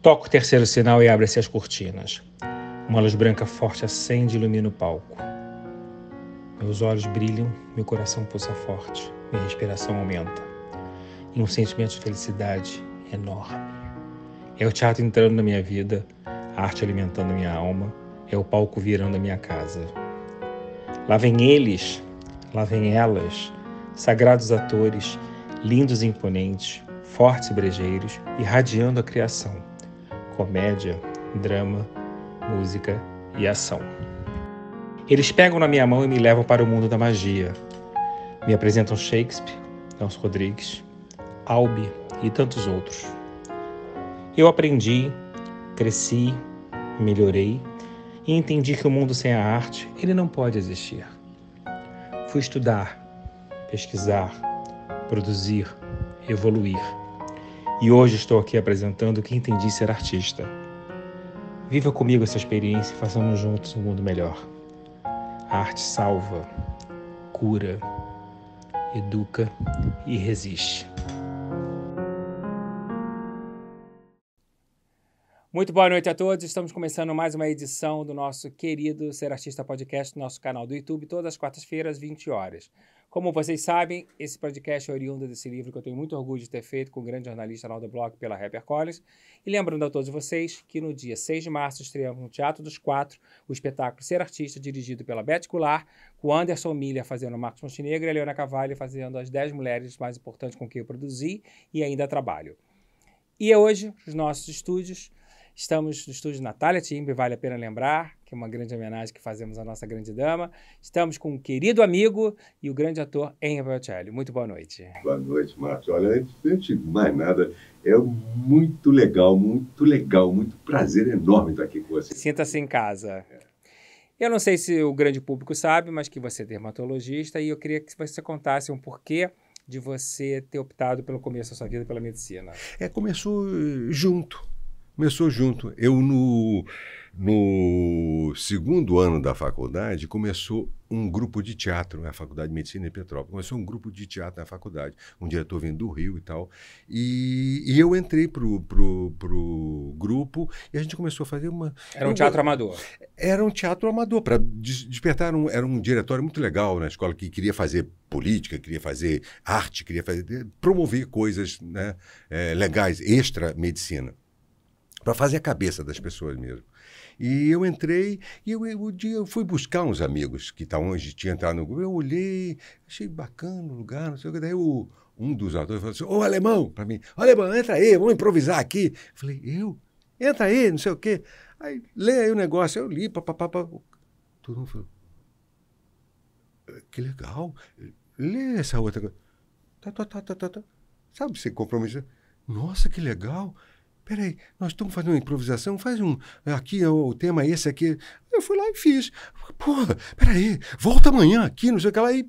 Toca o terceiro sinal e abre-se as cortinas. Uma luz branca forte acende e ilumina o palco. Meus olhos brilham, meu coração pulsa forte, minha respiração aumenta. E um sentimento de felicidade enorme. É o teatro entrando na minha vida, a arte alimentando a minha alma, é o palco virando a minha casa. Lá vem eles, lá vem elas, sagrados atores, lindos e imponentes, fortes e brejeiros, irradiando a criação comédia, drama, música e ação. Eles pegam na minha mão e me levam para o mundo da magia. Me apresentam Shakespeare, Nelson Rodrigues, Albi e tantos outros. Eu aprendi, cresci, melhorei e entendi que o mundo sem a arte, ele não pode existir. Fui estudar, pesquisar, produzir, evoluir e hoje estou aqui apresentando quem entendi ser artista. Viva comigo essa experiência e façamos juntos um mundo melhor. A arte salva, cura, educa e resiste. Muito boa noite a todos. Estamos começando mais uma edição do nosso querido Ser Artista Podcast, nosso canal do YouTube, todas as quartas-feiras, 20 horas. Como vocês sabem, esse podcast é oriundo desse livro que eu tenho muito orgulho de ter feito com o grande jornalista Arnaldo Bloch pela Collins. E lembrando a todos vocês que no dia 6 de março estreamos no Teatro dos Quatro o espetáculo Ser Artista, dirigido pela Beth Goulart, com Anderson Milha fazendo Marcos Montenegro e a Leona Cavalli fazendo as 10 mulheres mais importantes com quem eu produzi e ainda trabalho. E é hoje, os nossos estúdios, Estamos no estúdio Natália Timber, vale a pena lembrar, que é uma grande homenagem que fazemos à nossa grande dama. Estamos com um querido amigo e o grande ator Henry Biocelli. Muito boa noite. Boa noite, Márcio. Olha, antes de mais nada, é muito legal, muito legal, muito prazer enorme estar aqui com você. Sinta-se em casa. Eu não sei se o grande público sabe, mas que você é dermatologista e eu queria que você contasse um porquê de você ter optado pelo começo da sua vida pela medicina. É, começou eh, junto Começou junto. Eu, no, no segundo ano da faculdade, começou um grupo de teatro na Faculdade de Medicina e Petrópolis. Começou um grupo de teatro na faculdade, um diretor vindo do Rio e tal. E, e eu entrei pro, pro, pro, grupo e a gente começou a fazer uma... Era um teatro amador. Era um teatro amador, para despertar. Um, era um diretório muito legal na escola que queria fazer política, queria fazer arte, queria fazer, promover coisas né, é, legais, extra-medicina para fazer a cabeça das pessoas mesmo. E eu entrei e eu, eu, dia eu fui buscar uns amigos que estão onde tinha entrado no grupo. Eu olhei, achei bacana o lugar, não sei o que. Daí eu, um dos atores falou assim: Ô alemão, para mim, alemão, entra aí, vamos improvisar aqui. Eu falei: Eu? Entra aí, não sei o quê. Aí lê aí o negócio. Eu li, papapá. Todo mundo falou: ah, Que legal. Lê essa outra coisa. Tá, tá, tá, tá, tá. tá. Sabe, se compromisso? Né? Nossa, que legal peraí, nós estamos fazendo uma improvisação, faz um, aqui é o tema esse aqui. Eu fui lá e fiz. Porra, peraí, volta amanhã aqui, não sei o que lá, e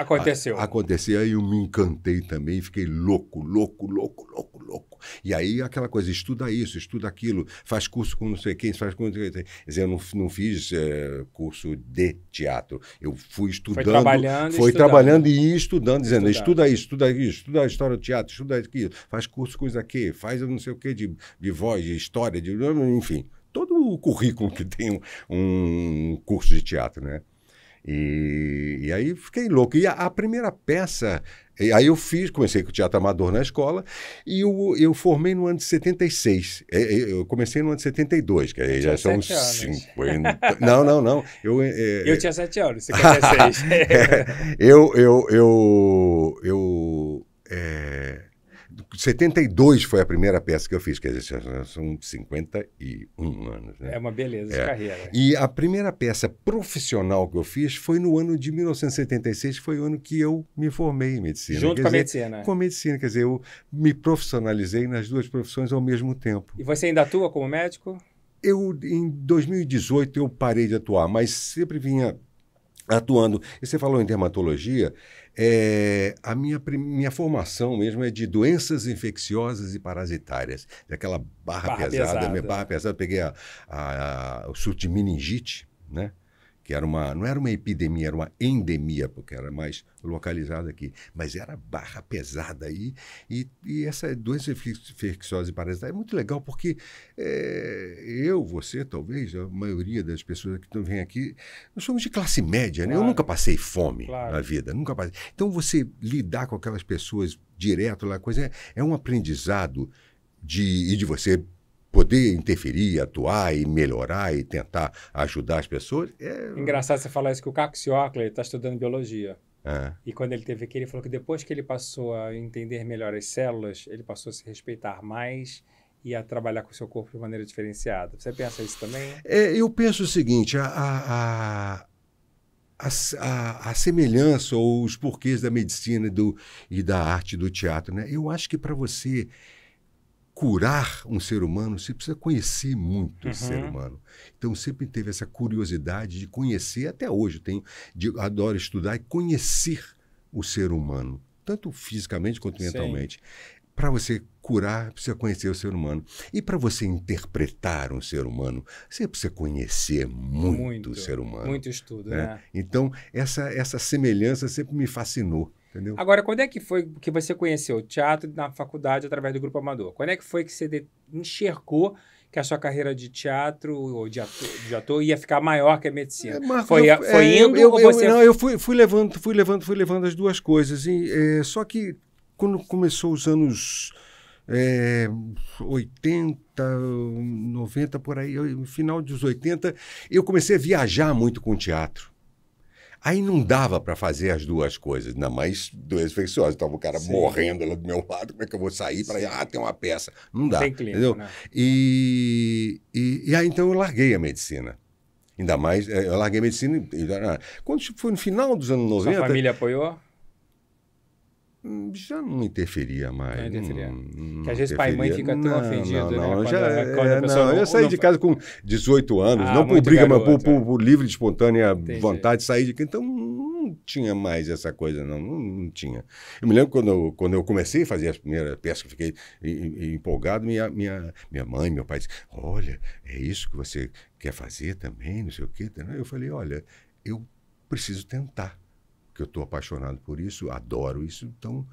Aconteceu. A, aconteceu, aí eu me encantei também, fiquei louco, louco, louco, louco, louco. E aí aquela coisa, estuda isso, estuda aquilo, faz curso com não sei quem, faz com... Quer dizer, eu não, não fiz é, curso de teatro, eu fui estudando. Foi trabalhando Foi trabalhando e estudando, dizendo, estudando. estuda isso, estuda isso, estuda a história do teatro, estuda aquilo, faz curso com isso aqui, faz não sei o que de, de voz, de história, de... enfim. Todo o currículo que tem um, um curso de teatro, né? E, e aí fiquei louco. E a, a primeira peça e aí eu fiz, comecei com o teatro amador na escola e eu, eu formei no ano de 76. É, é, eu comecei no ano de 72, que aí já são 50. Não, não, não. Eu, é, é eu tinha 7 anos, 56. é, eu, eu, eu, eu é, 72 foi a primeira peça que eu fiz, quer dizer, são 51 anos. Né? É uma beleza de é. carreira. Né? E a primeira peça profissional que eu fiz foi no ano de 1976, que foi o ano que eu me formei em medicina. Junto quer com dizer, a medicina. É. Com a medicina, quer dizer, eu me profissionalizei nas duas profissões ao mesmo tempo. E você ainda atua como médico? Eu, em 2018, eu parei de atuar, mas sempre vinha atuando. E você falou em dermatologia, é, a minha, minha formação mesmo é de doenças infecciosas e parasitárias. É aquela barra, barra pesada, pesada, minha barra pesada, peguei a, a, a, o surto de meningite, né? que era uma, não era uma epidemia, era uma endemia, porque era mais localizada aqui, mas era barra pesada aí. E, e, essa doença infecciosa e parasitária é muito legal, porque é, eu, você, talvez, a maioria das pessoas que estão vêm aqui, nós somos de classe média, né? Eu nunca passei fome claro. na vida, nunca passei. Então, você lidar com aquelas pessoas direto lá, coisa, é, é um aprendizado de, e de você poder interferir, atuar e melhorar e tentar ajudar as pessoas. É... Engraçado você falar isso, que o Caco Ciocla está estudando biologia. É. E quando ele teve aqui, ele falou que depois que ele passou a entender melhor as células, ele passou a se respeitar mais e a trabalhar com o seu corpo de maneira diferenciada. Você pensa isso também? É, eu penso o seguinte: a, a, a, a, semelhança ou os porquês da medicina e, do, e da arte do teatro. Né? Eu acho que para você curar um ser humano, você precisa conhecer muito uhum. esse ser uhum. humano. Então, sempre teve essa curiosidade de conhecer, até hoje eu tenho, de, adoro estudar e conhecer o ser humano, tanto fisicamente quanto mentalmente. Para você curar, precisa conhecer o ser humano. E para você interpretar um ser humano, você precisa conhecer muito, muito o ser humano. Muito estudo, né? né? Então, essa, essa semelhança sempre me fascinou. Entendeu? Agora, quando é que foi que você conheceu o teatro na faculdade através do Grupo Amador? Quando é que foi que você enxergou que a sua carreira de teatro ou de ator, de ator ia ficar maior que a medicina? É, Marco, foi, eu, foi é, indo eu, eu, ou você... Não, eu fui, fui, levando, fui levando, fui levando as duas coisas. E, é, só que quando começou os anos é, 80, 90, por aí, no final dos 80, eu comecei a viajar muito com teatro. Aí não dava para fazer as duas coisas, ainda mais doença infecciosa. Estava o cara Sim. morrendo lá do meu lado, como é que eu vou sair para ah, tem uma peça. Não dá. Tem clínica, entendeu? Né? E, e, e, aí então eu larguei a medicina. Ainda mais, eh, eu larguei a medicina. E, ah, quando foi no final dos anos 90. A família apoiou? já não interferia mais. Não interferia. Não, não às vezes pai e mãe fica tão ofendido, não, né? não, né? Já, é, não, eu saí de casa com 18 anos, ah, não por briga, garoto, mas por, por, é. por, livre espontânea Entendi. vontade de sair de casa. Então não tinha mais essa coisa, não, não, tinha. Eu me lembro quando eu, quando eu comecei a fazer as primeiras peças, eu fiquei empolgado, minha, minha, minha mãe, meu pai disse, olha, é isso que você quer fazer também, não sei o quê. Tá, né? Eu falei, olha, eu preciso tentar porque eu estou apaixonado por isso, adoro isso, então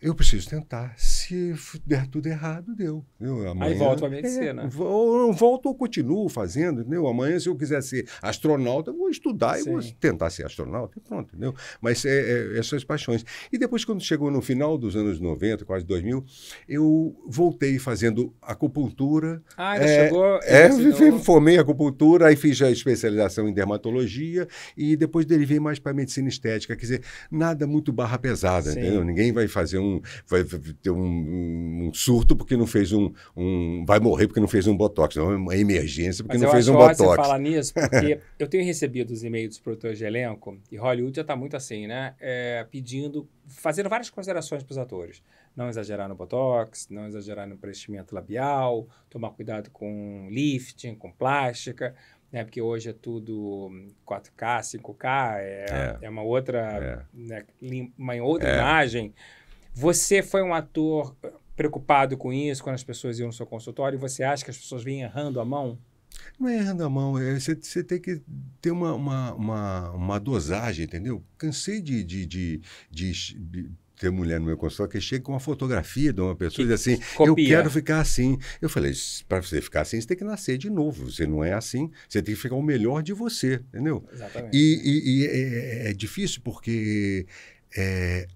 eu preciso tentar se der tudo errado, deu. Amanhã, Aí volta a medicina. É, né? Ou volto ou continuo fazendo, entendeu? Amanhã, se eu quiser ser astronauta, eu vou estudar Sim. e vou tentar ser astronauta e pronto, entendeu? Mas é, é, essas paixões. E depois, quando chegou no final dos anos 90, quase 2000, eu voltei fazendo acupuntura. Ah, é, chegou... É, ensinou... formei acupuntura, aí fiz a especialização em dermatologia e depois derivei mais para medicina estética. Quer dizer, nada muito barra pesada, Sim. entendeu? Ninguém vai fazer um... vai ter um um, um, surto porque não fez um, um. Vai morrer porque não fez um botox. Não, é uma emergência porque Mas não fez um botox. Você nisso porque eu tenho recebido os e-mails dos produtores de elenco, e Hollywood já está muito assim, né? É, pedindo, fazendo várias considerações para os atores. Não exagerar no botox, não exagerar no preenchimento labial, tomar cuidado com lifting, com plástica né? Porque hoje é tudo 4K, 5K, é, é. é uma outra, é. Né, uma outra é. imagem. Você foi um ator eh, preocupado com isso quando as pessoas iam no seu consultório? Você acha que as pessoas vêm errando a mão? Não é errando a mão, é, você, você tem que ter uma, uma, uma, uma dosagem, entendeu? Cansei de, de, de, de, de ter mulher no meu consultório que chega com uma fotografia de uma pessoa que, e diz assim: Eu quero ficar assim. Eu falei: Para você ficar assim, você tem que nascer de novo. Você não é assim. Você tem que ficar o melhor de você, entendeu? Exatamente. E, e, e é, é, é difícil porque é,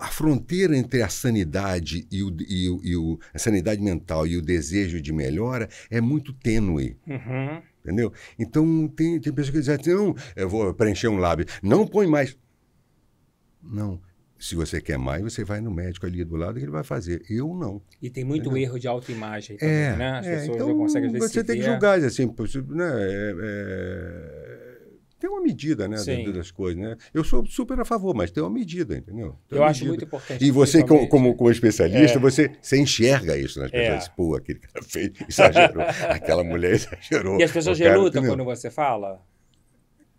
a fronteira entre a sanidade e, o, e, o, e o, a sanidade mental e o desejo de melhora é muito tênue. Uhum. Entendeu? Então tem, tem pessoas que dizem, assim, não, eu vou preencher um lábio. Não põe mais. Não. Se você quer mais, você vai no médico ali do lado que ele vai fazer. Eu não. E tem muito entendeu? erro de autoimagem é, também, é, né? As é, pessoas então, não conseguem Você tem que julgar, assim, né? É, é tem uma medida, né, das coisas, né? Eu sou super a favor, mas tem uma medida, entendeu? Tem eu acho medida. muito importante. E você, como, como, como especialista, é. você, se enxerga isso nas pessoas. É. Pô, aquele cara fez, exagerou. Aquela mulher exagerou. E as pessoas relutam quando você fala?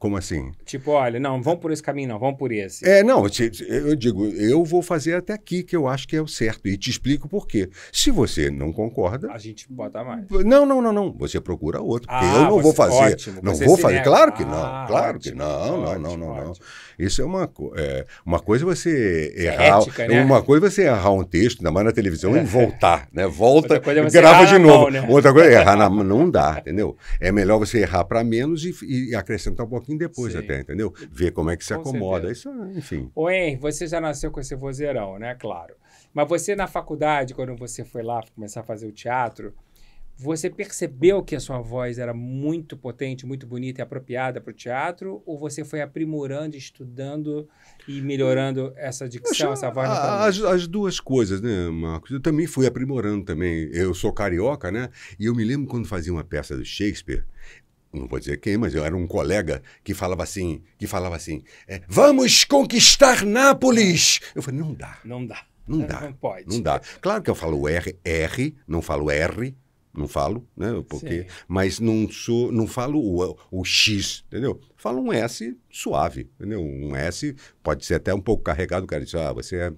Como assim? Tipo, olha, não, vamos por esse caminho, não, vamos por esse. É, não, eu digo, eu vou fazer até aqui, que eu acho que é o certo, e te explico por quê. Se você não concorda. A gente bota mais. Não, não, não, não. Você procura outro, porque ah, eu não você, vou fazer. Ótimo, não vou fazer. Nega. Claro que não, ah, claro ótimo, que não, ótimo, não, não, não, não. Isso é uma, é, uma coisa é você é errar. Ética, né? É uma coisa você errar um texto, ainda mais na televisão, é. e voltar, né? Volta, grava de novo. Mão, né? Outra coisa, errar na, não dá, entendeu? É melhor você errar para menos e, e acrescentar um pouquinho pouquinho depois Sim. até, entendeu? Ver como é que se com acomoda, certeza. isso, enfim. O Hen, você já nasceu com esse vozeirão, né? Claro. Mas você na faculdade, quando você foi lá começar a fazer o teatro, você percebeu que a sua voz era muito potente, muito bonita e apropriada para o teatro? Ou você foi aprimorando, estudando e melhorando essa dicção, essa voz? As, as, duas coisas, né, Marcos? Eu também fui aprimorando também. Eu sou carioca, né? E eu me lembro quando fazia uma peça do Shakespeare, não vou dizer quem, mas eu era um colega que falava assim, que falava assim, é, vamos conquistar Nápoles. Eu falei, não dá. Não dá. Não, não é, dá. Não pode. Não dá. Claro que eu falo R, R, não falo R, não falo, né? Porque, Sim. mas não sou, não falo o, o X, entendeu? Falo um S suave, entendeu? Um S pode ser até um pouco carregado, o cara diz, ah, você é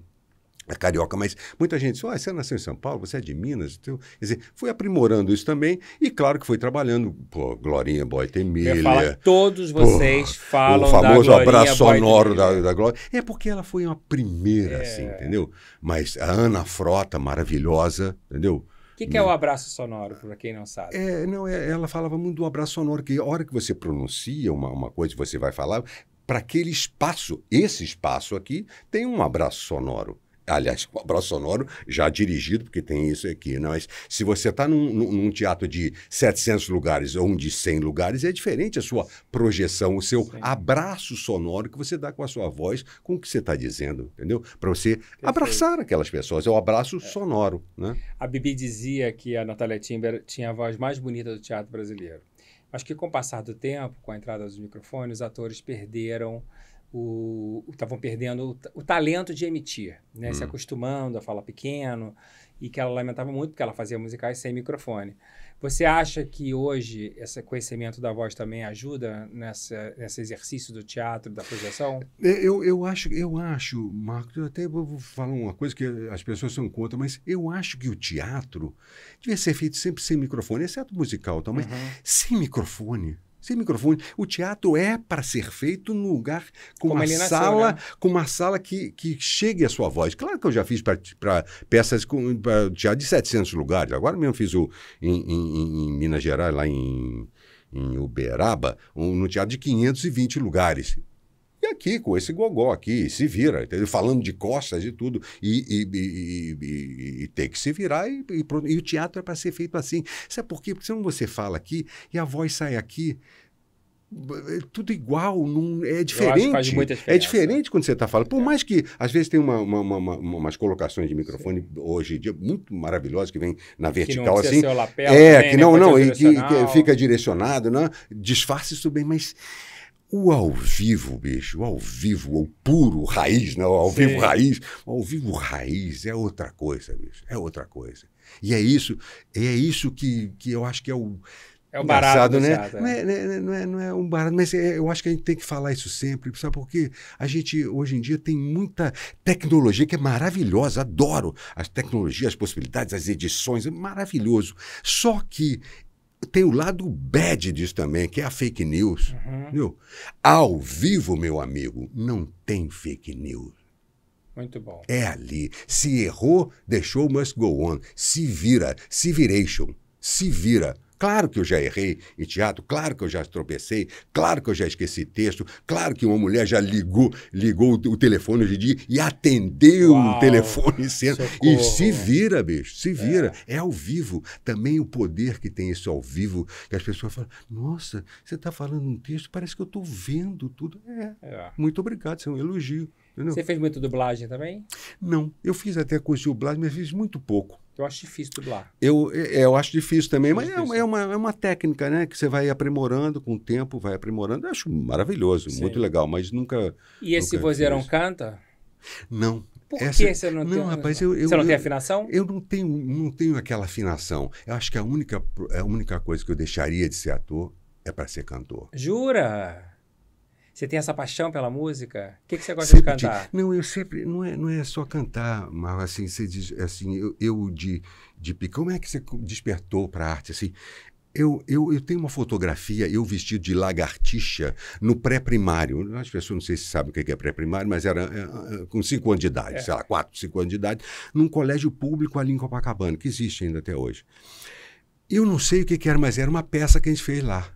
é carioca, mas muita gente diz, você nasceu em São Paulo, você é de Minas. Teu... Quer dizer, aprimorando isso também e claro que foi trabalhando. Pô, Glorinha Boy Temília. Todos vocês pô, falam O famoso da abraço sonoro da, da Glória. É porque ela foi uma primeira, é. assim, entendeu? Mas a Ana Frota, maravilhosa, entendeu? O que, que é o hum. abraço sonoro, para quem não sabe? É, não, é, ela falava muito do abraço sonoro, que a hora que você pronuncia uma, uma coisa que você vai falar, para aquele espaço, esse espaço aqui, tem um abraço sonoro aliás, com abraço sonoro, já dirigido, porque tem isso aqui. não. Né? Mas se você está num, num, teatro de 700 lugares ou um de 100 lugares, é diferente a sua projeção, o seu Sim. abraço sonoro que você dá com a sua voz, com o que você está dizendo, entendeu? Para você Perfeito. abraçar aquelas pessoas, é o abraço é. sonoro. Né? A Bibi dizia que a Natália Timber tinha a voz mais bonita do teatro brasileiro. Acho que com o passar do tempo, com a entrada dos microfones, os atores perderam estavam perdendo o, o, talento de emitir, né? Hum. se acostumando a falar pequeno e que ela lamentava muito porque ela fazia musicais sem microfone. Você acha que hoje esse conhecimento da voz também ajuda nessa, nesse exercício do teatro, da projeção? É, eu, eu acho, eu acho, Marco, eu até vou falar uma coisa que as pessoas são contra, mas eu acho que o teatro devia ser feito sempre sem microfone, exceto musical, também mas uhum. sem microfone sem microfone. O teatro é para ser feito num lugar com Como uma sala, né? com uma sala que, que chegue à sua voz. Claro que eu já fiz para peças com pra teatro de 700 lugares. Agora mesmo fiz o em, em, em Minas Gerais, lá em, em Uberaba, um, no teatro de 520 lugares aqui com esse gogó aqui, se vira, entendeu? falando de costas e tudo, e, e, e, tem que se virar e, e, o teatro é para ser feito assim. Sabe por quê? Porque senão você fala aqui e a voz sai aqui. É tudo igual, não, é diferente. É diferente quando você está falando. Por é. mais que, às vezes, tem uma, uma, uma, umas colocações de microfone Sim. hoje em dia muito maravilhosas que vem na vertical assim. Lapel, é, também, que não, não, e que, que, fica direcionado, né? disfarce isso bem, mas o ao vivo, bicho, o ao vivo, o puro, raiz, não, né? ao Sim. vivo raiz, o ao vivo raiz é outra coisa, bicho, é outra coisa. E é isso, é isso que, que eu acho que é o é o barato, né? é. Não, é, né, né, não, é, não, é, um barato, mas é, eu acho que a gente tem que falar isso sempre, sabe? Porque a gente, hoje em dia, tem muita tecnologia que é maravilhosa, adoro as tecnologias, as possibilidades, as edições, é maravilhoso. Só que tem o lado bad disso também, que é a fake news. Uhum. Viu? Ao vivo, meu amigo, não tem fake news. Muito bom. É ali. Se errou, deixou, must go on. Se vira. Se viration. Se vira. Claro que eu já errei em teatro, claro que eu já tropecei, claro que eu já esqueci texto, claro que uma mulher já ligou, ligou o telefone hoje em dia e atendeu Uau, o telefone sendo, e se vira, bicho, se é. vira. É. é. ao vivo. Também o poder que tem isso ao vivo, que as pessoas falam: "Nossa, você está falando um texto, parece que eu estou vendo tudo". É, é. Muito obrigado, isso é um elogio. Entendeu? Você fez muita dublagem também? Não, eu fiz até curso de dublagem, mas fiz muito pouco. Eu acho difícil dublar. Eu, é, é, eu acho difícil também, mas é, é, uma, é uma técnica, né? Que você vai aprimorando com o tempo, vai aprimorando. Eu acho maravilhoso, Sim. muito legal, mas nunca. E esse vozeirão canta? Não, por Essa... que você não, não tem? Rapaz, eu, eu, você não eu, tem afinação? Eu não tenho, não tenho aquela afinação. Eu acho que a única, a única coisa que eu deixaria de ser ator é para ser cantor. Jura? Você tem essa paixão pela música? O que, que você gosta sempre de cantar? não, eu sempre. Não é, não é só cantar, mas assim, você diz, assim, eu, eu de, de. Como é que você despertou para a arte? Assim, eu, eu, eu, tenho uma fotografia, eu vestido de lagartixa, no pré-primário. As pessoas não sei se sabem o que é pré-primário, mas era é, é, é, com cinco anos de idade, é. sei lá, quatro, cinco anos de idade, num colégio público ali em Copacabana, que existe ainda até hoje. Eu não sei o que, que era, mas era uma peça que a gente fez lá.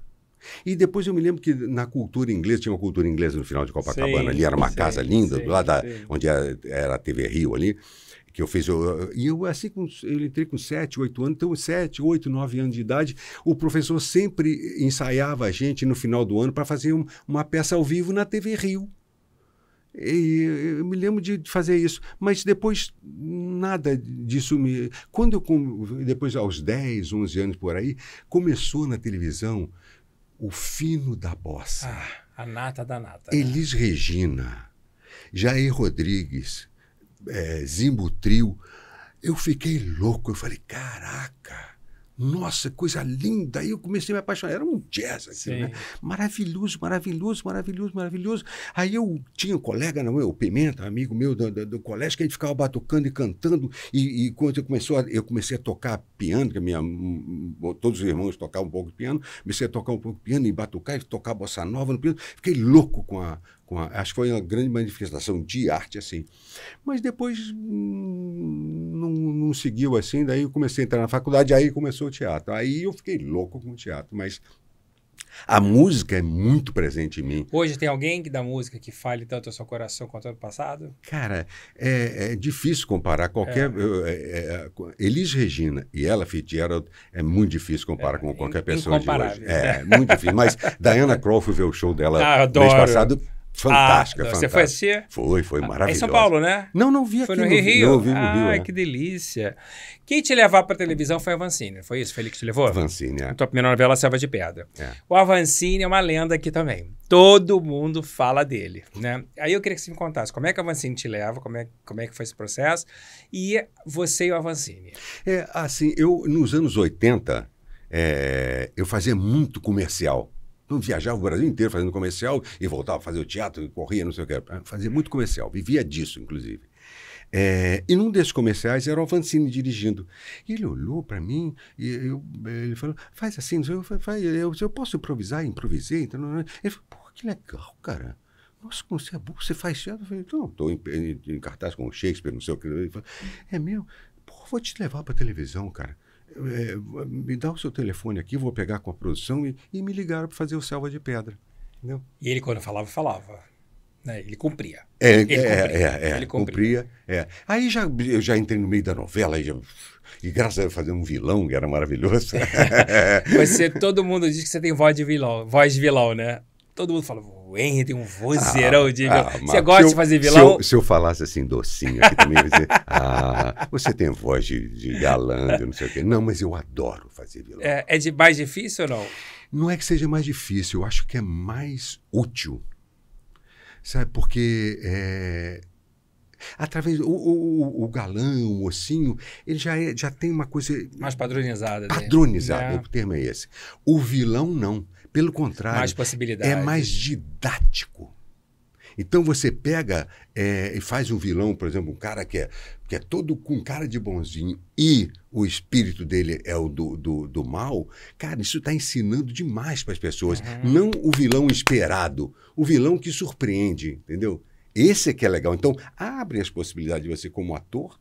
E depois eu me lembro que na cultura inglesa, tinha uma cultura inglesa no final de Copacabana, sim, ali era uma sim, casa linda, sim, do lado da, onde é, era a TV Rio ali, que eu fiz. Eu, e eu, assim, eu entrei com 7, 8 anos, então 7, 8, 9 anos de idade, o professor sempre ensaiava a gente no final do ano para fazer um, uma peça ao vivo na TV Rio. E eu me lembro de fazer isso, mas depois nada disso me. Quando eu. Depois, aos 10, 11 anos por aí, começou na televisão o fino da bossa. Ah, a nata da nata. Né? Elis Regina, Jair Rodrigues, é, eh, Zimbo Trio. Eu fiquei louco, eu falei, caraca, nossa, coisa linda! Aí eu comecei a me apaixonar. Era um jazz aqui, Sim. né? Maravilhoso, maravilhoso, maravilhoso, maravilhoso. Aí eu tinha um colega, não, o Pimenta, amigo meu do, do, do colégio, que a gente ficava batucando e cantando. E, e quando eu, começou a, eu comecei a tocar piano, que minha, hum, hum, todos os irmãos tocavam um pouco de piano, comecei a tocar um pouco de piano e batucar e tocar bossa nova no piano. Fiquei louco com a, a, acho que foi uma grande manifestação de arte, assim. Mas depois hum, não, não seguiu assim, daí eu comecei a entrar na faculdade, aí começou o teatro. Aí eu fiquei louco com o teatro, mas a música é muito presente em mim. Hoje tem alguém que da música que fale tanto ao seu coração quanto ao passado? Cara, é, é difícil comparar qualquer. É. É, é, é Elis Regina e ela Fitzgerald é muito difícil comparar é, com qualquer pessoa de hoje. É, né? muito difícil. Mas Diana Crawford ver o show dela ah, mês passado Fantástica, ah, fantástica. Você foi assistir? Foi, foi maravilhoso. Em São Paulo, né? Não, não vi aqui foi no, no Rio. Rio. Não, vi no ah, Rio. É. Ai, que delícia. Quem te levar para televisão foi a Avancini, foi isso, Felix te levou? Avancini, é. A tua primeira novela, Selva de Pedra. É. O Avancini é uma lenda aqui também. Todo mundo fala dele, né? Aí eu queria que você me contasse como é que a Avancini te leva, como é, como é que foi esse processo e você e o Avancini. É, assim, eu nos anos 80, é, eu fazia muito comercial eu viajava o Brasil inteiro fazendo comercial e voltava a fazer o teatro, corria, não sei o que. Ah, fazia muito comercial, vivia disso, inclusive. É, e num desses comerciais era o Avancini dirigindo. E ele olhou para mim e eu, ele falou: faz assim, eu, faz, eu, eu posso improvisar, improvisei. Então, ele falou: pô, que legal, cara. Nossa, como você é burro, você faz teatro? Eu falei: não, estou em, em, em, cartaz com Shakespeare, não sei o que. Ele falou: é meu, pô, vou te levar para televisão, cara é, me dá o seu telefone aqui, vou pegar com a produção e, e me ligaram para fazer o Selva de Pedra. Entendeu? E ele, quando falava, falava. Né? Ele cumpria. É, ele é, cumpria. É, é, ele cumpria. cumpria é. Aí já, eu já entrei no meio da novela e, já, e graças a Deus fazer um vilão, que era maravilhoso. você, todo mundo diz que você tem voz de vilão, voz de vilão, né? todo mundo fala, o Henry tem um vozeirão ah, de vilão. Ah, você gosta eu, de fazer vilão? Se eu, se eu, falasse assim docinho aqui também, eu ia dizer, ah, você tem voz de, de galã, de não sei o quê. Não, mas eu adoro fazer vilão. É, é de mais difícil ou não? Não é que seja mais difícil, eu acho que é mais útil. Sabe, porque é, através o, o, o, galã, o ossinho, ele já, é, já tem uma coisa mais padronizada. Né? Padronizada, é. o termo é esse. O vilão não. Pelo contrário. Mais É né? mais didático. Então você pega é, e faz um vilão, por exemplo, um cara que é, que é todo com cara de bonzinho e o espírito dele é o do, do, do mal, cara, isso está ensinando demais para as pessoas. Uhum. Não o vilão esperado, o vilão que surpreende, entendeu? Esse é que é legal. Então, abre as possibilidades de você, como ator,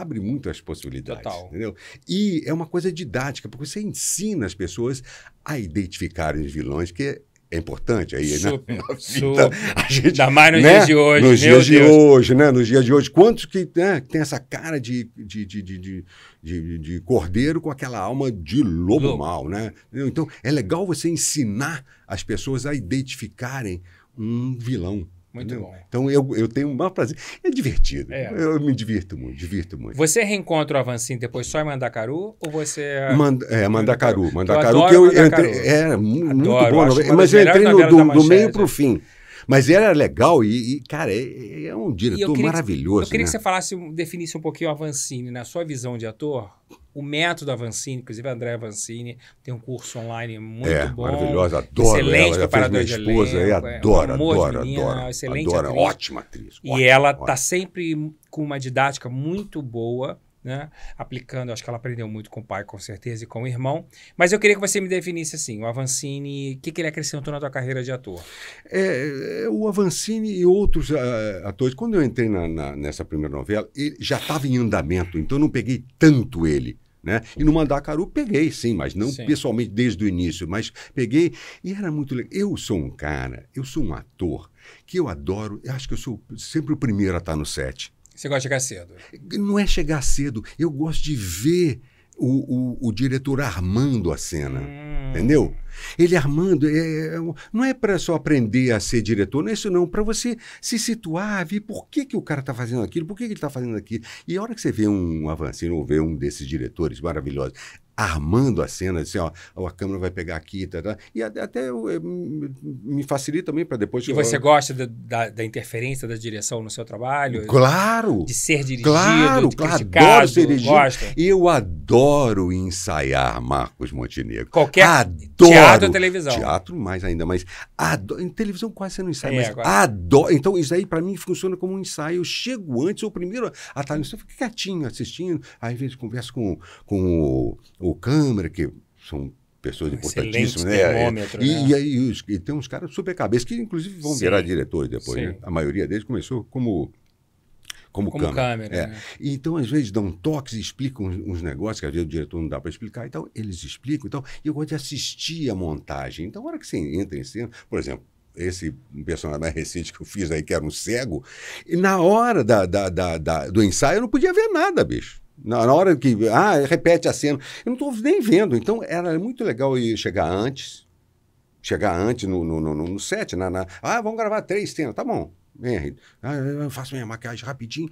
abre muito as possibilidades. Total. Entendeu? E é uma coisa didática, porque você ensina as pessoas a identificarem os vilões, que é importante aí, super, né? Super. Então, a gente, Ainda mais nos né? dias de hoje. Nos dias Deus. de hoje, né? Nos dias de hoje. Quantos que né, tem essa cara de, de, de, de, de, de, cordeiro com aquela alma de lobo, lobo mal, né? Então, é legal você ensinar as pessoas a identificarem um vilão. Muito entendeu? bom. Então eu, eu tenho o maior prazer. É divertido. É. Eu, me divirto muito, divirto muito. Você reencontra o Avancim depois só em Mandacaru ou você. É mand é, Mandacaru. Mandacaru, eu que eu, eu entrei. É, muito adoro, bom. Mas eu entrei no, do, do meio para o fim. Mas era legal e, e cara, é, é, é um diretor eu maravilhoso. Que, eu queria né? que você falasse, definisse um pouquinho o Avancini. Na né? sua visão de ator, o método Avancini, inclusive a André Avancini, tem um curso online muito é, bom. Maravilhosa, adoro. Excelente ela, ela minha esposa, elenco, é, adoro, adoro, adoro. Excelente adoro, é atriz. Ótima atriz. E ótima, ela está sempre com uma didática muito boa né? Aplicando, acho que ela aprendeu muito com o pai, com certeza, e com o irmão. Mas eu queria que você me definisse assim, o Avancini, o que, que ele acrescentou na tua carreira de ator? É, é o Avancini e outros uh, atores, quando eu entrei na, na, nessa primeira novela, ele já estava em andamento, então eu não peguei tanto ele. Né? E no Mandacaru peguei, sim, mas não sim. pessoalmente desde o início, mas peguei e era muito legal. Eu sou um cara, eu sou um ator que eu adoro, eu acho que eu sou sempre o primeiro a estar tá no set. Você gosta de chegar cedo? Não é chegar cedo. Eu gosto de ver o, o, o diretor armando a cena. Hum. Entendeu? Ele armando, é, é não é para só aprender a ser diretor, não é isso não, para você se situar, ver por que, que o cara está fazendo aquilo, por que, que ele está fazendo aquilo. E a hora que você vê um avancino ou vê um desses diretores maravilhosos armando a cena, assim, ó, a câmera vai pegar aqui, tá, tá. e até eu, eu, é, me facilita também para depois... E você eu... gosta da, da, interferência da direção no seu trabalho? Claro! De ser dirigido, claro, de claro, adoro ser dirigido. Gosta. Eu adoro ensaiar Marcos Montenegro. Qualquer... Adoro! Teatro e televisão. Teatro mais ainda, mas adoro, em televisão quase você não ensaia, é, mas agora. adoro. Então isso aí para mim funciona como um ensaio. Eu chego antes, ou primeiro a tarde, eu fico quietinho assistindo, aí às vezes converso com, com o, o câmera, que são pessoas ah, importantíssimas, né? né? E, e aí e tem uns caras super cabeça que inclusive vão sim, virar diretores depois, né? sim. né? A maioria deles começou como como, como câmera. câmera é. né? Então, às vezes, dão toques e explicam uns, uns, negócios que às vezes o diretor não dá para explicar. Então, eles explicam. Então, eu gosto de assistir a montagem. Então, a hora que você entra em cena, por exemplo, esse personagem mais recente que eu fiz aí, que era um cego, e na hora da, da, da, da do ensaio eu não podia ver nada, bicho. Na, na, hora que, ah, repete a cena. Eu não estou nem vendo. Então, era muito legal eu chegar antes, chegar antes no, no, no, no set, na, na, ah, vamos gravar três cenas, tá bom. Bem, ah, eu faço minha maquiagem rapidinho,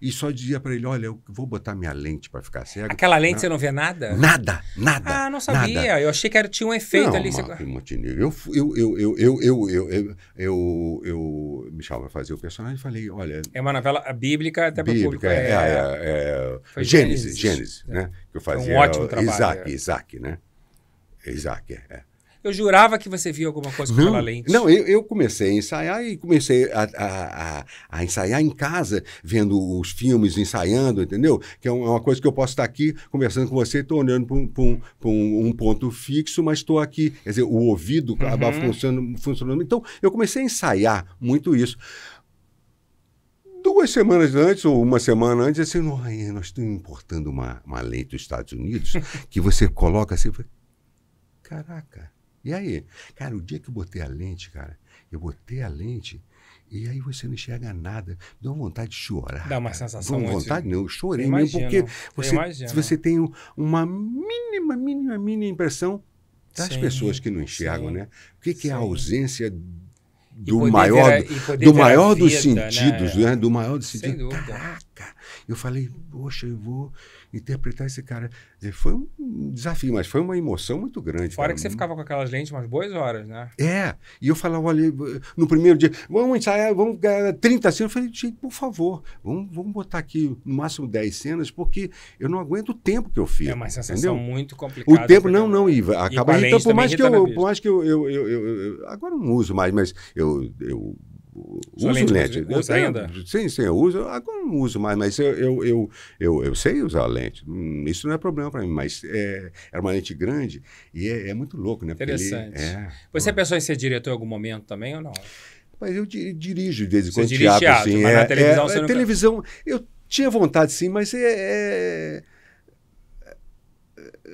e só dizia para ele: olha, eu vou botar minha lente para ficar cego. Aquela lente você não vê nada? Nada, nada. Ah, não sabia. Nada. Eu achei que era, tinha um efeito não, ali. não você... eu, eu, eu, eu, eu, eu, eu, eu, eu, me chamava fazer o personagem e falei: olha. É uma novela bíblica, até para o público. É, é, é, é, é Gênesis, Gênesis, Gênesis né? Que eu fazia. Um ótimo trabalho. Isaac, é. Isaac, né? Isaac, é. é. Eu jurava que você via alguma coisa com não, aquela lente. Não, eu, eu, comecei a ensaiar e comecei a, a, a, a, ensaiar em casa, vendo os filmes, ensaiando, entendeu? Que é, é uma coisa que eu posso estar aqui conversando com você, estou olhando para um, um, um, ponto fixo, mas estou aqui, quer dizer, o ouvido uhum. acaba funcionando, funcionando. Então, eu comecei a ensaiar muito isso duas semanas antes, ou uma semana antes, assim, nós estamos importando uma, uma lei dos Estados Unidos que você coloca assim, caraca, e aí? Cara, o dia que eu botei a lente, cara, eu botei a lente e aí você não enxerga nada. Dá uma vontade de chorar. Dá uma cara. sensação. Dá vontade, não. Eu chorei mesmo porque você, se você tem uma mínima, mínima, mínima impressão das sim, pessoas que não enxergam, sim, né? O que, que é a ausência do maior, ter, do maior vida, dos né? sentidos, né? Do maior dos sentidos. Caraca! Eu falei, poxa, eu vou, interpretar esse cara. foi um desafio, mas foi uma emoção muito grande. Fora cara. que você ficava com aquelas lentes umas boas horas, né? É. E eu falava, olha, no primeiro dia, vamos ensaiar, vamos ganhar 30 cenas. Eu falei, gente, por favor, vamos, vamos botar aqui no máximo 10 cenas, porque eu não aguento o tempo que eu fiz. É uma sensação entendeu? muito complicada. O tempo, não, não, Iva. Acaba então por mais que eu, por mais que eu, eu, eu, eu, Agora não uso mais, mas eu uso lente, né? Usa eu ainda? sim, sim, eu uso. Agora não uso mais, mas eu, eu, eu, eu, eu sei usar lente. Hum, isso não é problema para mim, mas é, era uma lente grande e é, é muito louco, né? Interessante. Ele, é, Você pensou em ser diretor em algum momento também ou não? Mas eu dirijo de vez em quando teatro, teatro, assim. Mas é, na televisão, é, você é, não... televisão, eu tinha vontade sim, mas é... é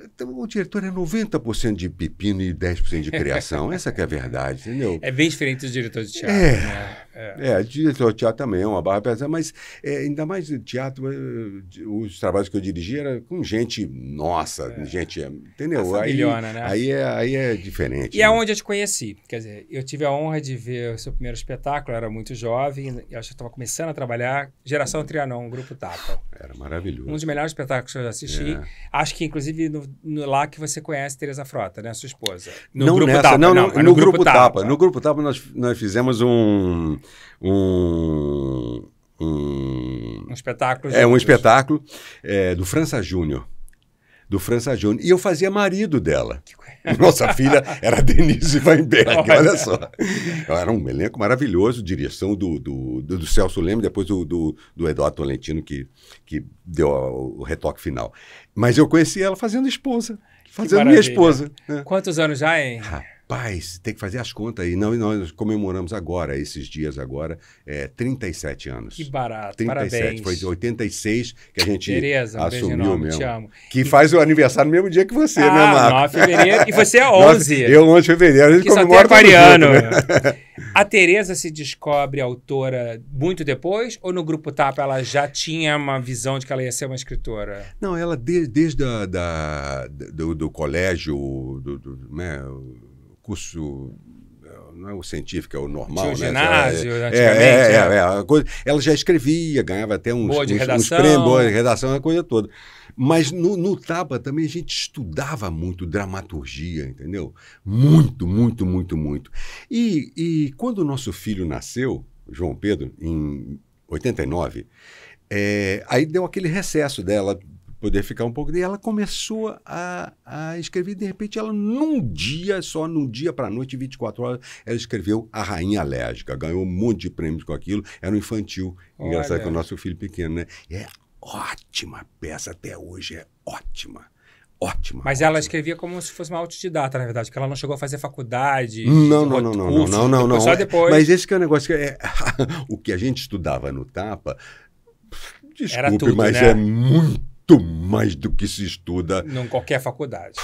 então, o diretor é 90% de pepino e 10% de criação. Essa que é a verdade, entendeu? É bem diferente dos diretores de teatro. É. Né? É, é diretor de teatro também é uma barra pesada, mas é, ainda mais teatro, é, os trabalhos que eu dirigi era com gente nossa, é. gente, é, entendeu? Aí, né? aí, é, aí é diferente. E né? é onde eu te conheci, quer dizer, eu tive a honra de ver o seu primeiro espetáculo, eu era muito jovem, eu acho que estava começando a trabalhar, Geração uhum. Trianon, um Grupo Tapa. Era maravilhoso. Um dos melhores espetáculos que eu já assisti, é. acho que inclusive no, no, lá que você conhece Teresa Frota, né, sua esposa. No não grupo nessa, Tapa, não, não, no, no grupo, grupo Tapa. Tapa. No Grupo Tapa nós, nós fizemos um um, um, espetáculo. É, um espetáculo é, do França Júnior do França Júnior. E eu fazia marido dela. Nossa filha era Denise Weinberg, olha, olha só. Era um elenco maravilhoso, direção do, do, do, do Celso Leme, depois do, do, do, Eduardo Tolentino, que, que deu o retoque final. Mas eu conheci ela fazendo esposa, fazendo minha esposa. Né? Quantos anos já, hein? Ah, rapaz, tem que fazer as contas aí. Não, nós comemoramos agora, esses dias agora, é, 37 anos. Que barato, 37, parabéns. Foi de 86 que a gente Tereza, um assumiu enorme, mesmo. Te amo. Que e... faz o aniversário no mesmo dia que você, né, ah, né, Marco? 9 de fevereiro, e você é 11. Nós, eu 11 de fevereiro, a gente que comemora só aquariano. Né? A Tereza se descobre autora muito depois, ou no Grupo Tapa ela já tinha uma visão de que ela ia ser uma escritora? Não, ela desde, desde a, da, do, do colégio, do, do né, curso não é o científico, é o normal. Tinha o né? ginásio, é, é, é, né? é, é, é, é coisa, ela já escrevia, ganhava até uns, boa de uns, uns prêmios, boa de redação, a coisa toda. Mas no, no Tapa também a gente estudava muito dramaturgia, entendeu? Muito, muito, muito, muito. E, e quando o nosso filho nasceu, João Pedro, em 89, é, aí deu aquele recesso dela poder ficar um pouco. E ela começou a, a escrever, de repente, ela num dia, só num dia para noite, 24 horas, ela escreveu A Rainha Alérgica, ganhou um monte de prêmios com aquilo, era um infantil. Engraçado Olha. que é o nosso filho pequeno, né? E é ótima peça, até hoje é ótima ótima. Mas ótima. ela escrevia como se fosse uma autodidata, na verdade, que ela não chegou a fazer faculdade. Não, não, não, não, não, não, não, Só depois. Mas esse que é o negócio que é, o que a gente estudava no Tapa, desculpe, tudo, mas né? é muito muito mais do que se estuda. Em qualquer faculdade.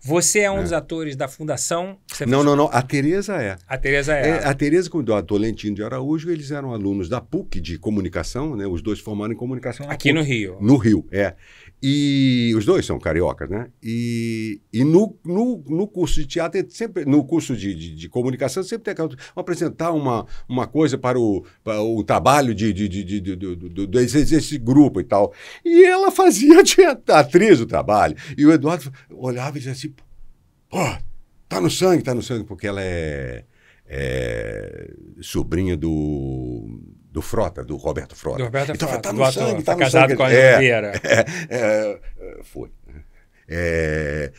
Você é um é. dos atores da fundação. não, não, não. A Tereza é. A Tereza é. é a Tereza com o doutor Lentinho de Araújo, eles eram alunos da PUC de comunicação, né? Os dois formaram em comunicação. Aqui PUC, no Rio. No Rio, é. E os dois são cariocas, né? E, e no, no, no curso de teatro, sempre, no curso de, de, de comunicação, sempre tem que apresentar uma, uma coisa para o, para o trabalho de, de, de, de, de, desse, desse grupo e tal. E ela fazia a atriz o trabalho. E o Eduardo olhava e dizia assim: pô, tá no sangue, tá no sangue, porque ela é, é sobrinha do do Frota, do Roberto Frota. Do Roberto então, Frota. Tá no do sangue, ator, tá no tá casado sangue. com a é, Oliveira. É, é, é, foi. É,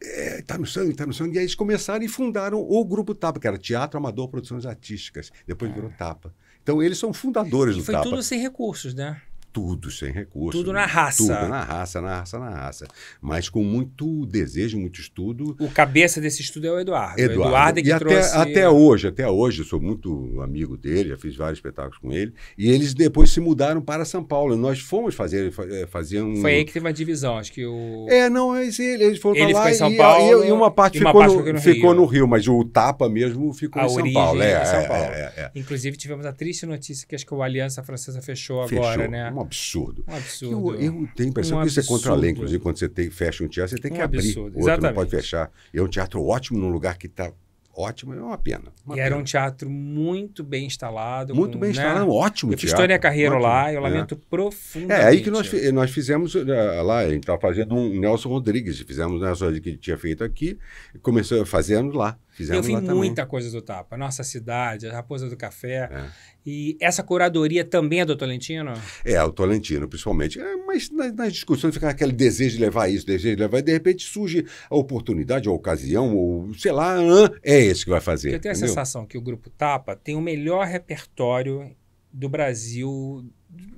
é, tá no sangue, tá no sangue. E aí eles começaram e fundaram o Grupo Tapa, que era Teatro Amador Produções Artísticas. Depois é. virou Tapa. Então eles são fundadores e do Tapa. foi tudo sem recursos, né? tudo sem recurso. Tudo né? na raça. Tudo na raça, na raça, na raça. Mas com muito desejo, muito estudo. O cabeça desse estudo é o Eduardo. Eduardo, o Eduardo é que e até, trouxe... até hoje, até hoje, eu sou muito amigo dele, já fiz vários espetáculos com ele. E eles depois se mudaram para São Paulo. Nós fomos fazer, eh, fazer um... Foi aí que teve uma divisão, acho que o... É, não, é eles, eles foram ele lá em São e, Paulo, e, e uma parte, e uma ficou, parte ficou, no, ficou, no, Rio. Mas o tapa mesmo ficou a em São Paulo. É, é, São é, Paulo. É, é, Inclusive tivemos a triste notícia que acho que o Aliança Francesa fechou, fechou. agora, né? Uma absurdo. Um absurdo. Eu, eu tenho a impressão um que isso absurdo. é contra a lei, inclusive, quando você tem, fecha um teatro, você tem que abrir. Absurdo. O outro Exatamente. não pode fechar. E é um teatro ótimo num lugar que está ótimo, é uma pena. Uma e pena. era um teatro muito bem instalado. Muito com, bem né? instalado, é ótimo eu teatro. Eu minha carreira lá, eu é. lamento é. profundamente. É aí que nós, nós fizemos eh, lá, a gente estava fazendo um Nelson Rodrigues, fizemos o Nelson Rodrigues que tinha feito aqui, começou fazendo lá. Fizemos eu vi muita também. coisa do Tapa. Nossa cidade, a Raposa do Café. É. E essa curadoria também é do Tolentino? É, o Tolentino, principalmente. É, mas nas, nas, discussões fica aquele desejo de levar isso, desejo de levar. E de repente surge a oportunidade, a ocasião, ou sei lá, é esse que vai fazer. eu tenho entendeu? a sensação que o Grupo Tapa tem o melhor repertório do Brasil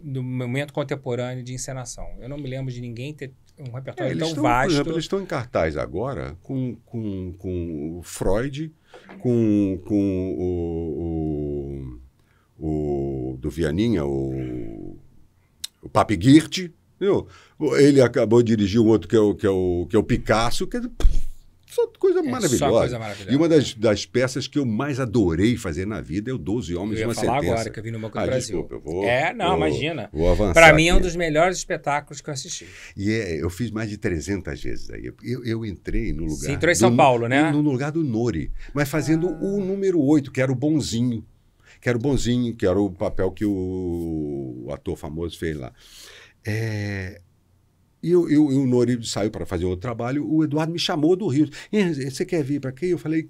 no momento contemporâneo de encenação. Eu não me lembro de ninguém ter um repertório é, tão estão, vasto. exemplo, eles estão em cartaz agora com, com, com o Freud, com, com o, o, o do Vianinha, o, o Papi Girti. Ele acabou de dirigir um outro que é o, que é o, que é o Picasso. Que, pô, só coisa, é, maravilhosa. Só coisa maravilhosa. E uma das, das peças que eu mais adorei fazer na vida é o 12 Homens e uma eu ia uma falar agora que eu vi no Banco do ah, Brasil. Desculpa, eu vou, é, não, vou, imagina. Vou avançar. Para mim é um dos melhores espetáculos que eu assisti. E é, eu fiz mais de 300 vezes aí. Eu, eu entrei no lugar. Você entrou em São do, Paulo, né? No lugar do Nori, mas fazendo ah. o número 8, que era o bonzinho. Que era o bonzinho, que era o papel que o ator famoso fez lá. É, e, eu, eu, e o Nori saiu para fazer outro trabalho, o Eduardo me chamou do Rio. Você quer vir para quê? Eu falei,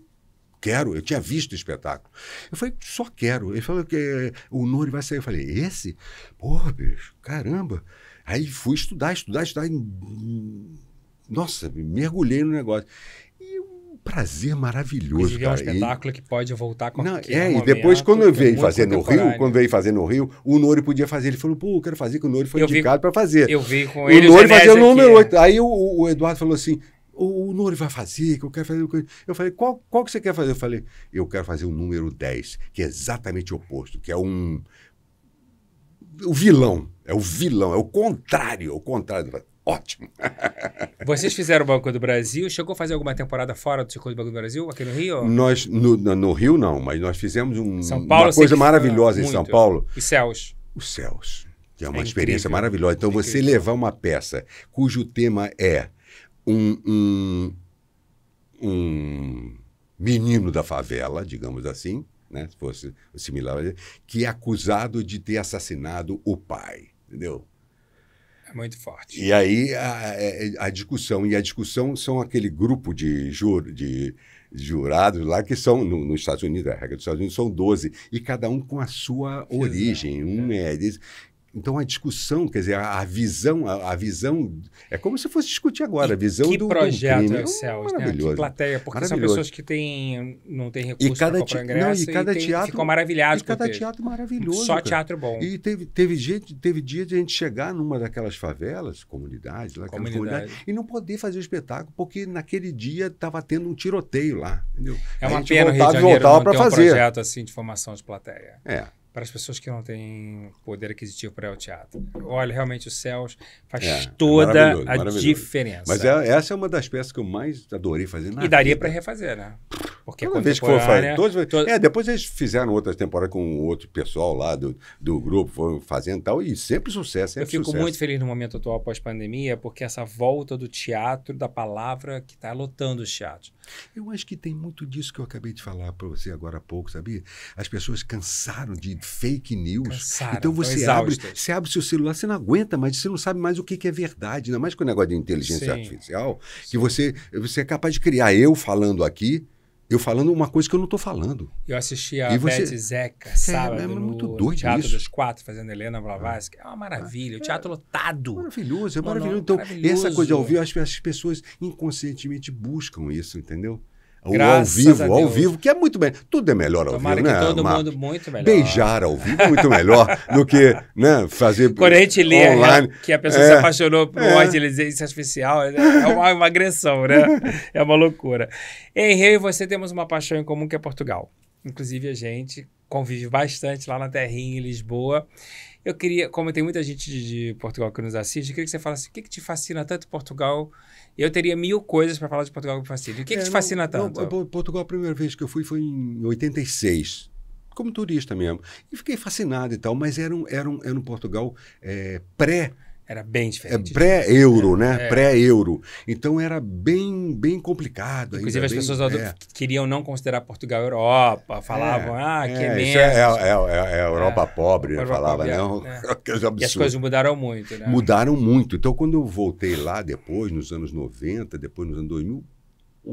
quero, eu tinha visto o espetáculo. Eu falei, só quero. Ele falou que o Nori vai sair. Eu falei, esse? Porra, bicho, caramba. Aí fui estudar, estudar, estudar. Nossa, mergulhei no negócio prazer maravilhoso. cara é um espetáculo e... que pode voltar com Não, é, é, e depois, quando eu veio fazer no Rio, quando veio fazer no Rio, o Nori podia fazer. Ele falou, pô, eu quero fazer, que o Nori foi eu indicado para fazer. Eu vi com ele. O Nori fazia o número 8. É. Aí o, o, Eduardo falou assim: o, o Nori vai fazer, que eu quero fazer. Eu falei, qual, qual que você quer fazer? Eu falei, eu quero fazer o número 10, que é exatamente o oposto, que é um. O vilão. É o vilão, é o contrário, é o contrário ótimo. Vocês fizeram o Banco do Brasil, chegou a fazer alguma temporada fora do Circuito do Banco do Brasil, aqui no Rio? Nós, no, no Rio não, mas nós fizemos um, Paulo, uma coisa maravilhosa em São Paulo. E Céus. Os Céus, que é uma é experiência incrível. maravilhosa. Então, é você levar uma peça cujo tema é um, um, um menino da favela, digamos assim, né, se fosse similar, que é acusado de ter assassinado o pai, entendeu? É muito forte. E aí a, é, é, a, discussão, e a discussão são aquele grupo de, jur, de jurados lá que são, no, nos Estados Unidos, a regra dos Estados Unidos são 12, e cada um com a sua origem. Um é. é então a discussão, quer dizer, a, a visão, a, a, visão é como se fosse discutir agora, que, a visão que do projeto do crime. é Céus, né? Que plateia, porque são pessoas que têm não têm recursos para comprar ingresso não, e, cada e tem, teatro, ficam maravilhados e cada teatro maravilhoso. Só cara. teatro bom. E teve teve gente, teve dia de a gente chegar numa daquelas favelas, comunidades, lá comunidade. comunidade e não poder fazer o espetáculo porque naquele dia estava tendo um tiroteio lá, entendeu? É uma pena voltava, Rio de Janeiro não ter fazer. um projeto assim de formação de plateia. É para as pessoas que não têm poder aquisitivo para ir ao teatro. Olha, realmente o Céus faz é, é toda maravilhoso, a maravilhoso. diferença. Mas é, essa é uma das peças que eu mais adorei fazer na E daria para refazer, né? Porque Toda vez que for fazer, todos, É, depois eles fizeram outras temporadas com outro pessoal lá do, do grupo, foram fazendo tal, e sempre sucesso, sempre Eu fico sucesso. muito feliz no momento atual pós-pandemia, porque essa volta do teatro, da palavra que está lotando os teatros. Eu acho que tem muito disso que eu acabei de falar para você agora há pouco, sabia? As pessoas cansaram de fake news. Cansaram, então você abre, você abre seu celular, você não aguenta mais, você não sabe mais o que, é verdade. Ainda mais com o negócio de inteligência Sim. artificial, Sim. que você, você é capaz de criar eu falando aqui, eu falando uma coisa que eu não estou falando. Eu assisti a e você... Zeca é, sábado é, muito doido Teatro isso. dos Quatro, fazendo Helena ah. Blavatsky. É uma maravilha. É, o teatro lotado. Maravilhoso, é maravilhoso. então, maravilhoso. essa coisa de ouvir, acho que as pessoas inconscientemente buscam isso, entendeu? ao vivo, ao vivo, que é muito bem. Tudo é melhor ao Tomara vivo, que né? Todo mundo muito melhor. Beijar ao vivo é muito melhor do que né, fazer Quando a gente lê online. que a pessoa é, se apaixonou por é. inteligência artificial, né, é uma, é uma agressão, né? É uma loucura. Henrique, e você temos uma paixão em comum que é Portugal. Inclusive, a gente convive bastante lá na Terrinha, em Lisboa. Eu queria, como tem muita gente de Portugal que nos assiste, eu queria que você falasse o que, que te fascina tanto Portugal eu teria mil coisas para falar de Portugal que me fascina. O que, é, que te não, fascina tanto? Não, Portugal, a primeira vez que eu fui foi em 86, como turista mesmo. E fiquei fascinado e tal, mas era um, era um, era um Portugal é, pré- era bem é diferente. É pré-euro, né? É. Pré-euro. Então era bem, bem complicado. Inclusive as bem, pessoas é. queriam não considerar Portugal Europa, falavam, é. ah, que é, menos. Isso é, a é, é, Europa pobre, Europa falava, pobre, não. Né? É. e as coisas mudaram muito, né? Mudaram muito. Então quando eu voltei lá depois, nos anos 90, depois nos anos 2000,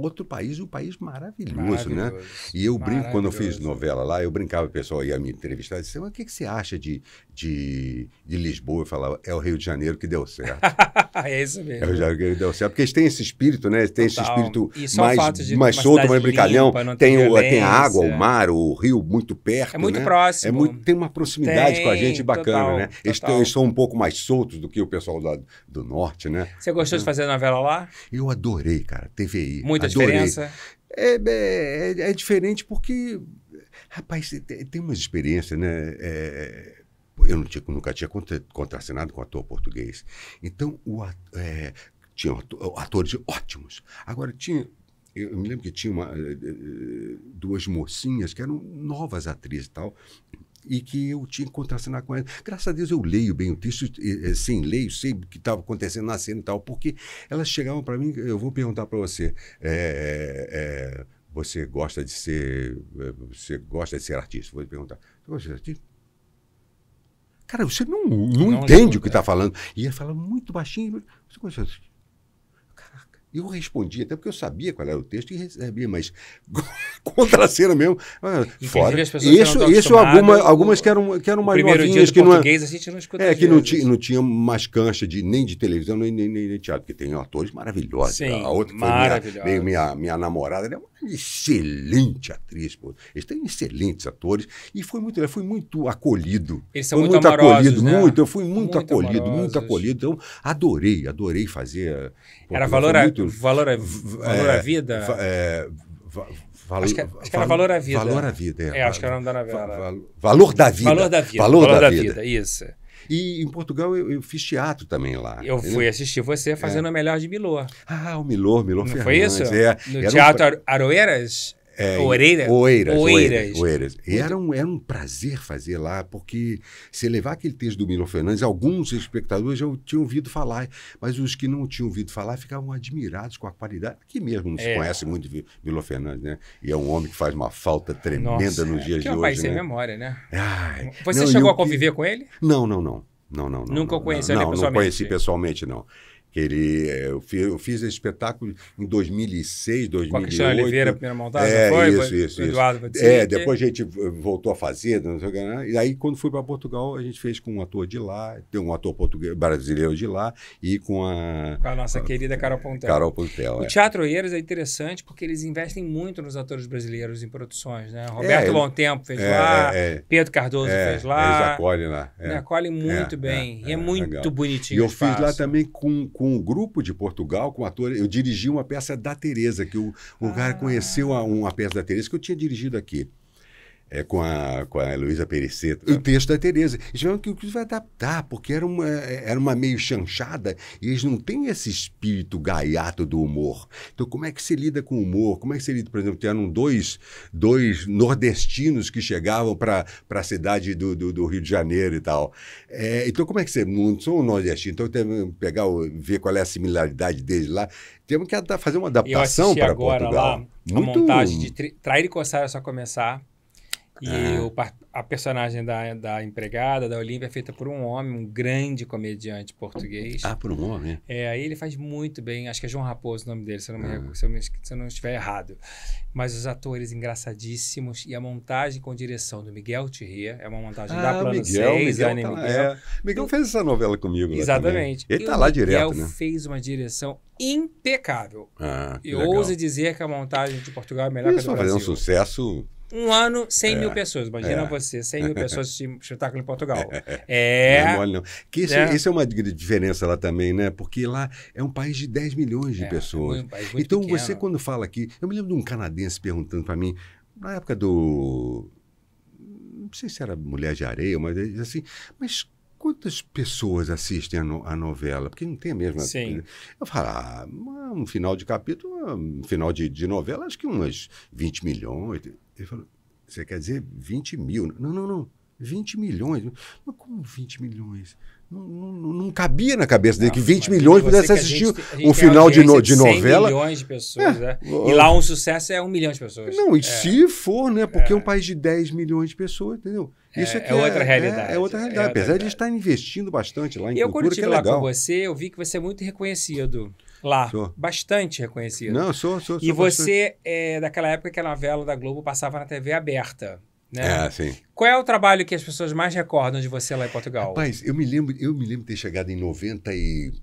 outro país, um país maravilhoso, né? maravilhoso né? E eu brinco, quando eu fiz novela lá, eu brincava, o pessoal ia me entrevistar e disse, mas o que, que você acha de, de, de Lisboa? Eu falava, é o Rio de Janeiro que deu certo. é isso mesmo. É o Rio de Janeiro que deu certo, porque eles têm esse espírito, né? Eles têm esse espírito mais, de, mais solto, mais brincalhão. Limpa, tem, tem, o, tem a água, o mar, o rio muito perto, É muito né? próximo. É muito, tem uma proximidade tem, com a gente bacana, total, né? Eles, total. eles, são um pouco mais soltos do que o pessoal do, do norte, né? Você gostou então, de fazer novela lá? Eu adorei, cara. TVI. Muito muita Adorei. diferença? É, é, é, é diferente porque, rapaz, tem umas experiências, né? É, eu não tinha, nunca tinha contracenado com ator português. Então, o ator, é, tinha atores ótimos. Agora, tinha. Eu me lembro que tinha uma, é, é, duas mocinhas que eram novas atrizes e tal e que eu tinha que contracenar com ela. Graças a Deus eu leio bem o texto, sem leio, sei o que estava tá acontecendo na cena e tal, porque elas chegavam para mim, eu vou perguntar para você, é, é, é, você gosta de ser, é, você gosta de ser artista? Vou perguntar, você gosta de ser artista? Cara, você não, não, não entende o que está é. falando. E ela fala muito baixinho, você gosta de ser artista? E eu respondi, até porque eu sabia qual era o texto e recebia, mas contra a cena mesmo. Ah, Inclusive, fora. isso, isso é alguma, algumas que eram, que eram mais novinhas. que não, é- a gente não escuta. É, que não, ti, não tinha mais cancha de, nem de televisão, nem, nem, nem, de teatro, porque tem atores maravilhosos. Sim, a outra maravilhosa. Minha, minha, minha, namorada, ela é uma excelente atriz. Pô. Eles têm excelentes atores. E foi muito, foi muito acolhido. Eles são foi muito, muito amorosos, acolhido, né? muito. Eu fui muito, muito acolhido, amorosos. muito acolhido. Então, adorei, adorei fazer. Pô, era valor, muito, Valor à é, vida? É, valo, acho, que, é- acho que, era valor à vida. Valor à vida, é. é acho que era o nome da novela. valor da vida. Valor da vida. Valor, valor da, da vida. vida. isso. E em Portugal eu, eu, fiz teatro também lá. Eu fui assistir você fazendo é. a melhor de Milor. Ah, o Milor, Milor Não Fernandes. Foi isso? É, no Teatro um... Aroeiras? É, Oreira? Oeiras, Oeiras. Oeiras. E era um, era um prazer fazer lá, porque se levar aquele texto do Milo Fernandes, alguns espectadores já tinham ouvido falar, mas os que não tinham ouvido falar ficavam admirados com a qualidade. Aqui mesmo não se é. conhece muito Milo Fernandes, né? E é um homem que faz uma falta tremenda Nossa, nos dias de é hoje. Rapaz, né? sem memória, né? Ai, Você não, chegou a conviver que... com ele? Não, não, não. Não, não, não. Nunca o conheceu não, né, pessoalmente? Não, não conheci pessoalmente, não que ele é, eu fiz, eu fiz, esse espetáculo em 2006, 2008. Com a Oliveira, primeira montagem, é, foi? Isso, foi, isso, Eduardo É, depois a gente eh, voltou a fazer, não sei o que, né? e aí quando fui para Portugal, a gente fez com um ator de lá, tem um ator português, brasileiro de lá e com a com a nossa a, querida Carol Pontel. Carol Pontel. O é. Teatro Eiras é interessante porque eles investem muito nos atores brasileiros em produções, né? Roberto é, Bom Tempo fez é, lá, é, é. Pedro Cardoso fez lá. Eles acolhem lá. Né? Acolhem muito bem, e é, muito bonitinho. E eu fiz lá também com, com com um grupo de Portugal, com atores. Eu dirigi uma peça da Tereza, que o, o ah. cara conheceu a, uma peça da Tereza que eu tinha dirigido aqui é com a, com a Heloísa Pereceta. O texto da Tereza. Eles tiveram que adaptar, porque era uma, era uma meio chanchada e eles não têm esse espírito gaiato do humor. Então, como é que se lida com o humor? Como é que se lida, por exemplo, eram dois, dois nordestinos que chegavam para a cidade do, do, do, Rio de Janeiro e tal. É, então, como é que você. Não sou um nordestino, então temos que pegar, ver qual é a similaridade deles lá. Temos que fazer uma adaptação para Portugal. Lá, Muito... a montagem de Trair e Coçar é só começar e é. o, a personagem da, da empregada, da Olímpia, é feita por um homem, um grande comediante português. Ah, por um homem? É, aí ele faz muito bem, acho que é João Raposo o nome dele, se eu não, me, ah. se eu, me, se eu não estiver errado. Mas os atores engraçadíssimos e a montagem com direção do Miguel Thierry, é uma montagem ah, da Plano Miguel, 6, Miguel, tá Miguel. Tá lá, é. Miguel fez essa novela comigo. Exatamente. Ele tá lá Miguel direto, Miguel né? fez uma direção impecável. Ah, eu ouso dizer que a montagem de Portugal é melhor Isso que a do Brasil. fazer um sucesso um ano, 100 é, mil pessoas. Imagina é. você, 100 mil pessoas de espetáculo em Portugal. É, é. Não é mole, não. Que isso, é. Né? isso é uma diferença lá também, né? Porque lá é um país de 10 milhões de é, é pessoas. Um então, pequeno. você, quando fala aqui. Eu me lembro de um canadense perguntando para mim, na época do. Não sei se era Mulher de Areia, mas assim. Mas quantas pessoas assistem a, no, a, novela? Porque não tem a mesma. Sim. Eu falo, ah, um final de capítulo, um final de, de novela, acho que umas 20 milhões. Ele falou, você quer dizer 20 mil? Não, não, não. 20 milhões. Mas como 20 milhões? Não, não, não cabia na cabeça dele não, que 20 milhões pudesse assistir gente, um final de, no, de novela. 100 milhões de pessoas, é. né? E lá um sucesso é um milhão de pessoas. Não, e é. se for, né? Porque é, é um país de 10 milhões de pessoas, entendeu? É, Isso é, é, outra é, né, realidade. É, outra realidade. Apesar outra de ele estar investindo bastante lá em eu cultura, que é legal. Eu quando estive lá com você, eu vi que você é muito reconhecido. Lá. Sou. Bastante reconhecido. Não, sou, sou. sou e você bastante. é daquela época que a novela da Globo passava na TV aberta. Né? É, sim. Qual é o trabalho que as pessoas mais recordam de você lá em Portugal? Rapaz, eu me lembro, eu me lembro de ter chegado em 90 e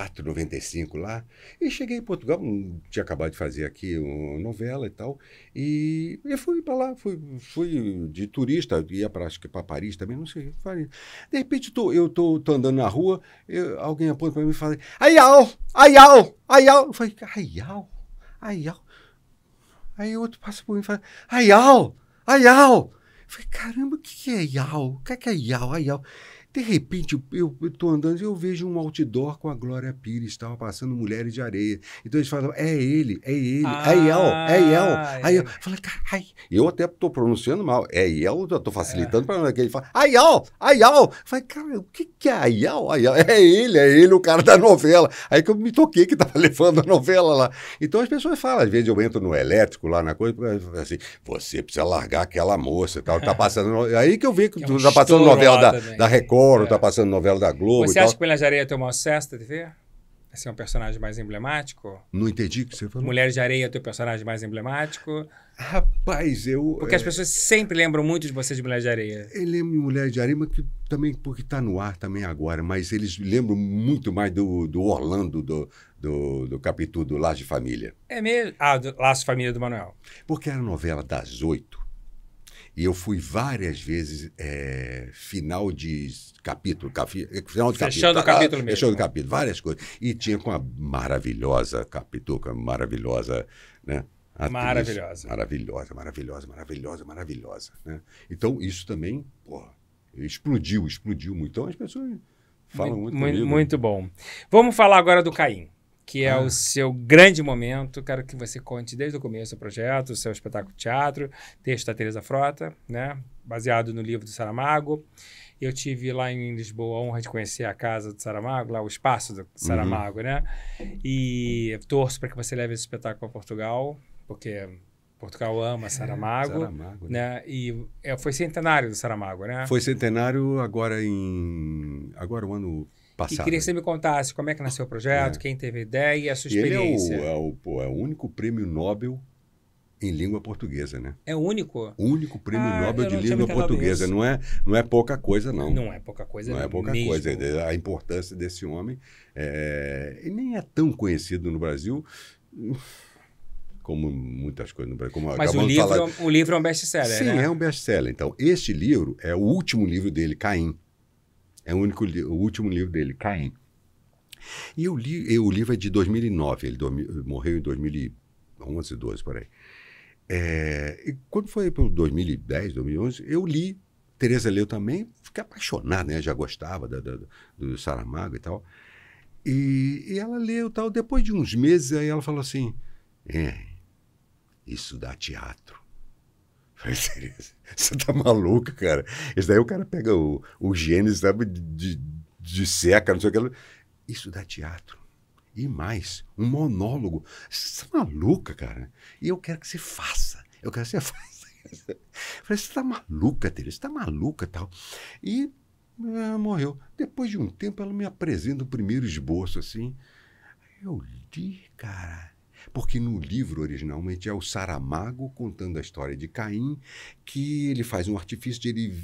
94, 95 lá. E cheguei em Portugal, hum, tinha acabado de fazer aqui uma novela e tal. E eu fui para lá, fui, fui de turista, ia para acho que para Paris também, não sei. Faria. De repente tô, eu tô, tô andando na rua, eu, alguém aponta para mim e fala: Aial, Aial, Aial. Eu falei: Aial, Aial. Aí outro passa por mim e fala: Aial, Aial. Eu falei: caramba, o que, que é Aial? O que, que é Aial? Aial. De repente, eu estou andando e eu vejo um outdoor com a Glória Pires, estava passando Mulheres de Areia. Então eles falam, é ele, é ele, ah, é El, é El. Ah, Aí eu é. falei, carai, eu até estou pronunciando mal, é El, eu estou facilitando é. para ele fala, El Aiel. Eu falei, cara, o que, que é Aiel? El É ele, é ele, o cara da novela. Aí que eu me toquei que estava levando a novela lá. Então as pessoas falam, às vezes eu entro no elétrico lá na coisa, assim, você precisa largar aquela moça e tal, está passando. Aí que eu vi que, que é um tá passando novela da, né? da Record Moro, tá é. tá passando novela da Globo. Você acha que Mulher de Areia tem o maior sucesso da TV? Assim, é um personagem mais emblemático? Não entendi o que você falou. Mulher de Areia é o teu personagem mais emblemático? Rapaz, eu. Porque é... as pessoas sempre lembram muito de você de Mulher de Areia. Eu lembro de Mulher de Areia, mas que, também porque está no ar também agora. Mas eles lembram muito mais do, do Orlando, do, do, do capítulo do Laço de Família. É mesmo? Ah, do Laço de Família do Manuel. Porque era novela das oito. E eu fui várias vezes é, final de capítulo, capi, final de fechando tá, tá, capítulo. o capítulo ah, mesmo. Fechando o capítulo, várias coisas. E tinha com a maravilhosa Capituca, maravilhosa, né? Atriz, maravilhosa. Maravilhosa, maravilhosa, maravilhosa, maravilhosa. Né? Então, isso também, pô explodiu, explodiu muito. Então, as pessoas falam muito. Muito, comigo. muito bom. Vamos falar agora do Caim que é ah. o seu grande momento. Quero que você conte desde o começo o projeto, o seu espetáculo de teatro, texto da Teresa Frota, né? baseado no livro do Saramago. Eu tive lá em Lisboa a honra de conhecer a casa do Saramago, lá o espaço do uhum. Saramago, uhum. né? E torço para que você leve esse espetáculo para Portugal, porque Portugal ama é, Saramago, Saramago né? né? E é, foi centenário do Saramago, né? Foi centenário agora em agora o ano passado. E queria que você me contasse como é que nasceu o projeto, é. quem teve a ideia e a sua experiência. Ele é o, é, o, é o único prêmio Nobel em língua portuguesa, né? É o único? Único prêmio ah, Nobel de língua portuguesa. Não é, não é pouca coisa, não. Não é pouca coisa, não. é pouca mesmo. coisa. A importância desse homem. É... Ele nem é tão conhecido no Brasil como muitas coisas no Brasil. Como Mas o livro, falar... É o livro é um best-seller, Sim, né? é um best-seller. Então, este livro é o último livro dele, Caim. É o, único, o último livro dele, Caim. E eu li, eu, o livro é de 2009, ele dormi, morreu em 2011, 12, por aí. É, e quando foi para 2010, 2011, eu li, Tereza leu também, fiquei apaixonado, né? Já gostava da, da, do Saramago e tal. E, e ela leu tal. Depois de uns meses, aí ela falou assim: é, isso dá teatro. Falei, Tereza, Você tá maluco, cara? Isso daí o cara pega o, o Gênesis, sabe, de, de seca, não sei o que. Isso dá teatro. E mais, um monólogo. Você tá maluca, cara? E eu quero que você faça. Eu quero que você faça. Eu falei, você tá maluca, Tereza? Você tá maluca tal. E é, morreu. Depois de um tempo, ela me apresenta o primeiro esboço, assim. Eu li, cara. Porque no livro, originalmente, é o Saramago contando a história de Caim, que ele faz um artifício de ele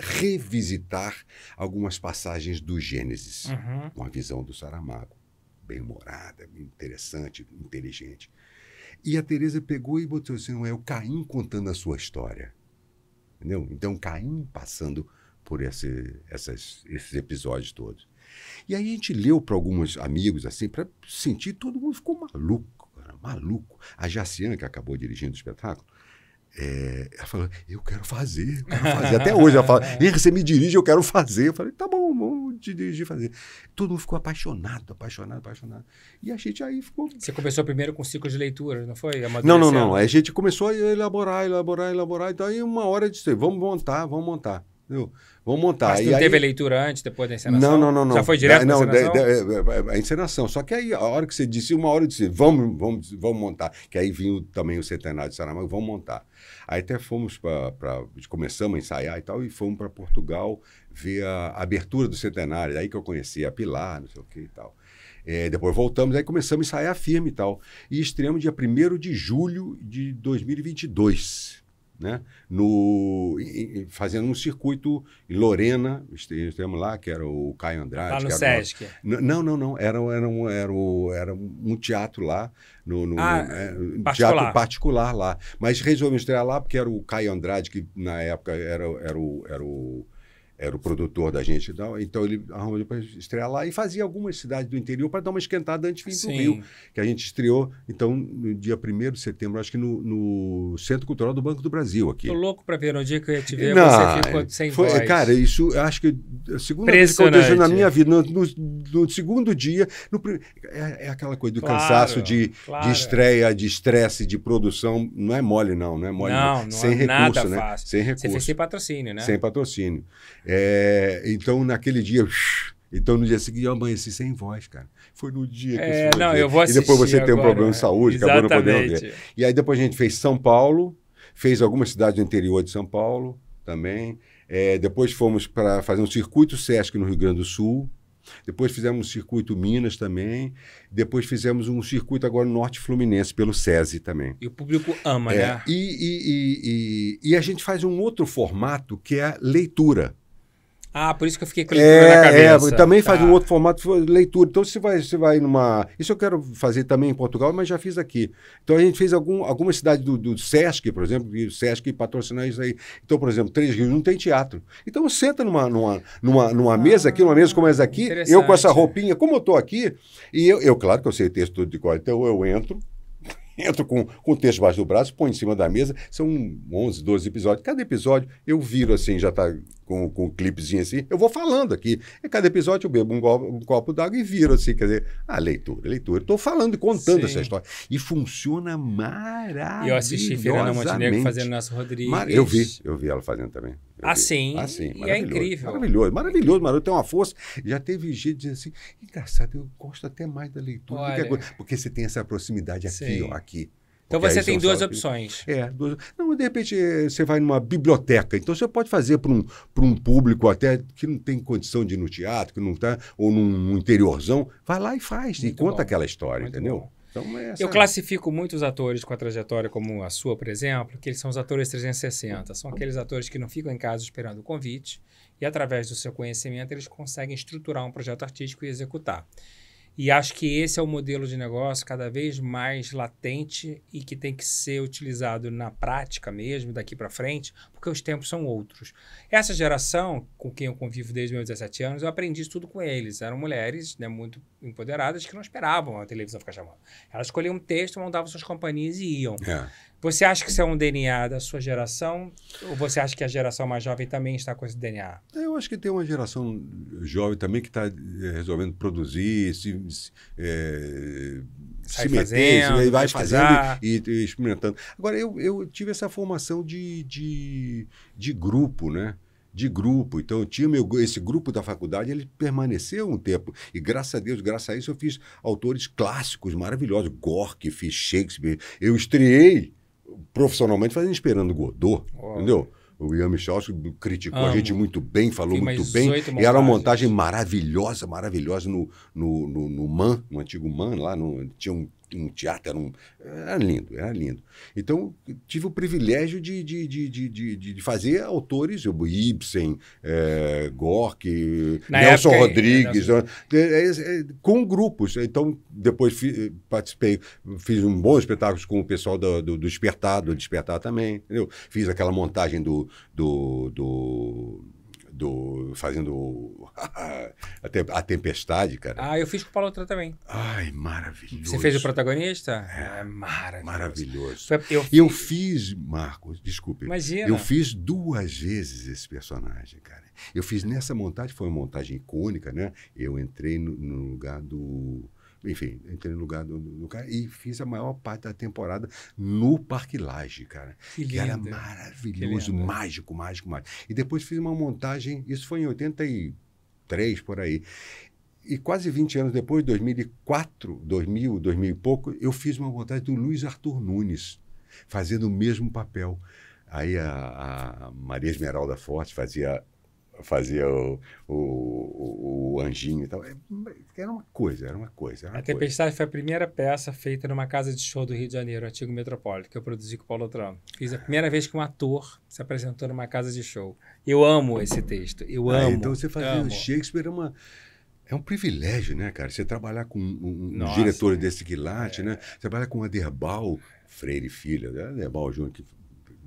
revisitar algumas passagens do Gênesis, uhum. com a visão do Saramago. Bem-humorada, interessante, inteligente. E a Teresa pegou e botou assim, é o Caim contando a sua história. Entendeu? Então, Caim passando por esse, essas, esses episódios todos. E aí a gente leu para alguns amigos, assim, para sentir, todo mundo ficou maluco maluco. A Jaciana, que acabou dirigindo o espetáculo, é, ela falou, eu quero fazer, eu quero fazer. Até hoje ela fala, você me dirige, eu quero fazer. Eu falei, tá bom, vamos te dirigir, fazer. Todo mundo ficou apaixonado, apaixonado, apaixonado. E a gente aí ficou... Você começou primeiro com ciclo de leitura, não foi? Não, não, não. A gente começou a elaborar, elaborar, elaborar. E então, daí uma hora de vamos montar, vamos montar. Entendeu? Vamos montar. Mas tu aí, teve a leitura antes, depois da encenação? Não, não, não. não. Já foi direto não, da encenação? a é, é, é, encenação. Só que aí, a hora que você disse, uma hora eu disse, vamos, vamos, vamos montar. Que aí vinha também o centenário de Saramago, vamos montar. Aí até fomos para... Começamos a ensaiar e tal, e fomos para Portugal ver a abertura do centenário. daí que eu conheci a Pilar, não sei o que e tal. É, depois voltamos, aí começamos a ensaiar firme e tal. E estreamos dia 1 de julho de 2022 né? no, fazendo um circuito em Lorena, estivemos lá, que era o Caio Andrade. Lá no Sesc. Uma... não, não, não. Era, era, um, era, um, era um teatro lá, no, no ah, é, né, um particular. teatro particular lá. Mas resolvemos estrear lá porque era o Caio Andrade, que na época era, era, o, era o era o produtor da gente e Então ele arrumou para estrear lá e fazia algumas cidades do interior para dar uma esquentada antes de vir para o Rio, que a gente estreou, então, no dia 1 de setembro, acho que no, no, Centro Cultural do Banco do Brasil aqui. Estou louco para ver, no dia que eu ia te ver, Não, você ficou é, sem foi, voz. Cara, isso, acho que a segunda vez que aconteceu na minha vida, no, no, no segundo dia, é, é, aquela coisa do claro, cansaço de, claro. de estreia, de estresse, de produção, não é mole não, não é mole não, não, não sem é recurso, né? Fácil. Sem recurso. Você fez sem patrocínio, né? Sem patrocínio. É, então, naquele dia. Então, no dia seguinte, eu amanheci sem voz, cara. Foi no dia que é, isso não, eu vou E depois você agora, tem um problema de saúde, acabou não podendo ver. E aí depois a gente fez São Paulo, fez algumas cidades do interior de São Paulo também. É, depois fomos para fazer um circuito SESC no Rio Grande do Sul. Depois fizemos um circuito Minas também. Depois fizemos um circuito agora Norte Fluminense, pelo SESI também. E o público ama, é, né? E, e, e, e a gente faz um outro formato que é a leitura. Ah, por isso que eu fiquei com é, leitura é, na cabeça. É, também tá. faz um outro formato leitura. Então, você vai, você vai numa. Isso eu quero fazer também em Portugal, mas já fiz aqui. Então, a gente fez algum, alguma cidade do, do Sesc, por exemplo, e o Sesc patrocinar isso aí. Então, por exemplo, Três Rios não tem teatro. Então, senta numa, numa, numa, numa ah, mesa aqui, numa mesa como essa aqui, eu com essa roupinha, como eu estou aqui, e eu, eu, claro que eu sei o texto de cor, então eu entro entro com, com o texto debaixo do braço, põe em cima da mesa. São 11, 12 episódios. Cada episódio eu viro assim, já está com, com um clipezinho assim. Eu vou falando aqui. E cada episódio eu bebo um, go, um copo d'água e viro assim. Quer dizer, ah, leitura, leitura. Estou falando e contando Sim. essa história. E funciona maravilhosamente. Eu assisti Fernanda Montenegro fazendo Nelson Rodrigues. Mar... Eu vi, eu vi ela fazendo também. Assim, assim e é incrível. Maravilhoso, maravilhoso, maravilhoso. Tem uma força. Já teve gente dizendo assim, engraçado, eu gosto até mais da leitura Olha. do que agora. Porque você tem essa proximidade aqui, Sim. ó, aqui. Então Porque você tem duas sabe, opções. É, duas. Não, de repente eh, você vai numa biblioteca. Então você pode fazer para um, um público até que não tem condição de ir no teatro, que não está, ou num interiorzão. Vai lá e faz, Muito e bom. conta aquela história, Muito entendeu? Bom. Então, é essa... Eu classifico muitos atores com a trajetória como a sua, por exemplo, que eles são os atores 360. São aqueles atores que não ficam em casa esperando o convite e, através do seu conhecimento, eles conseguem estruturar um projeto artístico e executar. E acho que esse é o modelo de negócio cada vez mais latente e que tem que ser utilizado na prática mesmo, daqui para frente, porque os tempos são outros. Essa geração, com quem eu convivo desde meus 17 anos, eu aprendi isso tudo com eles. Eram mulheres né, muito empoderadas que não esperavam a televisão ficar chamando. Elas escolhiam um texto, mandavam suas companhias e iam. É. Você acha que isso é um DNA da sua geração? Ou você acha que a geração mais jovem também está com esse DNA? É, eu acho que tem uma geração jovem também que está eh, resolvendo produzir, se, se, é, se meter, fazendo, se, vai fazendo e, e, experimentando. Agora, eu, eu tive essa formação de, de, de grupo, né? de grupo. Então, eu tinha meu, esse grupo da faculdade, ele permaneceu um tempo. E graças a Deus, graças a isso, eu fiz autores clássicos maravilhosos. Gork, fiz Shakespeare. Eu estreiei profissionalmente fazendo esperando Godot, oh. entendeu? O Ian Michalski criticou Amo. a gente muito bem, falou muito bem. E era uma montagem maravilhosa, maravilhosa no, no, no, no MAN, no antigo MAN, lá no, tinha um um teatro, era, um, era lindo, era lindo. Então, tive o privilégio de, de, de, de, de fazer autores, Ibsen, é, eh, Gork, Na Nelson época, né, Rodrigues, né, é, é, é, com grupos. Então, depois fi, eh, participei, fiz um bom espetáculo com o pessoal do, do, do Despertar, do Despertar também, entendeu? Fiz aquela montagem do, do, do do fazendo a tempestade, cara. Ah, eu fiz com o Paulo também. Ai, maravilhoso. Você fez o protagonista? É, é maravilhoso. Maravilhoso. eu, fiz... eu fiz, Marcos, desculpe. Imagina. Eu fiz duas vezes esse personagem, cara. Eu fiz nessa montagem, foi uma montagem icônica, né? Eu entrei no, no lugar do enfim, entrei no lugar do, do, cara e fiz a maior parte da temporada no Parque Laje, cara. Que, que era maravilhoso, que mágico, mágico, mágico. E depois fiz uma montagem, isso foi em 83 por aí. E quase 20 anos depois, 2004, 2000, 2000 e pouco, eu fiz uma montagem do Luiz Arthur Nunes, fazendo o mesmo papel. Aí a, a Maria Esmeralda Forte fazia fazia o, o, o, anjinho e tal. É, era uma coisa, era uma coisa. Era uma a Tempestade coisa. foi a primeira peça feita numa casa de show do Rio de Janeiro, o antigo Metropolitan, que eu produzi com o Paulo Trump. Fiz a primeira vez que um ator se apresentou numa casa de show. Eu amo esse texto, eu ah, amo. então você fazia o Shakespeare, é uma... É um privilégio, né, cara? Você trabalhar com um, um diretor né? desse quilate, é. né? Você trabalhar com o Aderbal, Freire Filha, né? Aderbal Júnior, que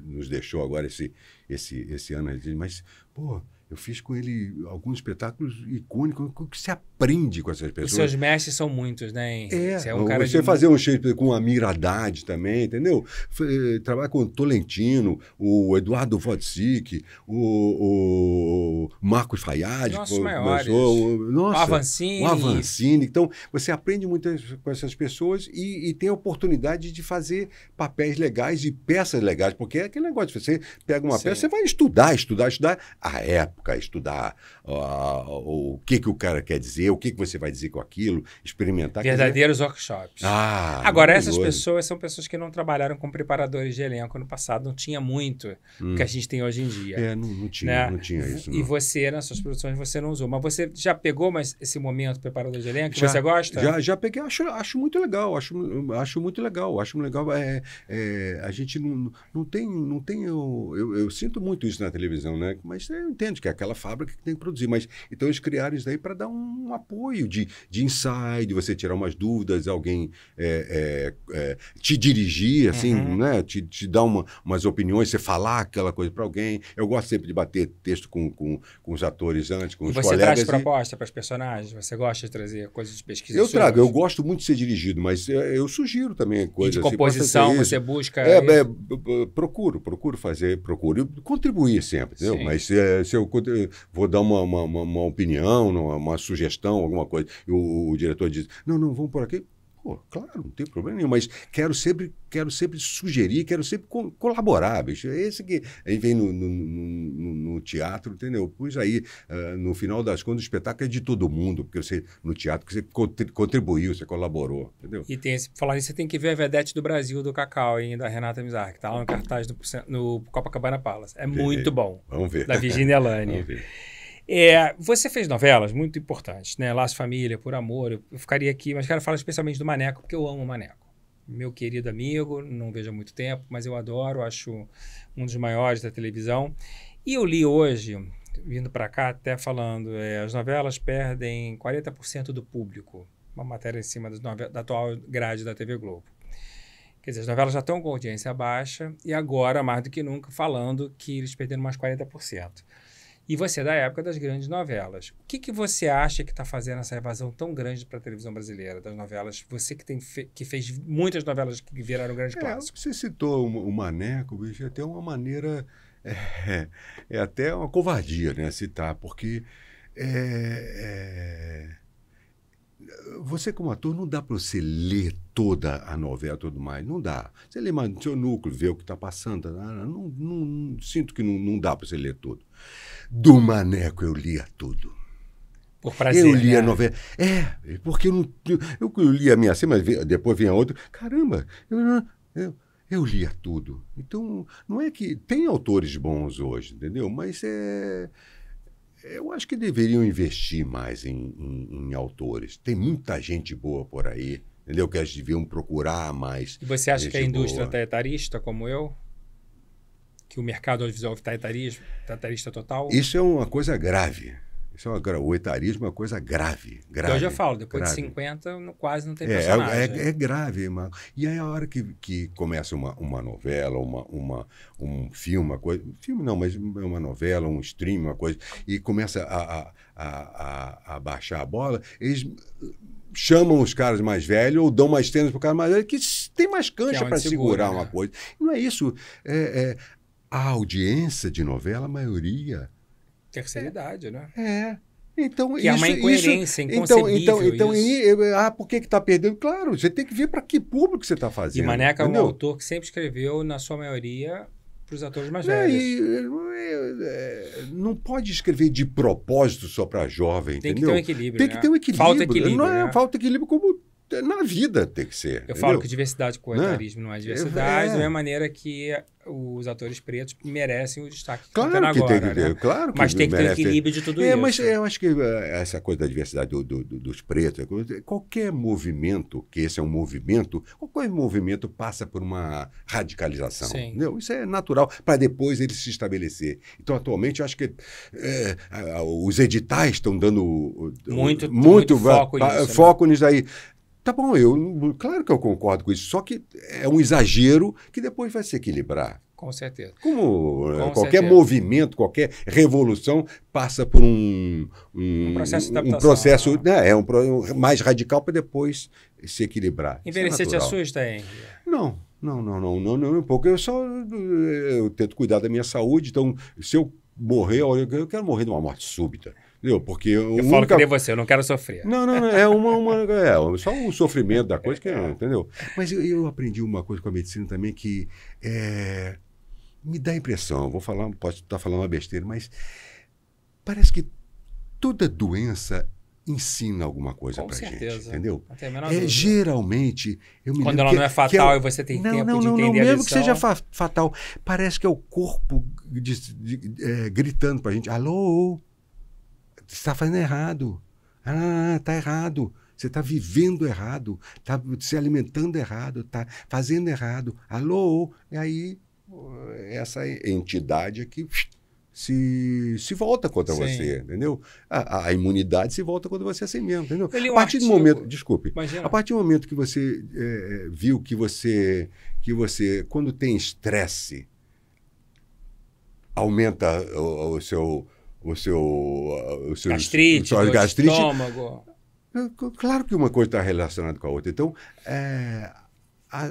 nos deixou agora esse, esse, esse ano. Mas, pô, eu fiz com ele alguns espetáculos icônicos que se aprende com essas pessoas. Os seus mestres são muitos, né? É, você, é um você fazer um Shakespeare com a miradade também, entendeu? Eh, trabalhar com o Tolentino, o Eduardo Vodzik, o, o Marcos Fayad, Nossos maiores. O, nossa, o Avancini. o Avancini. Então, você aprende muito com essas pessoas e, e tem a oportunidade de fazer papéis legais e peças legais, porque é aquele negócio, você pega uma Sim. peça, você vai estudar, estudar, estudar a época, estudar uh, o que, que o cara quer dizer, o que, que você vai dizer com aquilo, experimentar. Né? Verdadeiros dizer... workshops. Ah, Agora, essas pessoas são pessoas que não trabalharam com preparadores de elenco no passado, não tinha muito hum. que a gente tem hoje em dia. É, não, não tinha, né? não tinha isso. Não. E você, nas suas produções, você não usou. Mas você já pegou mais esse momento preparador de elenco já, que você gosta? Já, já peguei, acho, acho muito legal, acho, acho muito legal, acho legal. É, é, a gente não, não tem, não tem eu, eu, eu sinto muito isso na televisão, né? Mas eu entendo que é aquela fábrica que tem que produzir. Mas então eles criaram isso daí para dar uma apoio de, de insight, você tirar umas dúvidas, alguém é, é, é, te dirigir, assim, uhum. né? Te, te dar uma, umas opiniões, você falar aquela coisa para alguém. Eu gosto sempre de bater texto com, com, com os atores antes, com e os você colegas. Você traz proposta e... para os personagens? Você gosta de trazer coisas de pesquisa? Eu trago, eu gosto muito de ser dirigido, mas eu sugiro também coisas. de assim composição, assim, você busca. É, é, procuro, procuro fazer, procuro contribuir sempre, entendeu? Sim. Mas é, se eu vou dar uma, uma, uma, uma opinião, uma sugestão, gestão, alguma coisa. E o, o diretor diz: não, não, vamos por aqui. Pô, claro, não tem problema nenhum, mas quero sempre, quero sempre sugerir, quero sempre co colaborar, bicho. É esse que aí vem no, no, no, no teatro, entendeu? Pois aí, uh, no final das contas, o espetáculo é de todo mundo, porque você, no teatro, você contribuiu, você colaborou, entendeu? E tem esse, falar nisso, você tem que ver a Vedete do Brasil, do Cacau, hein, da Renata Mizar, que tá lá no cartaz do, no Copacabana Palace. É Vê. muito bom. Vamos ver. Da Virginia Lani. Vamos ver. É, você fez novelas muito importantes, né? Laço Família, Por Amor, eu, ficaria aqui, mas quero falar especialmente do Maneco, porque eu amo o Maneco. Meu querido amigo, não vejo há muito tempo, mas eu adoro, acho um dos maiores da televisão. E eu li hoje, vindo para cá, até falando, é, as novelas perdem 40% do público. Uma matéria em cima da atual grade da TV Globo. Quer dizer, as novelas já estão com audiência baixa e agora, mais do que nunca, falando que eles perderam mais 40%. E você é da época das grandes novelas. O que, que você acha que está fazendo essa evasão tão grande para a televisão brasileira, das novelas? Você que, tem fe que fez muitas novelas que viraram grandes é, clássicos. Você citou o, o Maneco, bicho, até uma maneira. É, é, até uma covardia, né? Citar, porque. É, é você, como ator, não dá para você ler toda a novela tudo mais. Não dá. Você lê mais no seu núcleo, vê o que está passando. Tá, tá, tá, não, não, não, sinto que não, não dá para você ler tudo. Do Maneco eu lia tudo. Por prazer. Eu lia né? novela. É, porque eu não. Eu, eu lia a minha assim, mas depois vinha outro. Caramba, eu, eu, eu lia tudo. Então, não é que. Tem autores bons hoje, entendeu? Mas é. Eu acho que deveriam investir mais em, em, em autores. Tem muita gente boa por aí, entendeu? Que eles deviam procurar mais. E você acha que a indústria boa. é etarista, como eu? que o mercado audiovisual está etarismo, etarista tá total? Isso é uma coisa grave. Isso é uma, o etarismo é uma coisa grave. grave então eu já falo, depois grave. de 50 quase não tem é, é personagem. É, é, é grave, mano. E aí a hora que, que começa uma, uma novela, uma, uma, um filme, uma coisa. Filme não, mas é uma novela, um stream, uma coisa, e começa a, a, a, a baixar a bola, eles chamam os caras mais velhos ou dão mais tênis para o cara mais velho, que tem mais cancha é para segurar né? uma coisa. Não é isso. É, é, a audiência de novela, a maioria. Terceira é, idade, né? É. é. Então, que isso, é uma incoerência, isso, Então, então, então isso. e, ah, por que está perdendo? Claro, você tem que ver para que público você está fazendo. E Maneca é um autor que sempre escreveu, na sua maioria, para os atores mais velhos. É, não pode escrever de propósito só para jovem, tem entendeu? Tem que ter um equilíbrio. Tem né? que ter um equilíbrio. Falta equilíbrio. Não é né? falta equilíbrio como é, na vida tem que ser. Eu entendeu? falo que diversidade com né? etarismo não é, é diversidade, é. mesma é maneira que os atores pretos merecem o destaque. Claro que, tá que tem que né? claro que Mas tem que ter equilíbrio de tudo é, isso. Mas eu acho que eh, essa coisa da diversidade do, do, do, dos pretos, qualquer movimento, que esse é um movimento, qualquer movimento passa por uma radicalização. Entendeu? Isso é natural, para depois ele se estabelecer. Então, atualmente, eu acho que é, os editais estão dando muito, muito, muito né? foco, nisso, foco né? nisso aí. Tá bom, eu claro que eu concordo com isso, só que é um exagero que depois vai se equilibrar. Com certeza. Como com eh, qualquer certeza. movimento, qualquer revolução passa por um, um, um processo, um processo né? né? é um, mais radical para depois se equilibrar. É Envelhecer é te assusta, hein? Não, não, não, não, não, não, um pouco. Eu só eu tento cuidar da minha saúde, então se eu morrer, eu quero morrer de uma morte súbita. Entendeu? Porque eu falo que nem você, eu não quero sofrer. Não, não, não é uma, uma é só o sofrimento da coisa que é, é, entendeu? Mas eu, eu, aprendi uma coisa com a medicina também que é, me dá a impressão, vou falar, posso estar falando uma besteira, mas parece que toda doença ensina alguma coisa para gente, entendeu? É, geralmente eu me quando ela não é, é fatal é, e você tem não, tempo não, não, de entender não, mesmo que seja fa fatal, parece que é o corpo de, de, é, gritando para gente, alô, você está fazendo errado. Ah, está errado. Você está vivendo errado, está se alimentando errado, está fazendo errado. Alô? E aí, essa entidade aqui se, se volta contra Sim. você, entendeu? A, a, imunidade se volta contra você assim mesmo, entendeu? Ele é a partir um do momento, desculpe, imagina. a partir do momento que você é, é, viu que você, que você, quando tem estresse, aumenta o, o seu o seu, o seu gastrite, seu gastrite. estômago. Claro que uma coisa está relacionada com a outra. Então, é, a,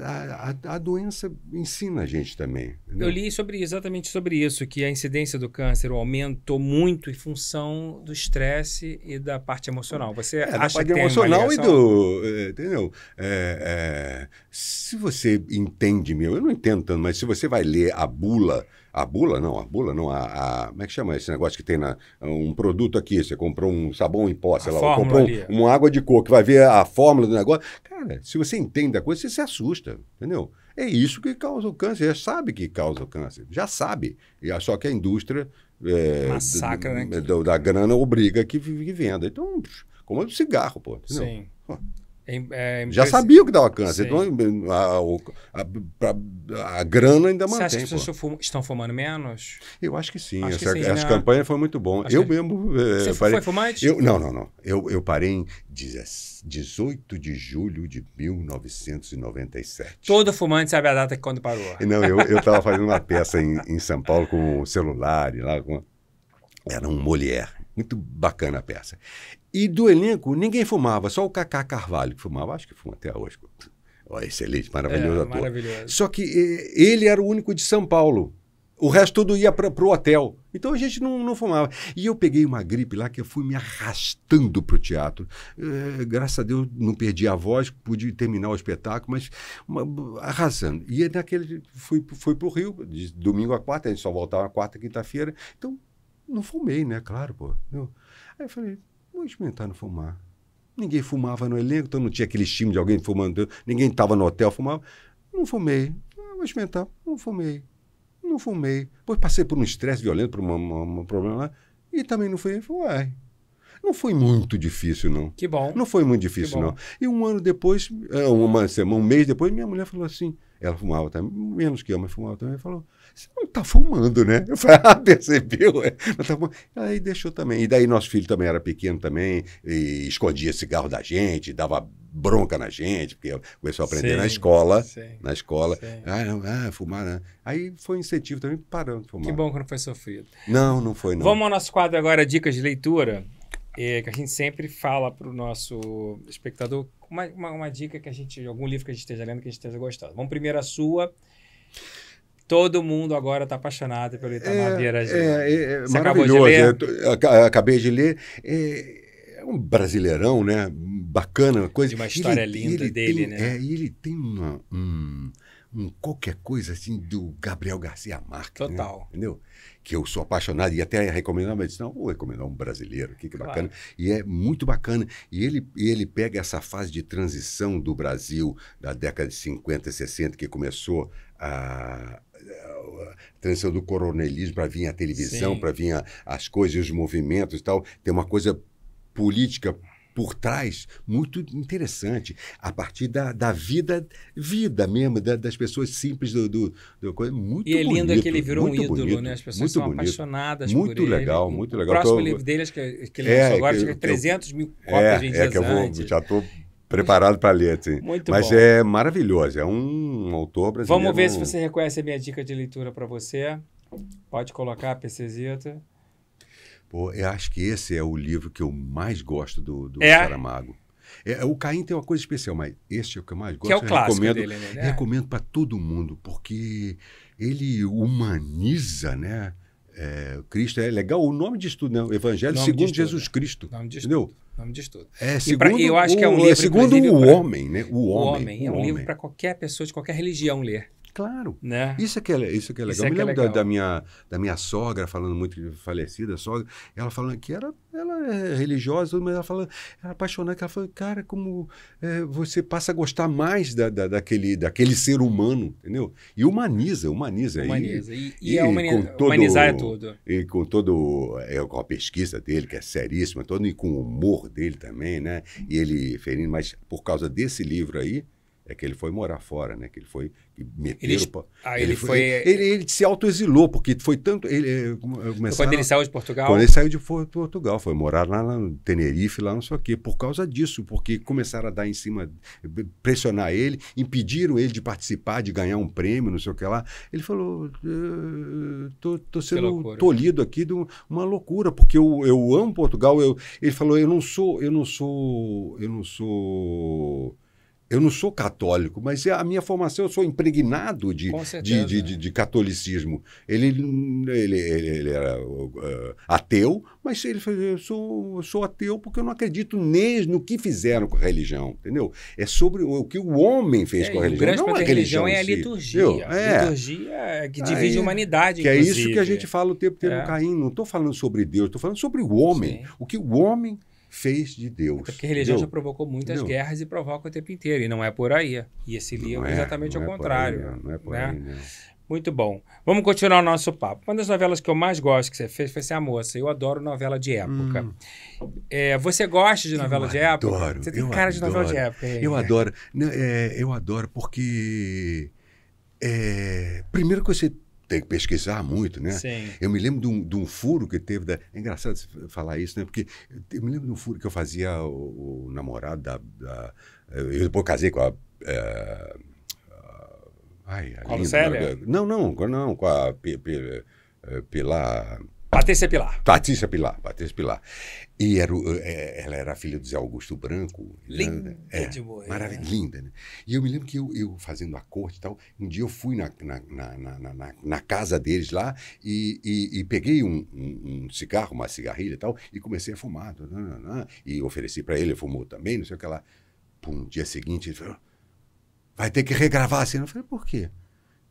a, a, doença ensina a gente também. Né? Eu li sobre, exatamente sobre isso, que a incidência do câncer aumentou muito em função do estresse e da parte emocional. Você é, acha parte que emocional e do. É, entendeu? É, é, se você entende, meu, eu não entendo tanto, mas se você vai ler a bula a bula, não, a bula, não, a, a, Como é que chama esse negócio que tem na, um produto aqui? Você comprou um sabão em pó, sei a lá, comprou um, uma água de coco, vai ver a fórmula do negócio. Cara, se você entende a coisa, você se assusta, entendeu? É isso que causa o câncer, já sabe que causa o câncer, já sabe. e Só que a indústria é, Massacra, né? da, da grana obriga que, que venda. Então, como é do cigarro, pô. Entendeu? Sim. Pô. É, é, já sabia o que dava câncer. Então, a, a, a, a, grana ainda mantém. Você acha que as pessoas estão fumando menos? Eu acho que sim. Acho essa, que sim, essa né? campanha foi muito bom. Acho eu que... mesmo. Eh, Você parei... foi fumante? Eu, não, não, não. Eu, eu parei em 18 de julho de 1997. Todo fumante sabe a data que quando parou. Não, eu estava fazendo uma peça em, em São Paulo com o celular e lá. Com... Era um mulher. Muito bacana a peça. E do elenco, ninguém fumava, só o Cacá Carvalho que fumava. Acho que fuma até hoje. Oh, excelente, maravilhoso é, ator. Maravilhoso. Só que eh, ele era o único de São Paulo. O resto tudo ia para o hotel. Então a gente não, não fumava. E eu peguei uma gripe lá que eu fui me arrastando para o teatro. É, graças a Deus não perdi a voz, pude terminar o espetáculo, mas uma, arrasando. E é naquele fui, fui para o Rio, de domingo a quarta, a gente só voltava quarta, quinta-feira. Então não fumei, né? Claro, pô. Eu, aí eu falei, vou experimentar não fumar. Ninguém fumava no elenco, então não tinha aquele estímulo de alguém fumando, ninguém estava no hotel, fumava. Não fumei. Ah, vou experimentar. Não fumei. Não fumei. Depois passei por um estresse violento, por um problema lá, e também não fui. Não foi muito difícil, não. Que bom. Não foi muito difícil, não. E um ano depois, é, uma semana, um mês depois, minha mulher falou assim, ela fumava também, menos que eu, mas fumava também, falou, você não tá fumando, né? Eu falei, ah, percebeu? É. Tá Aí deixou também. E daí nosso filho também era pequeno também, e escondia cigarro da gente, dava bronca na gente, porque começou a aprender sim, na escola. Sim, na escola. Sim. Ah, não, ah, fumar. Né? Aí foi incentivo também, parando de fumar. Que bom que não foi sofrido. Não, não foi, não. Vamos ao nosso quadro agora, dicas de leitura, é, que a gente sempre fala para o nosso espectador uma, uma, uma, dica que a gente, algum livro que a gente esteja lendo que a gente esteja gostando. Vamos primeiro a sua. Todo mundo agora está apaixonado pelo Itamar é, Vieira Gil. É, é, é, é maravilhoso. Acabou de ler? É, eu acabei de ler. É, um brasileirão, né? Bacana, coisa. De uma história ele, linda ele dele, tem, né? É, e ele tem uma, um, um qualquer coisa assim do Gabriel Garcia Marques. Né? Total. Né? Entendeu? Que eu sou apaixonado e até recomendar, mas disse, não, vou recomendar um brasileiro aqui, que claro. bacana. E é muito bacana. E ele, ele pega essa fase de transição do Brasil da década de 50, 60, que começou a, transição do coronelismo para vir a televisão, para vir a, as coisas, os movimentos e tal. Tem uma coisa política por trás muito interessante a partir da, da vida vida mesmo da, das pessoas simples do, do, do coisa muito e é lindo bonito, é que ele virou um ídolo bonito, né as pessoas muito são bonito, apaixonadas muito por legal ele. muito legal muito legal. o próximo então, livro dele acho que, que ele é, lançou agora que, acho que é 300 eu, mil é, cópias é, de é que eu vou, já estou preparado para ler, sim. Muito Mas bom. é maravilhoso, é um autor brasileiro. Vamos ver se você reconhece a minha dica de leitura para você. Pode colocar, PCzita. Pô, eu acho que esse é o livro que eu mais gosto do, do é. Saramago. É, o Caim tem uma coisa especial, mas este é o que eu mais gosto. Que é o clássico recomendo, dele, né? Recomendo para todo mundo, porque ele humaniza, né? é, Cristo é legal o nome de estudo, né? Evangelho nome segundo Jesus é. Cristo. Nome de estudo. Nome de estudo. É, segundo, pra, eu acho o, que é um livro, é segundo o pra, homem, né? O homem. O homem. É um homem. livro para qualquer pessoa de qualquer religião ler. Claro. Né? Isso é que é, isso é, que é legal. Isso é eu me é lembro é da, da, minha, da minha sogra falando muito, falecida sogra, ela falando que era, ela é religiosa, mas ela falando, era apaixonada, ela falou, cara, como é, você passa a gostar mais da, da, daquele, daquele ser humano, entendeu? E humaniza, humaniza. Humaniza. E, e, e, e é humaniza, com todo, humanizar é tudo. E com todo, é, com a pesquisa dele, que é seríssima, todo, e com o humor dele também, né? E ele ferindo, mas por causa desse livro aí, é que ele foi morar fora, né? Que ele foi que meter ele, o... ah, ele, ele foi, foi... É, ele, ele, se autoexilou, porque foi tanto... Ele, eh, começaram... Quando ele saiu de Portugal? Quando ele saiu de Portugal. Foi morar lá, lá no Tenerife, lá não sei o quê. Por causa disso, porque começaram a dar em cima, eh, pressionar ele, impediram ele de participar, de ganhar um prêmio, não sei o que lá. Ele falou, eh, tô, tô sendo tolhido aqui de uma loucura, porque eu, eu amo Portugal. Eu, ele falou, eu não sou... Eu não sou... Eu não sou eu não sou católico, mas é a minha formação eu sou impregnado de, de, de, é. de catolicismo. Ele, ele, ele, ele era uh, ateu, mas ele falou, eu sou, sou ateu porque eu não acredito nem no que fizeram com a religião, entendeu? É sobre o, que o homem fez é, com a religião, não a religião. é a liturgia. Si, é. Liturgia é que divide Aí, a humanidade, Que inclusive. é isso que a gente fala o tempo inteiro é. no Caim. Não estou falando sobre Deus, estou falando sobre o homem. Sim. O que o homem fez de Deus. É porque a religião Deu? já provocou muitas Deu? guerras e provoca o tempo inteiro, e não é por aí. E esse livro é, é exatamente o é contrário. Aí, não é por né? aí, Muito bom. Vamos continuar o nosso papo. Uma das novelas que eu mais gosto que você fez foi A Moça. Eu adoro novela de época. Hum. É, você gosta de novela eu de adoro, época? Você tem cara adoro. de novela de época. Hein? Eu adoro. Não, é, eu adoro porque... É, primeiro que você tem que pesquisar muito, né? Sim. Eu me lembro de um, de um furo que teve. Da... É engraçado falar isso, né? Porque eu me lembro de um furo que eu fazia o, o namorado da, da, Eu depois casei com a. É... Ai, a Não, não, não, com a é, Pilar. Patrícia Pilar. Patrícia Pilar, Patrícia Pilar. E era, é, ela era filha do Zé Augusto Branco. Linda né? é, de boa. Maravilhosa, é. linda. Né? E eu me lembro que eu, eu fazendo a corte e tal, um dia eu fui na, na, na, na, na casa deles lá e, e, e peguei um, um, um, cigarro, uma cigarrilha e tal, e comecei a fumar. Tá, tá, tá, e ofereci para ele, ele fumou também, não sei o que lá. Pum, dia seguinte, ele falou, vai ter que regravar a cena. Eu falei, por quê?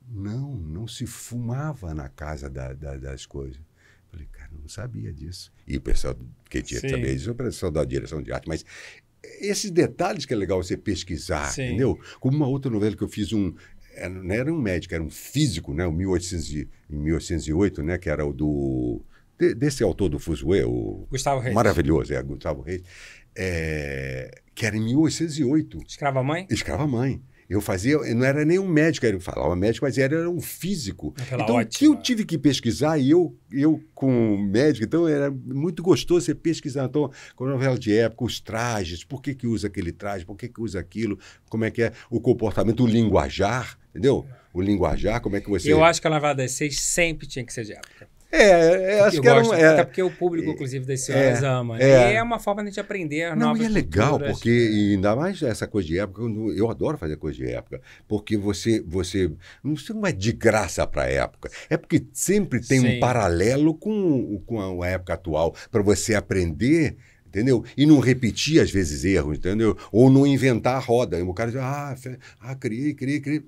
Não, não se fumava na casa da, da, das coisas não sabia disso. E o pessoal que tinha que saber disso, o pessoal da direção de arte, mas esses detalhes que é legal você pesquisar, Sim. entendeu? Como uma outra novela que eu fiz um não era um médico, era um físico, né? O 1800, em 1808, né? Que era o do de, desse autor do Fuzue, é, o Gustavo Reis. maravilhoso, é Gustavo Reis, é, que era em 1808. Escrava mãe. Escrava mãe. Eu fazia, não era nem um médico, eu falava médico, mas era, era um físico. Aquela então, ótima. que eu tive que pesquisar, e eu, eu com médico, então era muito gostoso você pesquisar. Então, com a novela de época, os trajes, por que, que usa aquele traje, por que, que usa aquilo, como é que é o comportamento, o linguajar, entendeu? O linguajar, como é que você. Eu acho que a novela das seis sempre tinha que ser de época. É, é, é acho que era um, é, Até porque o público, é, inclusive, das é, senhoras é, ama. Né? É, e é uma forma de a gente aprender Não, e é legal, porque né? e ainda mais essa coisa de época, eu, eu, adoro fazer coisa de época, porque você, você, você não é de graça para a época. É porque sempre tem Sim. um paralelo com, com a época atual, para você aprender entendeu? E não repetir, às vezes, erros, entendeu? Ou não inventar a roda. O cara diz, ah, ah criei, criei, criei.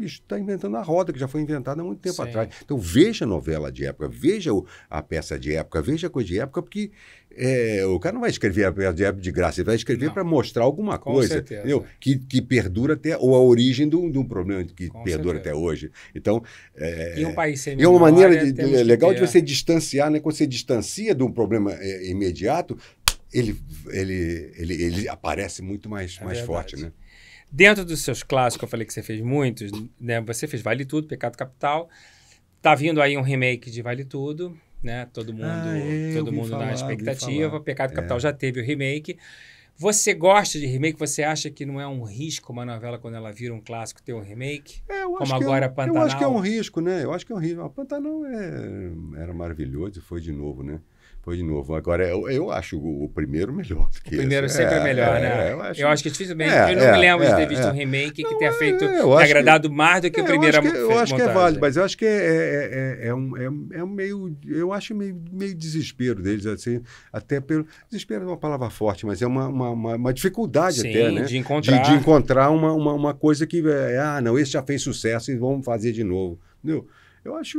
Está inventando a roda, que já foi inventada há muito tempo Sim. atrás. Então, veja a novela de época, veja a peça de época, veja a coisa de época, porque é, o cara não vai escrever a peça de época de graça, ele vai escrever para mostrar alguma Com coisa certeza. entendeu? Que, que perdura até, ou a origem de um, problema que Com perdura certeza. até hoje. Então, é, e um país é uma maneira de, de, legal de né? você distanciar, né? quando você distancia de um problema é, imediato, ele, ele, ele, ele aparece muito mais, é mais forte, né? Dentro dos seus clássicos, eu falei que você fez muitos, né? Você fez Vale Tudo, Pecado Capital. Tá vindo aí um remake de Vale Tudo, né? Todo mundo, ah, todo mundo falar, na expectativa. Pecado Capital é. já teve o remake. Você gosta de remake? Você acha que não é um risco uma novela quando ela vira um clássico ter um remake? É, eu Como é agora é, Pantanal? Eu acho que é um risco, né? Eu acho que é um risco. A ah, Pantanal é, era maravilhoso e foi de novo, né? Foi de novo. Agora, eu, eu acho o, o primeiro melhor. o primeiro esse. sempre é, é melhor, é, né? É, eu acho, eu acho que dificilmente. É, eu não me é, lembro de ter é, visto um remake que não, tenha feito agradado que, mais do que o primeiro Eu acho que, eu acho que é válido, mas eu acho que é, um, é, um meio. Eu acho meio, meio desespero deles, assim, até pelo. Desespero é uma palavra forte, mas é uma, uma, uma, uma dificuldade Sim, até, né? De encontrar. De, de encontrar uma, uma, uma, coisa que. é ah, não, esse já fez sucesso e vamos fazer de novo. Entendeu? Eu acho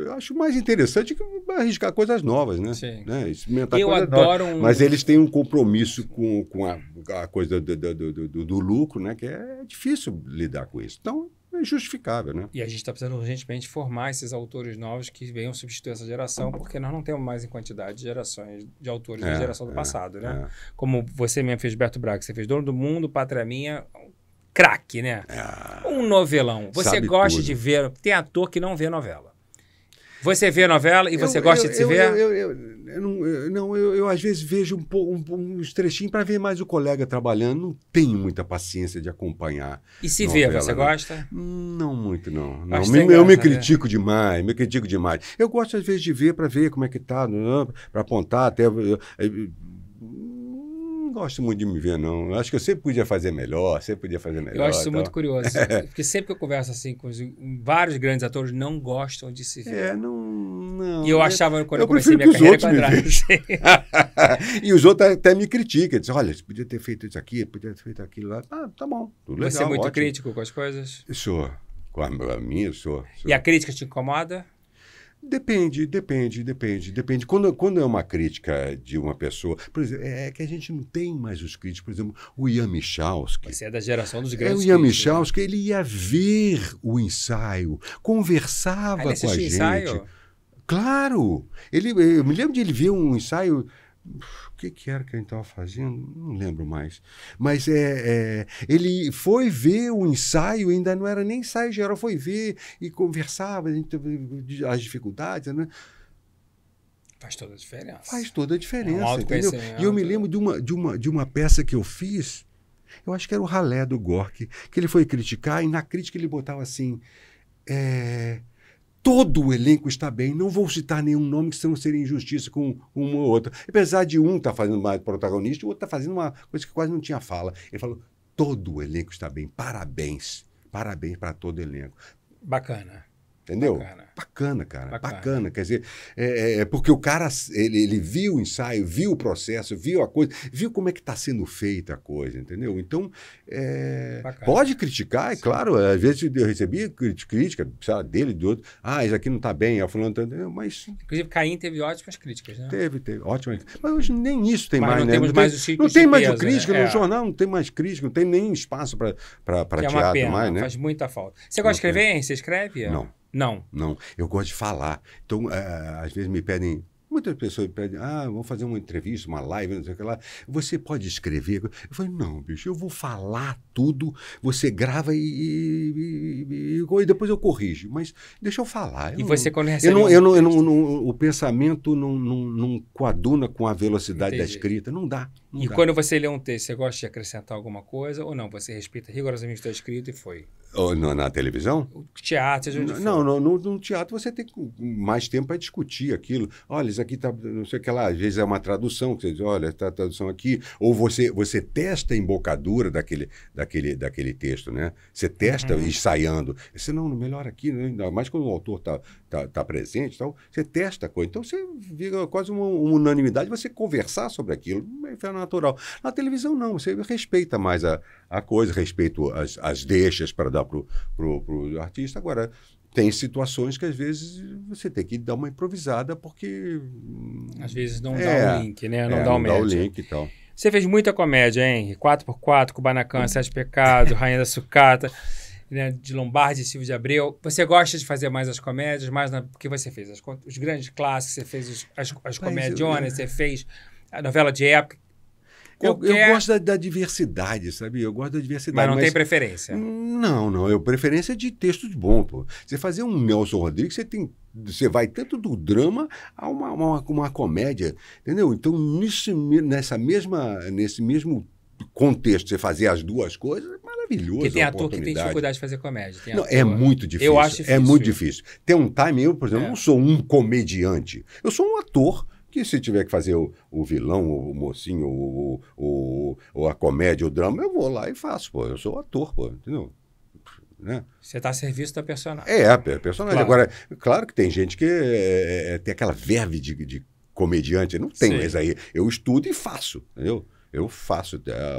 eu acho mais interessante que arriscar coisas novas, né? Sim. Né? Experimentar eu coisas adoro novas. Um... Mas eles têm um compromisso com, com a, a coisa do, do, do, do, lucro, né? Que é difícil lidar com isso. Então, é justificável, né? E a gente está precisando urgentemente formar esses autores novos que venham substituir essa geração, porque nós não temos mais em quantidade de gerações de autores é, da geração do é, passado, né? É. Como você mesmo fez, Berto Braga, você fez Dono do Mundo, Pátria Minha, craque, né? É. Um novelão. Você gosta tudo. de ver. Tem ator que não vê novela. Você vê a novela e você eu, gosta eu, de se eu, ver? Eu, não, não eu, às vezes vejo um, um, uns trechinhos para ver mais o colega trabalhando. Não tenho muita paciência de acompanhar. E se novela, vê, você gosta? Não muito, não. não. Me, eu me né? critico demais, me critico demais. Eu gosto às vezes de ver para ver como é que tá, né, para apontar até não gosto muito de me ver, não. Eu acho que eu sempre podia fazer melhor, sempre podia fazer melhor. Eu acho isso então. muito curioso. Assim, porque sempre que eu converso assim com os, vários grandes atores, não gostam de se ver. É, não. não e eu é, achava quando eu, eu comecei minha carreira quadrada. Assim. e os outros até me criticam. Dizem, olha, você podia ter feito isso aqui, podia ter feito aquilo lá. Ah, tá bom. Tudo legal, Você é muito ótimo. crítico com as coisas? Sou. Com a, minha, sou, sou. E a crítica te incomoda? Depende, depende, depende, depende. Quando, quando é uma crítica de uma pessoa, por exemplo, é, é que a gente não tem mais os críticos, por exemplo, o Ian Michalski. Você é da geração dos é, grandes. É, o Ian Michalski, né? ele ia ver o ensaio, conversava ah, com a gente. Ensaio? Claro! Ele, eu me lembro de ele ver um ensaio que, que era que a gente estava fazendo? Não lembro mais. Mas é, é, ele foi ver o ensaio, ainda não era nem ensaio geral, foi ver e conversava, a gente teve as dificuldades, né? Faz toda a diferença. Faz toda a diferença, é um entendeu? E eu me lembro de uma, de, uma, de uma peça que eu fiz, eu acho que era o Ralé do Gork, que ele foi criticar e na crítica ele botava assim... É, Todo o elenco está bem. Não vou citar nenhum nome que senão seria injustiça com um ou outro. Apesar de um estar tá fazendo mais protagonista, o outro está fazendo uma coisa que quase não tinha fala. Ele falou: todo o elenco está bem. Parabéns. Parabéns para todo o elenco. Bacana. Entendeu? Bacana, bacana cara. Bacana. bacana. Quer dizer, é, é, é, porque o cara ele, ele viu o ensaio, viu o processo, viu a coisa, viu como é que está sendo feita a coisa, entendeu? Então, é, pode criticar, é Sim. claro. Às vezes eu críticas crítica, sabe, dele, de outro. Ah, isso aqui não está bem, é fulano, tá, entendeu? mas... Inclusive, Caim teve ótimas críticas, né? Teve, teve. Ótimas. Mas hoje nem isso tem mas mais, não né? Temos tem mais, o chico, não tem mais peso, crítica, né? no é. jornal não tem mais crítica, não tem nem espaço para é teatro pena, mais, né? Faz muita falta. Você gosta de escrever? Você escreve? Não. Não. Não. Eu gosto de falar. Então, é, às vezes me pedem. Muitas pessoas me pedem, ah, vou fazer uma entrevista, uma live, não sei o que lá. Você pode escrever? Eu falei, não, bicho, eu vou falar tudo, você grava e, e, e, e depois eu corrijo. Mas deixa eu falar. Eu e não, você quando recebe. Eu não, eu não, eu não, não o pensamento não, não, não coaduna com a velocidade Entendi. da escrita. Não dá. Não e dá. quando você lê um texto, você gosta de acrescentar alguma coisa ou não? Você respeita rigorosamente o que está escrito e foi? na, na televisão? teatro, onde Não, não no, no, teatro você tem mais tempo para discutir aquilo. Olha, isso aqui tá, não sei o que lá, às vezes é uma tradução, que você diz, olha, está a tradução aqui. Ou você, você testa a embocadura daquele, daquele, daquele texto, né? Você testa uhum. ensaiando. Você, não, melhor aqui, né? ainda mais quando o autor está tá, tá presente, então você testa a coisa. Então você vira quase uma, uma, unanimidade você conversar sobre aquilo, é natural. Na televisão, não, você respeita mais a, a coisa, respeita as, as deixas para dar para o artista. Agora, tem situações que às vezes você tem que dar uma improvisada porque hum, às vezes não é, dá o link, né? Não é, dá o dá o link e então. tal. Você fez muita comédia, hein? 4x4, Kubanacan, Sete Pecados, Rainha da Sucata né, de Lombardi, Silvio de Abreu. Você gosta de fazer mais as comédias, mais na, porque você fez as, os grandes clássicos, você fez as, as comédias, você fez a novela de época. Qualquer... Eu, eu, gosto da, da, diversidade, sabe? Eu gosto da diversidade. Mas não mas... tem preferência? Não, não. Eu preferência de textos bons, pô. Você fazer um Nelson Rodrigues, você tem você vai tanto do drama a uma, uma, uma comédia, entendeu? Então, nesse nessa mesma, nesse mesmo contexto, você fazer as duas coisas, maravilhoso. Porque tem ator que tem dificuldade de fazer comédia. Não, é muito difícil. Eu acho difícil. É muito difícil. Tem um time, eu, por exemplo, é. não sou um comediante. Eu sou um ator que se tiver que fazer o, o vilão, o mocinho, o, o, o, a comédia, o drama, eu vou lá e faço, pô. Eu sou ator, pô, entendeu? Né? Você está a serviço da personagem. É, a personagem. Claro. Agora, claro que tem gente que é, é, é, tem aquela verve de, de comediante, não tem Sim. mais aí. Eu estudo e faço, entendeu? Eu faço. É,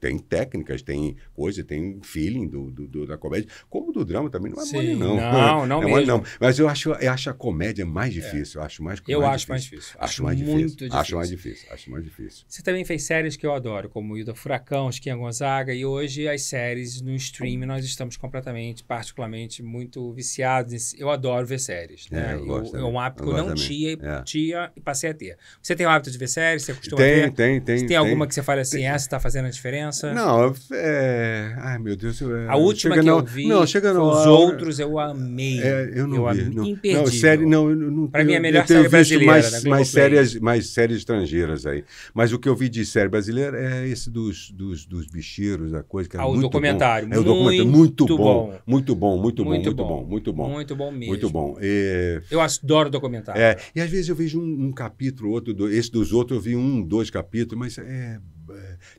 tem técnicas, tem coisa, tem feeling do, do, do da comédia. Como do drama também, não é Sim, mole, não. Não, não, é mesmo. É mole, não. Mas eu acho, eu acho a comédia mais difícil. É. Eu acho mais Eu acho difícil. mais difícil. Acho, acho mais difícil. difícil. Acho mais difícil. Acho mais difícil. Você também fez séries que eu adoro, como Ida Furacão, Esquinha Gonzaga, e hoje as séries no stream nós estamos completamente, particularmente, muito viciados. Eu adoro ver séries. É, né? É, eu gosto eu, um hábito que eu não tinha, é. tinha e passei a ter. Você tem o hábito de ver séries? Você costuma tem, ver? Tem, tem, tem. Tem alguma que você fala assim, tem... essa está fazendo a diferença? Não, é... Ai, meu Deus. Eu... É, a última chega que na... eu vi, não, chega na... os outros eu amei. É, eu não eu vi. Am... Não. Imperdível. Não, série, não, eu não Para mim a melhor série brasileira. Mais, mais, séries, mais séries estrangeiras aí. Mas o que eu vi de série brasileira é esse dos, dos, dos bicheiros, da coisa que é ah, muito o documentário. Bom. É o documentário, muito, muito bom. bom. Muito bom, muito, bom, muito bom, muito bom. Muito bom mesmo. Muito bom. E... É, eu adoro documentário. É, e às vezes eu vejo um, um capítulo, outro, do... esse dos outros eu vi um, dois capítulos, mas é,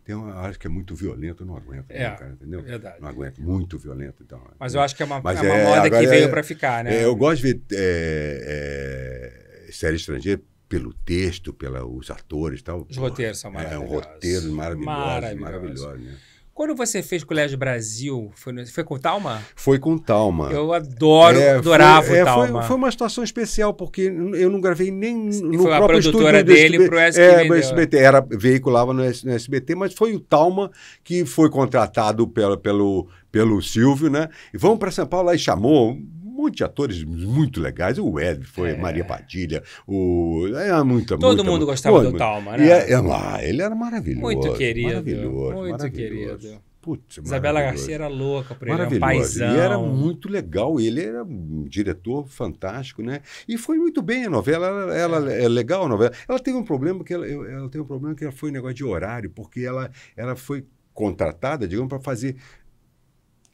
tem uma área que é muito violenta, eu não aguento, né, é, não, cara, entendeu? Verdade. Não aguento, muito violento. Então, mas é. eu acho que é uma, é uma é, moda que veio é, para ficar, né? É, eu gosto de ver série estrangeira pelo texto, pelos atores e tal. Os Pô, roteiros são maravilhosos. É, um roteiro maravilhoso, maravilhoso, maravilhoso né? Quando você fez Colégio Brasil, foi, foi com Talma? Foi com Talma. Eu adoro, é, adorava foi, o Talma. É, foi, foi, uma situação especial, porque eu não gravei nem e no foi próprio estúdio. a produtora dele SB... para o SBT. É, no SBT. Era, veiculava no, no, SBT, mas foi o Talma que foi contratado pelo, pelo, pelo Silvio, né? E vamos para São Paulo, lá e chamou monte de atores muito legais. O Ed foi, é. Maria Padilha, o. É, muita, Todo muita, mundo muita, gostava do Talma, né? É, é, ele era maravilhoso. Muito querido. Maravilhoso. Muito maravilhoso. querido. Putz, Isabela Garcia era louca por ele, era um paizão. E era muito legal, ele era um diretor fantástico, né? E foi muito bem a novela, ela, ela é. é. legal a novela. Ela teve um problema que ela, ela teve um problema que ela foi um negócio de horário, porque ela, ela foi contratada, digamos, para fazer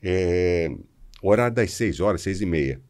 é, horário das 6 horas, 6 e meia.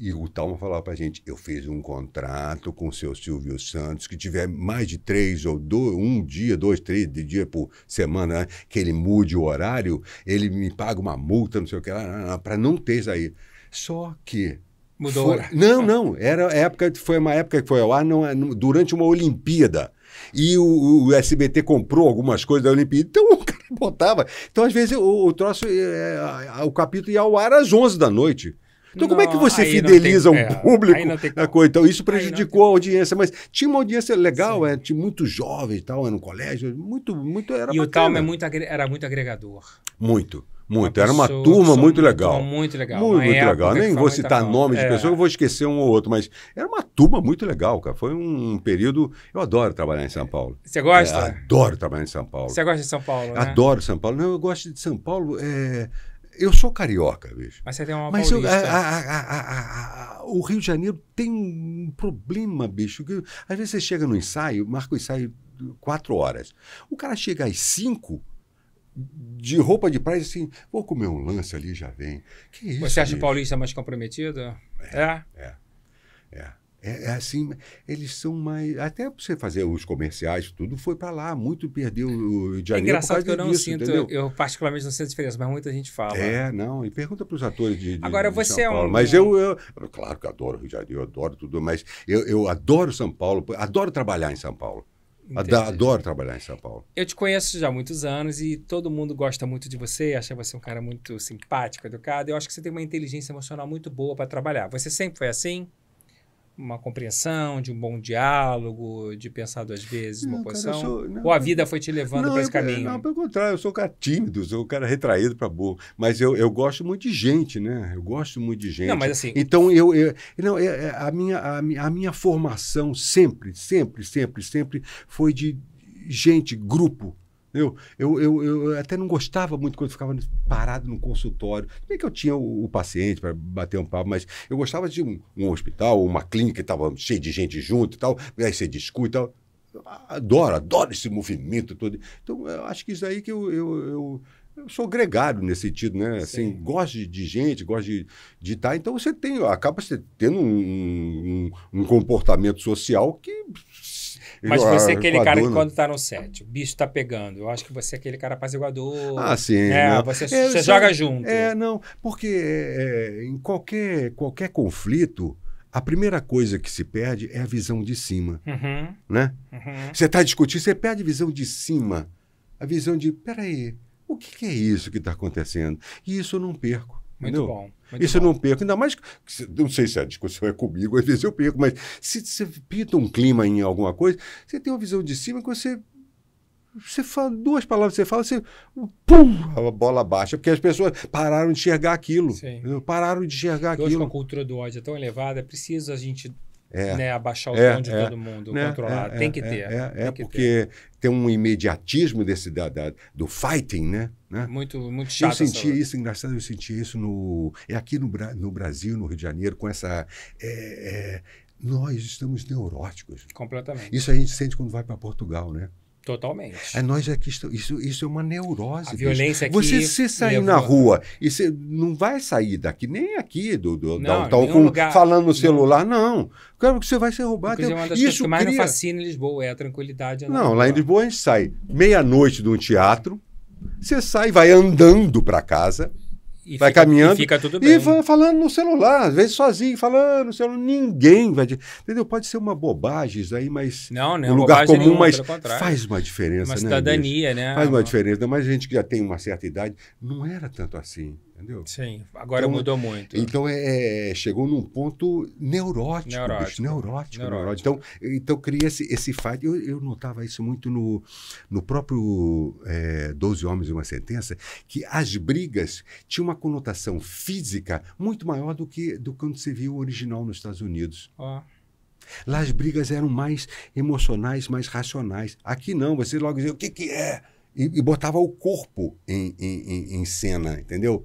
E o Talma falava para a gente: eu fiz um contrato com o seu Silvio Santos que tiver mais de três ou dois, um dia, dois, três de dia por semana, né? que ele mude o horário, ele me paga uma multa, não sei o que lá, para não ter isso aí. Só que. Mudou. Foi, não, não. Era época, foi uma época que foi ao ar não, é, durante uma Olimpíada e o, o SBT comprou algumas coisas da Olimpíada. Então o cara botava. Então, às vezes, o, o troço, é, o capítulo ia ao ar às 11 da noite. Então, não, como é que você fideliza tem, um é, público na coisa? Então, isso prejudicou a audiência, mas tinha uma audiência legal, é, tinha muito jovem e tal, era um colégio, muito, muito. Era e bacana. o Talma é muito, era muito agregador. Muito. Muito, uma era uma turma muito legal. muito legal. Muito, muito legal. Nem vou citar nomes é. de pessoas, eu vou esquecer um ou outro, mas era uma turma muito legal, cara. Foi um período. Eu adoro trabalhar em São Paulo. Você gosta? É, adoro trabalhar em São Paulo. Você gosta de São Paulo? Né? Adoro São Paulo. Não, eu gosto de São Paulo. É... Eu sou carioca, bicho. Mas você tem uma Mas eu, a, a, a, o Rio de Janeiro tem um problema, bicho. Que, às vezes você chega no ensaio, marca o ensaio quatro horas. O cara chega às cinco de roupa de praia, assim, vou comer um lance ali, já vem. Que isso? Você acha o paulista mais comprometido? É? é. É. É. é. é assim, eles são mais. Até você fazer os comerciais, tudo foi para lá, muito perdeu o Rio de é Janeiro. É engraçado que eu não disso, sinto, entendeu? eu particularmente não sinto diferença, mas muita gente fala. É, não, e pergunta para os atores de, de. Agora de você São é um. Mas eu, eu, Claro que adoro o Rio de Janeiro, eu adoro tudo, mas eu, eu adoro São Paulo, adoro trabalhar em São Paulo. Entendi. Adoro trabalhar em São Paulo. Eu te conheço já há muitos anos e todo mundo gosta muito de você, acha você um cara muito simpático, educado. Eu acho que você tem uma inteligência emocional muito boa para trabalhar. Você sempre foi assim? uma compreensão, de um bom diálogo, de pensar duas vezes não, uma posição? sou, não, Ou a vida foi te levando para esse caminho? Não, pelo contrário, eu sou um cara tímido, sou um cara retraído para burro. Mas eu, eu gosto muito de gente, né? Eu gosto muito de gente. Não, mas assim... Então, eu, eu não, eu, é, é, a, minha, a, minha, a minha formação sempre, sempre, sempre, sempre foi de gente, grupo. Eu, eu, eu, eu, até não gostava muito quando ficava parado no consultório. nem que eu tinha o, o paciente para bater um papo, mas eu gostava de um, um hospital, uma clínica que estava cheia de gente junto e tal, aí você discute e tal. adoro, adoro esse movimento todo. Então, eu acho que isso aí que eu, eu, eu eu sou gregário nesse sentido, né? Assim, gosto de, gente, gosto de, de estar. Então você tem, acaba você tendo um, um, um comportamento social que. Mas você é aquele cara que né? quando tá no set, o bicho tá pegando. Eu acho que você é aquele cara apaziguador. Ah, sim. É, né? Você, é, você joga junto. É, não. Porque é, é, em qualquer, qualquer conflito, a primeira coisa que se perde é a visão de cima. Uhum. Né? Uhum. Você tá discutindo, você perde a visão de cima. A visão de, peraí, o que, que é isso que está acontecendo? E isso eu não perco. Muito entendeu? bom. Muito isso bom. eu não perco, ainda mais. Não sei se a discussão é comigo, às vezes eu perco, mas se você pinta um clima em alguma coisa, você tem uma visão de cima que você você fala duas palavras, você fala, você pum, a bola baixa, porque as pessoas pararam de enxergar aquilo. Pararam de enxergar Hoje, aquilo. Hoje, com a cultura do ódio é tão elevada, é preciso a gente é, né, abaixar o é, tom de é, todo mundo, né, controlar. É, é, é, tem que ter. É, que porque ter. tem um imediatismo desse da, da, do fighting, né? né? Muito, muito chato. Eu senti essa... isso, engraçado, eu senti isso no, é aqui no, no Brasil, no Rio de Janeiro, com essa. nós estamos neuróticos. Completamente. Isso a gente sente quando vai para Portugal, né? Totalmente. é nós aqui é isso, isso é uma neurose. A violência aqui. Você se sair levou... na rua e você não vai sair daqui nem aqui do, do não, downtown tá com, lugar, falando no celular não. Claro que você vai ser roubado. Tem... É uma das isso que mais cria... me fascina em Lisboa é a tranquilidade. Não, né? não lá em Lisboa a gente sai meia noite de um teatro, você sai vai andando para casa e vai fica, caminhando. E fica tudo bem. E vai falando no celular, às vezes sozinho, falando no celular. Ninguém vai. Entendeu? Pode ser uma bobagem isso aí, mas. Não, não. É um lugar comum, nenhuma, mas faz uma diferença, uma né? Uma cidadania, né? Faz uma diferença. Mas a gente que já tem uma certa idade, não era tanto assim entendeu? Sim, agora então, mudou muito. Então é, é chegou num ponto neurótico, neurótico, bicho, neurótico, neurótico. neurótico. Então, então cria esse, esse fato. Eu, eu notava isso muito no, no próprio é, Homens e uma Sentença, que as brigas tinham uma conotação física muito maior do que do quando se viu o original nos Estados Unidos. Oh. Lá as brigas eram mais emocionais, mais racionais. Aqui não, você logo dizia o que, que é? E, e, botava o corpo em, em, em, cena, entendeu?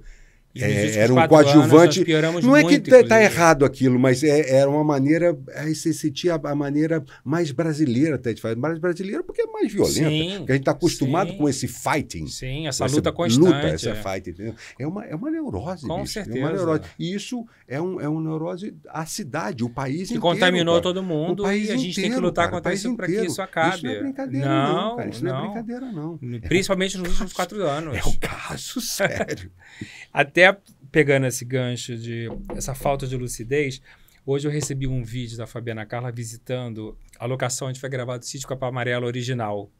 É, era um coadjuvante. Anos, não é que está tá errado aquilo, mas é, era uma maneira. Aí é, você sentia a, maneira mais brasileira até de fazer. Mais brasileira porque é mais violenta. Sim, porque a gente está acostumado sim. com esse fighting. Sim, essa, essa luta constante. Luta, é essa é. fight, entendeu? É uma, é uma neurose. Com bicho, certeza. É uma neurose. E isso é um, é um neurose. A cidade, o país que inteiro. Que contaminou cara. todo mundo. O país e a gente inteiro, tem que lutar cara, contra isso para que isso acabe. Isso não é brincadeira, não. não cara, isso não. não é brincadeira, não. Principalmente nos últimos quatro anos. É um caso sério. Até até pegando esse gancho de essa falta de lucidez, hoje eu recebi um vídeo da Fabiana Carla visitando a locação onde foi gravado o Sítio Capa Amarela original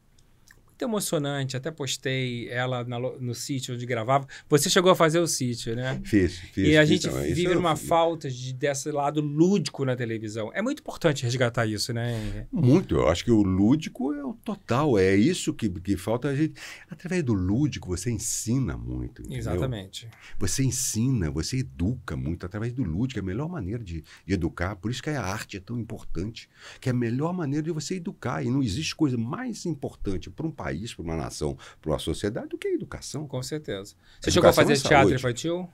muito emocionante. Até postei ela na, no sítio onde gravava. Você chegou a fazer o sítio, né? Fiz, fiz. E a gente então, vive uma fiz. falta de, desse lado lúdico na televisão. É muito importante resgatar isso, né? Muito. Eu acho que o lúdico é o total. É isso que, que falta a gente. Através do lúdico, você ensina muito. Entendeu? Exatamente. Você ensina, você educa muito. Através do lúdico, é a melhor maneira de, de educar. Por isso que a arte é tão importante, que é a melhor maneira de você educar. E não existe coisa mais importante para um país país, para uma nação, para uma sociedade, do que a educação. Com certeza. Você educação chegou a fazer é teatro infantil?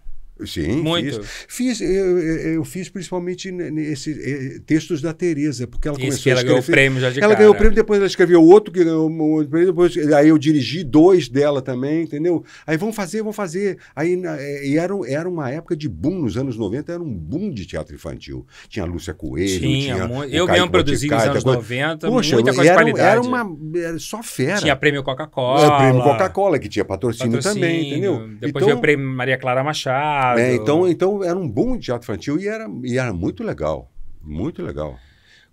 Sim, Muito. fiz. fiz eu, eu, fiz principalmente nesse, eh, textos da Tereza, porque ela Isso começou ela a escrever. Ganhou o prêmio já de ela cara. ganhou o prêmio, depois ela escreveu outro que ganhou o prêmio, depois aí eu dirigi dois dela também, entendeu? Aí vamos fazer, vamos fazer. Aí eh, e era, era uma época de boom nos anos 90, era um boom de teatro infantil. Tinha a Lúcia Coelho, tinha, tinha muito, eu mesmo produzi nos anos coisa. 90, Poxa, muita coisa era, qualidade. Era uma era só fera. Tinha prêmio Coca-Cola. É, prêmio Coca-Cola que tinha patrocínio, patrocínio, também, entendeu? Depois então, veio o então prêmio Maria Clara Machado é, então, então era um boom de teatro infantil e era, e era muito legal. Muito legal.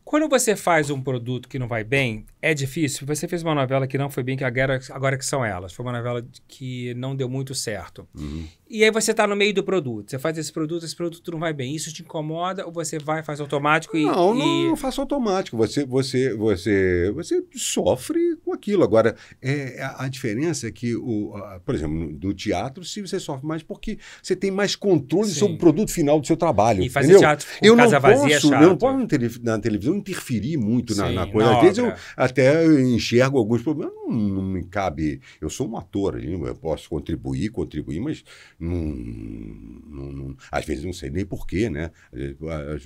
Quando você faz um produto que não vai bem, é difícil. Você fez uma novela que não foi bem, que agora, agora que são elas. Foi uma novela que não deu muito certo. Uhum. E aí você está no meio do produto. Você faz esse produto, esse produto não vai bem. Isso te incomoda ou você vai, faz automático e. Não, não, e... não faço automático. Você, você, você, você sofre com aquilo. Agora, é, é a, diferença é que, o, por exemplo, no teatro, se você sofre mais porque você tem mais controle Sim. sobre o produto final do seu trabalho. E fazer entendeu? teatro com eu casa não vazia é posso, é Eu não posso na televisão interferir muito na, na, coisa. Na Às obra. vezes eu até enxergo alguns problemas. Não, não, me cabe. Eu sou um ator, eu posso contribuir, contribuir, mas não, não, não às vezes não sei nem porquê, né? Ah,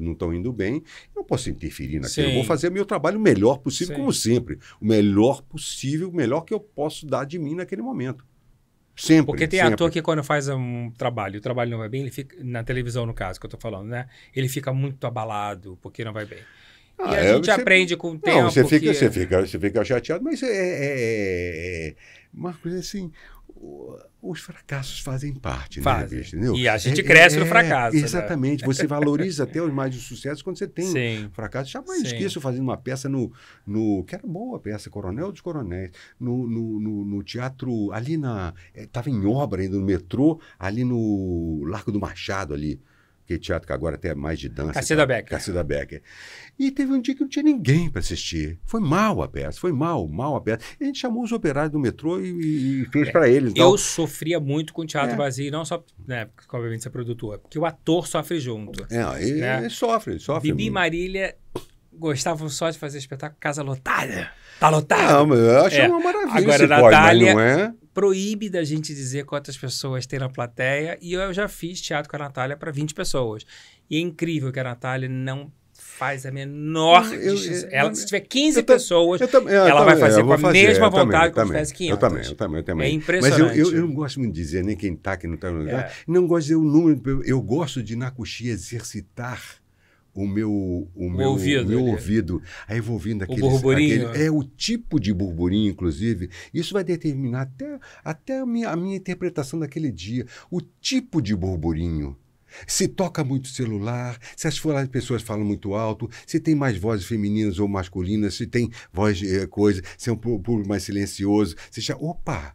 não estão indo bem. Eu não posso interferir naquilo. Sim. Eu vou fazer meu trabalho o melhor possível, Sim. como sempre. O melhor possível, o melhor que eu posso dar de mim naquele momento. Sempre. Porque tem sempre. ator que quando faz um trabalho, o trabalho não vai bem, ele fica, na televisão no caso que eu estou falando, né? Ele fica muito abalado porque não vai bem. Ah, e a é, gente você... aprende com o tempo. Não, você fica, você fica, você fica chateado, mas é, é, é, é, é Marcos, assim, os fracassos fazem parte, né, fazem. né, bicho, entendeu? E a é, gente cresce no fracasso. Né? Exatamente. Né? Você valoriza até mais os sucessos quando você tem Sim. fracasso. Jamais Sim. esqueço fazendo uma peça no, no. que era boa a peça, Coronel dos Coronéis, no, no, no, no teatro, ali na. Estava eh, em obra ainda, no metrô, ali no Largo do Machado, ali que teatro que agora até é mais de dança. Cacilda tá? Becker. Cacilda Becker. E teve um dia que não tinha ninguém para assistir. Foi mal a peça, foi mal, mal a peça. E a gente chamou os operários do metrô e, e fez é, para eles. Então... Eu sofria muito com teatro é. vazio, não só, né, porque obviamente você é produtor, porque o ator sofre junto. É, ele, né? ele sofre, sofre. Bibi muito. Marília gostavam só de fazer espetáculo Casa Lotada. Tá lotado. Não, mas eu acho é. uma maravilha. Agora, Natália, pode, não é? proíbe da gente dizer quantas pessoas tem na plateia. E eu já fiz teatro com a Natália para 20 pessoas. E é incrível que a Natália não faz a menor eu, eu, ela se tiver 15 tam, pessoas eu tam, é, ela vai fazer com a fazer, mesma vontade também, que tivesse 500 eu também eu também eu também é impressionante mas eu, não gosto muito de dizer nem quem está aqui não está no lugar é. não gosto de dizer o número eu gosto de na coxia exercitar o meu, o, meu, ouvido, meu é ouvido. Aí vou ouvindo aqueles, o burburinho. Aquele, né? é o tipo de burburinho, inclusive. Isso vai determinar até, até a, minha, a minha interpretação daquele dia. O tipo de burburinho. Se toca muito celular, se as pessoas falam muito alto, se tem mais vozes femininas ou masculinas, se tem voz de eh, coisa, se é um público mais silencioso, se já, opa,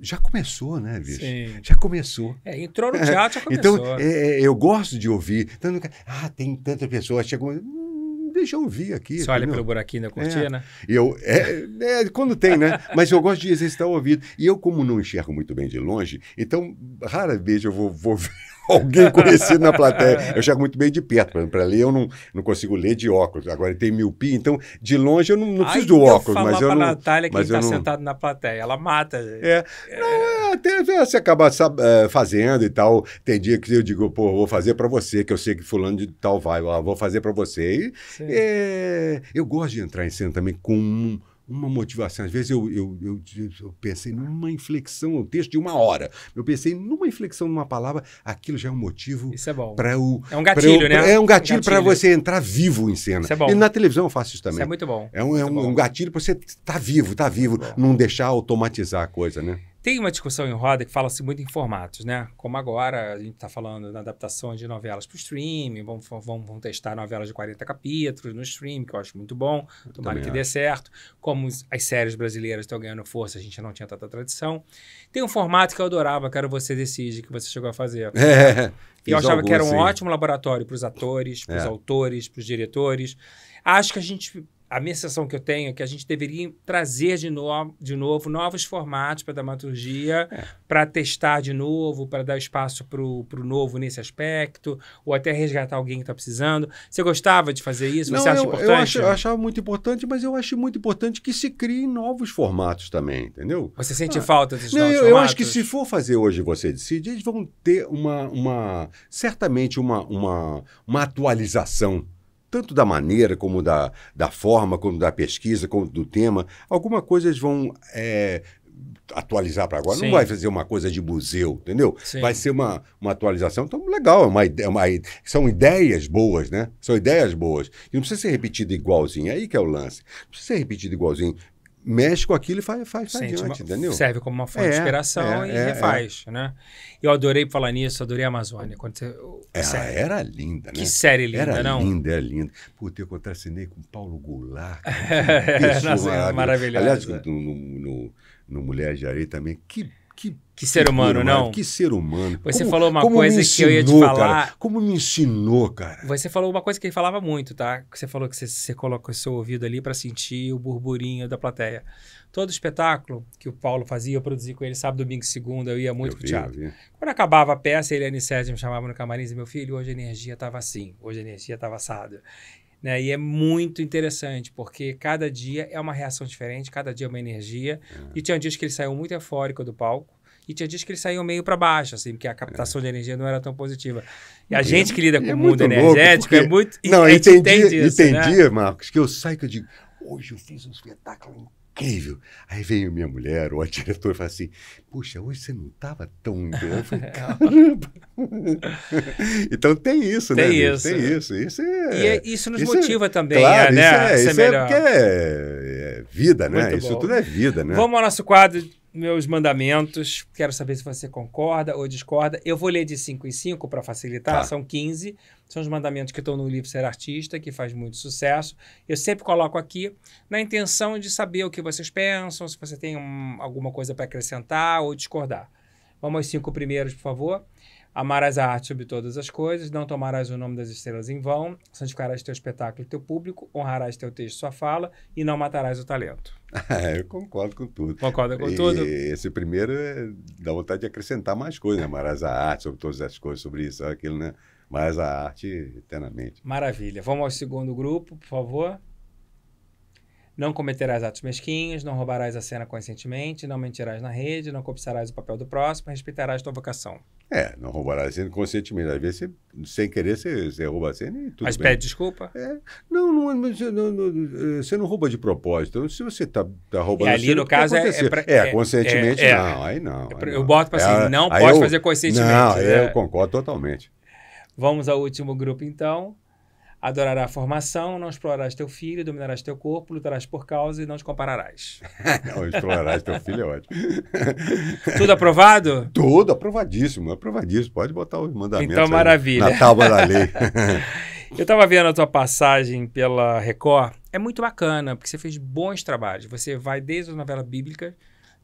já começou, né, bicho? Sim. Já começou. É, entrou no é. teatro, já então, começou. então, é, eu gosto de ouvir. Então, ah, tem tanta pessoa, chegou. Hum, deixa eu ouvir aqui. Você olha pelo buraquinho da cortina. É, eu, é, é, quando tem, né? Mas eu gosto de exercitar o ouvido. E eu, como não enxergo muito bem de longe, então, rara vez eu vou, vou ver alguém conhecido na plateia. Eu chego muito bem de perto, para ler eu não, não consigo ler de óculos. Agora tem miopia, então de longe eu não, não preciso Ai, do então óculos, mas eu pra a Natália quem está não... sentado na plateia, ela mata. É. é, é... Não, até você acaba é, fazendo e tal. Tem dia que eu digo, pô, vou fazer para você, que eu sei que fulano de tal vai, vou fazer para você. E, é, eu gosto de entrar em cena também com uma motivação. Às vezes eu, eu, eu, eu, pensei numa inflexão, um texto de uma hora. Eu pensei numa inflexão numa palavra, aquilo já é um motivo. Isso é bom. Pra eu, é um gatilho, eu, né? É um gatilho, para você entrar vivo em cena. Isso é bom. E na televisão eu faço isso também. Isso é muito bom. É um, é, é um, um gatilho para você estar tá vivo, estar tá vivo, é não deixar automatizar a coisa, né? Tem uma discussão em roda que fala-se muito em formatos, né? Como agora a gente está falando na adaptação de novelas para o streaming, vamos, vamos, vamos, testar novelas de 40 capítulos no streaming, que eu acho muito bom, tomara que dê certo. Como as séries brasileiras estão ganhando força, a gente não tinha tanta tradição. Tem um formato que eu adorava, que era Você Decide, que você chegou a fazer. É, eu achava algum, que era um sim. ótimo laboratório para os atores, para os é. autores, para os diretores. Acho que a gente a minha sensação que eu tenho é que a gente deveria trazer de, no, de novo novos formatos para a dramaturgia, é. para testar de novo, para dar espaço para o novo nesse aspecto, ou até resgatar alguém que está precisando. Você gostava de fazer isso? Não, Você acha eu, importante? Eu, acho, eu, achava muito importante, mas eu acho muito importante que se criem novos formatos também, entendeu? Você sente ah, falta desses não, novos eu, formatos? Eu acho que se for fazer hoje Você Decide, eles vão ter uma, uma certamente uma, uma, uma atualização tanto da maneira como da, da forma, como da pesquisa, como do tema, alguma coisa eles vão é, atualizar para agora. Sim. Não vai fazer uma coisa de museu, entendeu? Sim. Vai ser uma, uma atualização. Então, legal, é uma, é uma, são ideias boas, né? São ideias boas. E não precisa ser repetido igualzinho. É aí que é o lance. Não precisa ser repetido igualzinho mexe com aquilo e faz, faz Sente uma, entendeu? Serve como uma fonte é, de inspiração é, e é, é. refaz, né? Eu adorei falar nisso, adorei a Amazônia. Quando você, era linda, né? Que série linda, era não? linda, era linda. Puta, eu contracinei com Paulo Goulart. Cara, que pessoa Nossa, maravilhosa. Aliás, no, no, no, no Mulher de Areia também, que que que ser humano, humano, não? Que ser humano. Você como, falou uma coisa ensinou, que eu ia te falar. Cara, como me ensinou, cara. Você falou uma coisa que ele falava muito, tá? Você falou que você, você coloca o seu ouvido ali para sentir o burburinho da plateia. Todo espetáculo que o Paulo fazia, eu produzi com ele sábado, domingo e segunda, eu ia muito eu pro vi, teatro. Quando acabava a peça, ele e a me chamavam no camarim e meu filho, hoje a energia tava assim, hoje a energia tava assada. Né? E é muito interessante, porque cada dia é uma reação diferente, cada dia é uma energia. É. E tinha dias que ele saiu muito eufórico do palco, e tinha dias que ele saiu meio para baixo, assim, porque a é. captação é. de energia não era tão positiva. E a gente que lida com é o mundo energético é porque... é muito. Não, entendi, né? entendi, isso, entendi né? Marcos, que eu saio que eu digo, hoje eu fiz um espetáculo incrível. Aí veio minha mulher, ou a diretora, e fala assim: Puxa, hoje você não estava tão bem. Eu falei: Caramba! então tem né, isso, tem né? Isso. Tem isso. Isso, é, e é, isso nos isso é motiva é, também, claro, é, né? Isso é, isso é, porque é, é, vida, né? Muito isso bom. tudo é vida, né? Vamos ao nosso quadro meus mandamentos. Quero saber se você concorda ou discorda. Eu vou ler de 5 em 5 para facilitar, tá. são 15. São os mandamentos que estão no livro Ser Artista, que faz muito sucesso. Eu sempre coloco aqui na intenção de saber o que vocês pensam, se você tem um, alguma coisa para acrescentar ou discordar. Vamos aos cinco primeiros, por favor. Amarás a arte sobre todas as coisas, não tomarás o nome das estrelas em vão, santificarás teu espetáculo e teu público, honrarás teu texto e sua fala, e não matarás o talento. É, eu concordo com tudo. Concorda com e tudo? Esse primeiro é, dá vontade de acrescentar mais coisas, né? Amarás a arte sobre todas as coisas, sobre isso, aquilo, né? Mas a arte eternamente. Maravilha. Vamos ao segundo grupo, por favor. Não cometerás atos mesquinhos, não roubarás a cena conscientemente, não mentirás na rede, não cobiçarás o papel do próximo, respeitarás tua vocação. É, não roubarás a cena conscientemente. Às vezes, você, sem querer, você, você, rouba a cena e tudo Mas bem. pede desculpa? É. Não, não, não, não, você não rouba de propósito. Então, se você está tá roubando... E ali, no caso, é, é, pra, é, é conscientemente, é, é, não. Aí não. Aí eu boto para assim, é, não pode eu, fazer conscientemente. Não, né? eu concordo totalmente. Vamos ao último grupo, então. Adorará a formação, não explorarás teu filho, dominarás teu corpo, lutarás por causa e não te compararás. não, explorarás teu filho é ótimo. Tudo aprovado? Tudo, aprovadíssimo, aprovadíssimo. Pode botar os mandamentos então, maravilha. na tábua da lei. Eu estava vendo a tua passagem pela Record. É muito bacana, porque você fez bons trabalhos. Você vai desde a novela bíblica,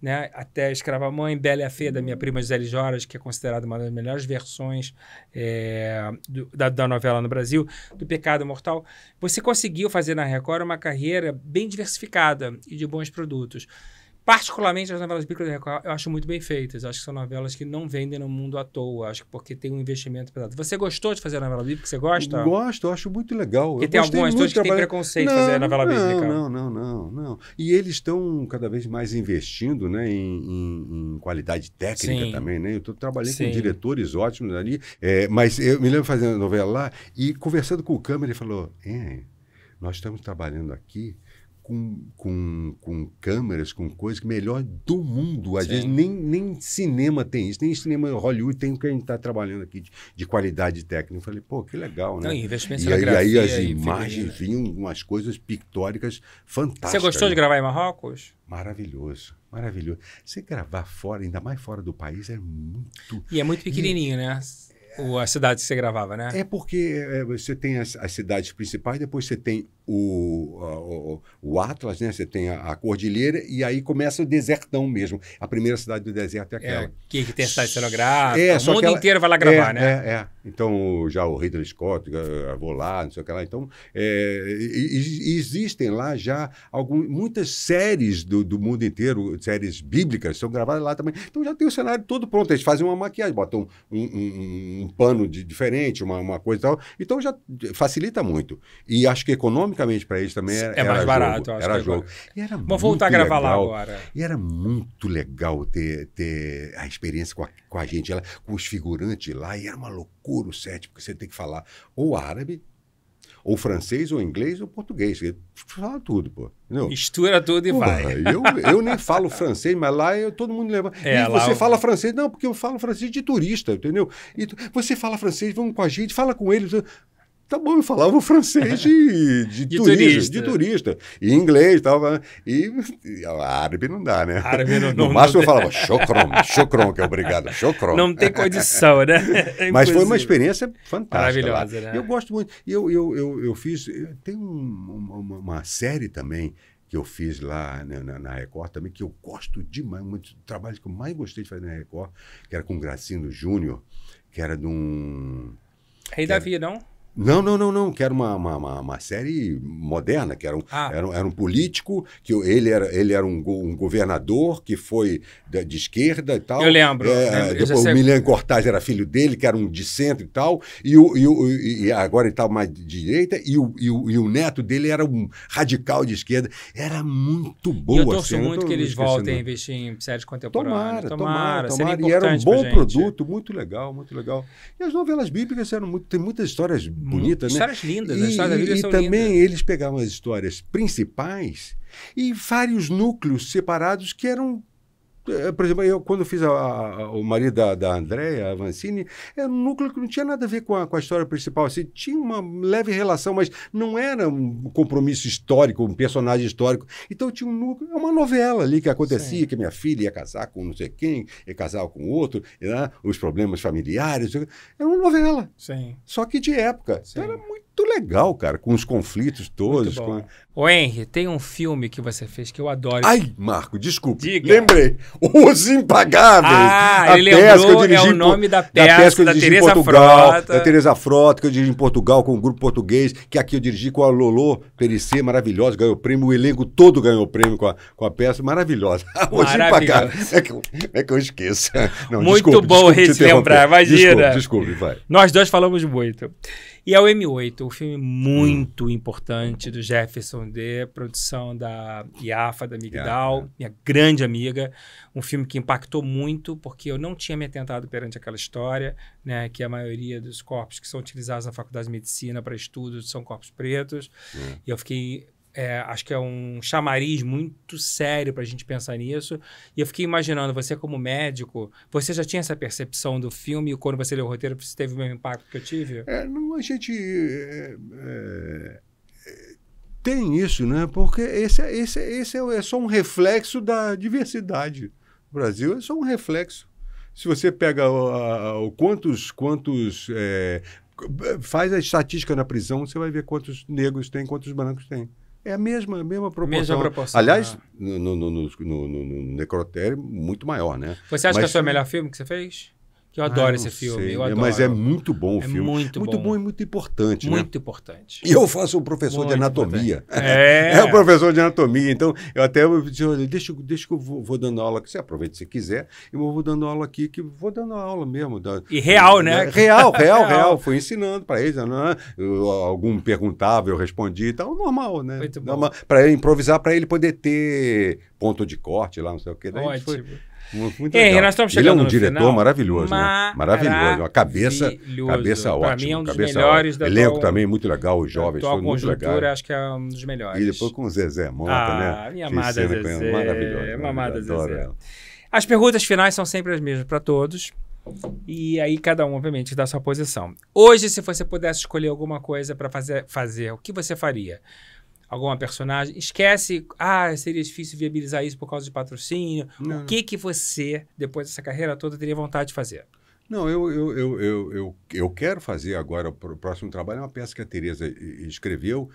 né? Até Escrava Mãe, Bela e a Feia, da minha prima Gisele Joras, que é considerada uma das melhores versões é, do, da, da, novela no Brasil, do Pecado Mortal. Você conseguiu fazer na Record uma carreira bem diversificada e de bons produtos. Particularmente as novelas Record, eu acho muito bem feitas. acho que são novelas que não vendem no mundo à toa. acho que porque tem um investimento pesado. Você gostou de fazer a novela bíblica? Você gosta? Eu gosto, eu acho muito legal. Porque eu tem algumas pessoas que têm preconceito não, de fazer a novela não, bíblica. Não, não, não, não. E eles estão cada vez mais investindo né, em, em, em qualidade técnica Sim. também. Né? Eu tô, trabalhei Sim. com diretores ótimos ali. É, mas eu me lembro fazendo a novela lá e conversando com o câmera, ele falou: é, nós estamos trabalhando aqui com, com, com câmeras, com coisas que melhor do mundo. Às Sim. vezes nem, nem cinema tem isso, nem cinema Hollywood tem o que a gente está trabalhando aqui de, de, qualidade técnica. Eu falei, pô, que legal, né? Não, e, aí, aí as imagens né? vinham umas coisas pictóricas fantásticas. Você gostou de gravar em Marrocos? Maravilhoso, maravilhoso. Você gravar fora, ainda mais fora do país, é muito. E é muito pequenininho, e... né? O, a cidade que você gravava, né? É porque é, você tem as, as cidades principais, depois você tem o, o, o Atlas, né? Você tem a, a, cordilheira e aí começa o desertão mesmo. A primeira cidade do deserto é, é aquela. É, que, que tem cidade cenográfica, é, o mundo aquela, inteiro vai lá gravar, é, né? É, é. Então, já o Ridley Scott, eh, vou lá, não sei o que lá. Então, é, existem lá já algumas, muitas séries do, do mundo inteiro, séries bíblicas, são gravadas lá também. Então, já tem o cenário todo pronto. Eles fazem uma maquiagem, botam um, um, um pano de, diferente, uma, uma coisa e tal. Então, já facilita muito. E acho que econômico economicamente para eles também é era, é mais era barato. É jogo, era jogo. É era Vamos voltar a gravar legal, lá agora. E era muito legal ter, ter a experiência com a, com a gente, ela, com os figurantes lá, e era uma loucura o set, porque você tem que falar ou árabe, ou francês, ou inglês, ou português. Fala tudo, pô. Entendeu? Mistura tudo e pô, vai. Eu, eu nem falo francês, mas lá eu, todo mundo leva. É, e você fala francês? Não, porque eu falo francês de turista, entendeu? E tu, você fala francês, vamos com a gente, fala com eles tá bom, eu falava francês de, de, de turista, turista, de turista, e inglês tava e, e árabe não dá, né? Árabe não, no não, máximo não eu falava chocron, chocron, que é obrigado, chocron. Não tem condição, né? É Mas foi uma experiência fantástica. Maravilhosa, lá. né? Eu gosto muito, eu, eu, eu, eu fiz, tem uma, uma, uma série também, que eu fiz lá na, na, na, Record também, que eu gosto demais, um trabalho que eu mais gostei de fazer na Record, que era com o Gracino Júnior, que era de um. Rei Davi, não? Não, não, não, não. Que era uma, uma, uma série moderna, que era um, ah. era, era, um político, que ele era, ele era um, um governador que foi de, de, esquerda e tal. Eu lembro. É, eu lembro. Depois, eu é o Milan Cortaz era filho dele, que era um de centro e tal. E, o, e, o, e agora ele estava tá mais de direita. E o, e o, e, o, neto dele era um radical de esquerda. Era muito boa. E eu torço assim, muito eu que eles voltem a investir em séries contemporâneas. Tomara, tomara. tomara, tomara. E era um bom produto, muito legal, muito legal. E as novelas bíblicas eram muito, tem muitas histórias bonita, né? histórias né? Lindas, e, histórias E, também lindas. eles pegavam as histórias principais e vários núcleos separados que eram é, por exemplo, eu quando fiz a, a, o marido da, da Andrea, a Vancini, é um núcleo que não tinha nada a ver com a, com a história principal. Assim, tinha uma leve relação, mas não era um compromisso histórico, um personagem histórico. Então tinha um núcleo, é uma novela ali que acontecia, Sim. que minha filha ia casar com não sei quem, ia casar com outro, né? os problemas familiares. Era uma novela. Sim. Só que de época. Então, era muito muito legal, cara, com os conflitos todos. Com... O Henry, tem um filme que você fez que eu adoro. Ai, Marco, desculpe. Diga. Lembrei. Os Impagáveis. Ah, a ele pesca, lembrou, eu é o nome da peça, da, pesca, eu da dirigi Portugal, Frota. Da Tereza Frota, que eu dirigi em Portugal com um grupo português, que aqui eu dirigi com a Lolo Perissé, maravilhosa, ganhou o prêmio, o elenco todo ganhou o prêmio com a, com a peça, maravilhosa. Os Impagáveis. É que, eu, é que eu esqueço. Não, muito desculpe, bom desculpe, lembrar, imagina. Desculpe, desculpe, vai. Nós dois falamos muito. E é o M8, um filme muito hum. importante do Jefferson D., produção da Iafa, da Migdal, yeah, minha grande amiga. Um filme que impactou muito, porque eu não tinha me atentado perante aquela história, né, que a maioria dos corpos que são utilizados na Faculdade de Medicina para estudos são corpos pretos. Yeah. É. E eu fiquei é, acho que é um chamariz muito sério para a gente pensar nisso. E eu fiquei imaginando, você como médico, você já tinha essa percepção do filme e quando você leu o roteiro, você teve o mesmo impacto que eu tive? É, não, a gente é, é, é tem isso, né? Porque esse, é, esse, esse é só um reflexo da diversidade. O Brasil é só um reflexo. Se você pega o, quantos, quantos faz a estatística na prisão, você vai ver quantos negros tem, quantos brancos tem. É a mesma, a mesma proporção. Mesma proporção. Aliás, é. no, no, no, no, necrotério, muito maior, né? Você acha que esse é o melhor filme que você fez? Que eu adoro ah, esse filme. Eu é, adoro. Mas é muito bom o é filme. muito, muito bom. bom. e muito importante. Né? Muito né? importante. E eu faço um professor muito de anatomia. É. é um professor de anatomia. Então, eu até disse: olha, deixa, deixa que eu vou, vou, dando aula aqui. Você aproveita se quiser. Eu vou dando aula aqui, que vou dando aula mesmo. Da, e real, né? Real, real, real. Fui ensinando para eles. Né? Eu, algum perguntava, eu respondi e tal. Normal, né? Muito bom. Para improvisar, para ele poder ter ponto de corte lá, não sei o quê. Daí Ótimo. Muito é, legal. nós estamos chegando Ele é um diretor final. maravilhoso, né? Maravilhoso. Uma cabeça, cabeça ótima. Para mim é um dos melhores ótima. da Elenco também muito legal, os jovens, foi muito legal. acho que é um dos melhores. E depois com o Zezé Monta, ah, né? minha amada Zezé. Maravilhosa. Maravilhosa. Uma amada Zezé. As perguntas finais são sempre as mesmas para todos. E aí cada um, obviamente, dá sua posição. Hoje, se você pudesse escolher alguma coisa para fazer, fazer, o que você faria? alguma personagem. Esquece, ah, seria difícil viabilizar isso por causa de patrocínio. Não. O que que você, depois dessa carreira toda, teria vontade de fazer? Não, eu, eu, eu, eu, eu, eu quero fazer agora, o próximo trabalho é uma peça que a Tereza escreveu,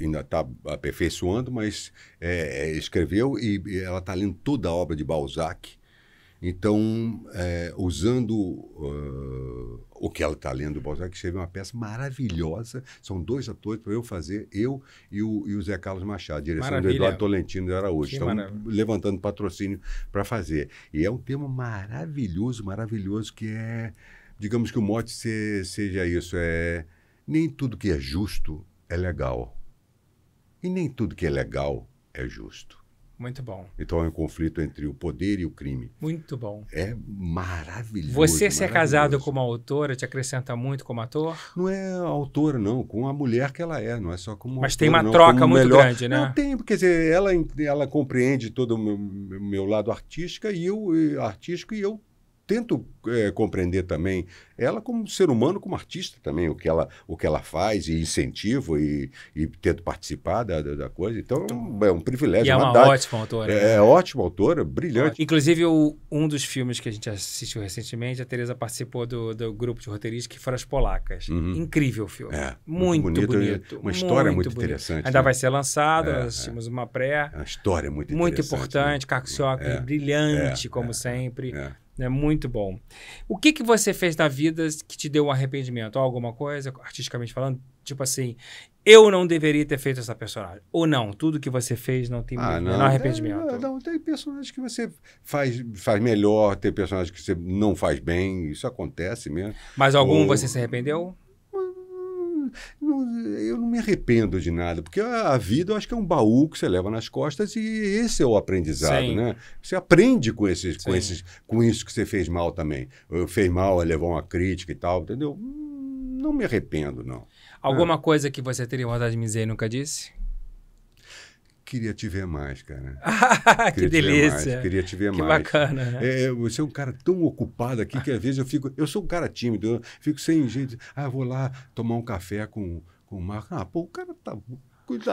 ainda está aperfeiçoando, mas é, é escreveu e, ela está lendo toda a obra de Balzac. Então, é, usando uh, o que ela está lendo do Balzac escreveu uma peça maravilhosa. São dois atores para eu fazer, eu e o, e o Zé Carlos Machado, direção Maravilha. do Eduardo Tolentino de Araújo. Estão levantando patrocínio para fazer. E é um tema maravilhoso, maravilhoso, que é, digamos que o mote se, seja isso, é nem tudo que é justo é legal. E nem tudo que é legal é justo. Muito bom. Então é um conflito entre o poder e o crime. Muito bom. É maravilhoso. Você ser é casado com uma autora te acrescenta muito como ator? Não é autora, não, com a mulher que ela é, não é só como. Mas autora, tem uma não, troca muito melhor. grande, né? Não tem, quer dizer, ela, ela compreende todo o meu, meu lado artístico e eu, artístico e eu tento é, compreender também ela como ser humano, como artista também, o que ela, o que ela faz e incentivo e, e tento participar da, da, coisa. Então é, é um privilégio. E é uma mandar. ótima autora. É, né? é ótima autora, brilhante. Inclusive, o, um dos filmes que a gente assistiu recentemente, a Tereza participou do, do grupo de roteiristas que foram as polacas. Uhum. Incrível o filme. É, muito, muito bonito, bonito. Uma história muito, muito interessante. Ainda né? vai ser lançado, é, nós é. assistimos uma pré. É uma história muito interessante. Muito importante, né? Carcioca, brilhante, como sempre. É muito bom. O que, que você fez na vida que te deu um arrependimento? Alguma coisa, artisticamente falando? Tipo assim, eu não deveria ter feito essa personagem. Ou não, tudo que você fez não tem ah, não. É arrependimento. É, não, tem personagens que você faz, faz melhor, tem personagens que você não faz bem, isso acontece mesmo. Mas algum Ou... você se arrependeu? eu não me arrependo de nada, porque a vida eu acho que é um baú que você leva nas costas e esse é o aprendizado, Sim. né? Você aprende com, esses, com, esses, com isso que você fez mal também. Eu fez mal, levou uma crítica e tal, entendeu? Não me arrependo, não. Alguma é. coisa que você teria vontade de me dizer e nunca disse? Queria te ver mais, cara. Ah, que delícia. Queria te ver que mais. Que bacana. Né? É, você é um cara tão ocupado aqui que às vezes eu fico. Eu sou um cara tímido, eu fico sem jeito. Ah, vou lá tomar um café com, com o Marco. Ah, pô, o cara tá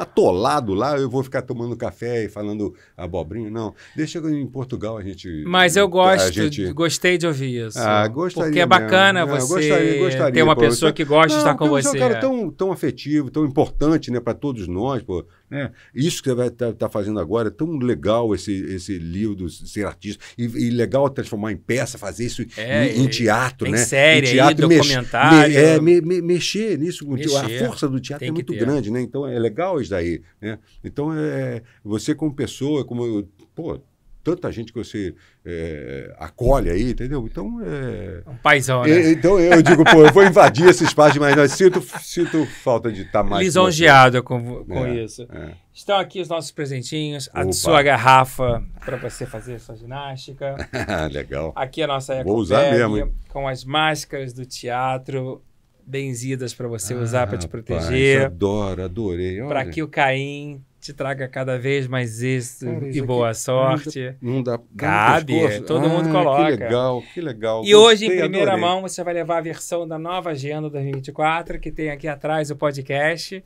atolado lá, eu vou ficar tomando café e falando abobrinho, não. Deixa eu, em Portugal a gente. Mas eu gosto, gente... gostei de ouvir isso. Ah, gostaria. Porque é bacana mesmo. Ah, você gostaria, gostaria, ter uma pô, pessoa que gosta de estar com você. Você é um cara tão, tão afetivo, tão importante, né, para todos nós, pô. Né? Isso que você vai estar tá, tá, fazendo agora é tão legal esse, esse livro do ser artista. E, e legal transformar em peça, fazer isso é, em, em, teatro, em né? Série, em teatro, aí, documentário. Me, é, me, me, mexer nisso. Mexer, a força do teatro é muito ter. grande, né? Então é legal isso daí. Né? Então é, você como pessoa, como. Pô, tanta gente que você é, acolhe aí, entendeu? Então é. Um paizão, né? então eu digo, pô, eu vou invadir esse espaço, mas não, sinto, sinto falta de estar mais. Lisonjeado com, com é, isso. É. Estão aqui os nossos presentinhos, Opa. a sua garrafa para você fazer sua ginástica. Legal. Aqui a nossa Eco Vou usar mesmo, hein? com as máscaras do teatro benzidas para você ah, usar para te proteger. Rapaz, adoro, adorei. Para que o Caim te traga cada vez mais êxito e boa sorte. Não dá, não dá Cabe, todo ah, mundo coloca. Que legal, que legal. E Gostei, hoje, em primeira adorei. mão, você vai levar a versão da nova agenda 2024, que tem aqui atrás o podcast.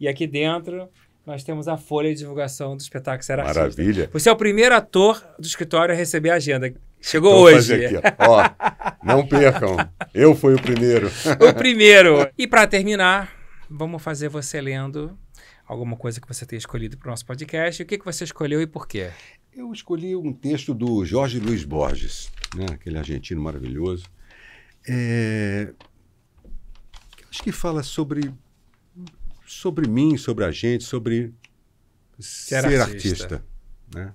E aqui dentro nós temos a folha de divulgação do espetáculo Será Maravilha. Você é o primeiro ator do escritório a receber a agenda. Chegou Vou então, hoje. Aqui, ó. não percam. Eu fui o primeiro. o primeiro. E para terminar, vamos fazer você lendo alguma coisa que você tenha escolhido para o nosso podcast. O que, que você escolheu e por quê? Eu escolhi um texto do Jorge Luiz Borges, né? aquele argentino maravilhoso. É... Acho que fala sobre, sobre mim, sobre a gente, sobre ser, ser artista. artista né?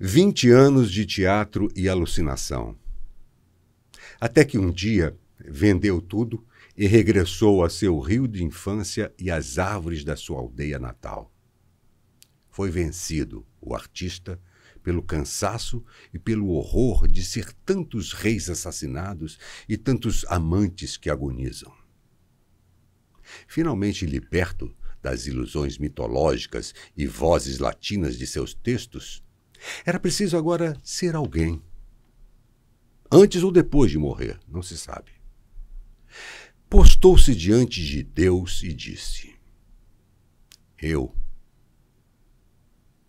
20 anos de teatro e alucinação. Até que um dia vendeu tudo e regressou a seu rio de infância e às árvores da sua aldeia natal. Foi vencido, o artista, pelo cansaço e pelo horror de ser tantos reis assassinados e tantos amantes que agonizam. Finalmente liberto das ilusões mitológicas e vozes latinas de seus textos, era preciso agora ser alguém. Antes ou depois de morrer, não se sabe postou-se diante de Deus e disse: Eu,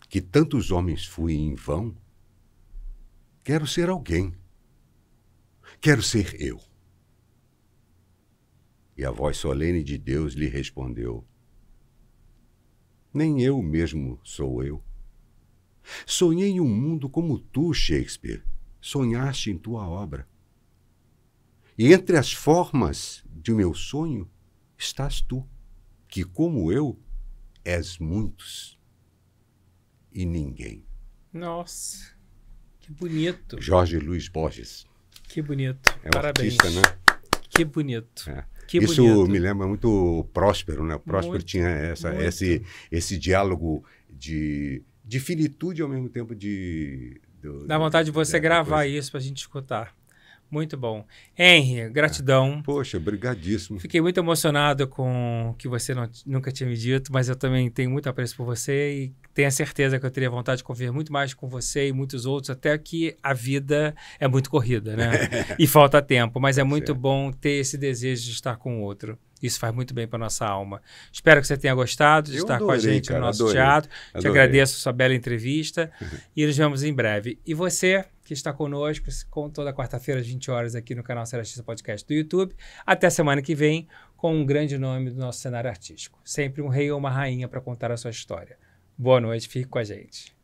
que tantos homens fui em vão, quero ser alguém. Quero ser eu. E a voz solene de Deus lhe respondeu: Nem eu mesmo sou eu. Sonhei um mundo como tu, Shakespeare, sonhaste em tua obra. E entre as formas de meu sonho estás tu, que, como eu, és muitos e ninguém. Nossa, que bonito. Jorge Luiz Borges. Que bonito. É um Parabéns. Artista, né? Que bonito. É. Que Isso bonito. me lembra muito Próspero, né? Próspero muito, tinha essa, esse, esse diálogo de, de finitude ao mesmo tempo de. Do, Dá vontade de você gravar isso para a gente escutar. Muito bom. Henry, gratidão. Ah, poxa, brigadíssimo. Fiquei muito emocionado com o que você não, nunca tinha me dito, mas eu também tenho muito apreço por você e tenho a certeza que eu teria vontade de conviver muito mais com você e muitos outros, até que a vida é muito corrida, né? e falta tempo, mas é tá muito certo. bom ter esse desejo de estar com o outro. Isso faz muito bem para nossa alma. Espero que você tenha gostado de eu estar adorei, com a gente cara, no nosso adorei, teatro. Adorei. Te agradeço a sua bela entrevista e nos vemos em breve. E você que está conosco com toda quarta-feira às 20 horas aqui no canal Serastista Podcast do YouTube. Até semana que vem com um grande nome do nosso cenário artístico. Sempre um rei ou uma rainha para contar a sua história. Boa noite, fique com a gente.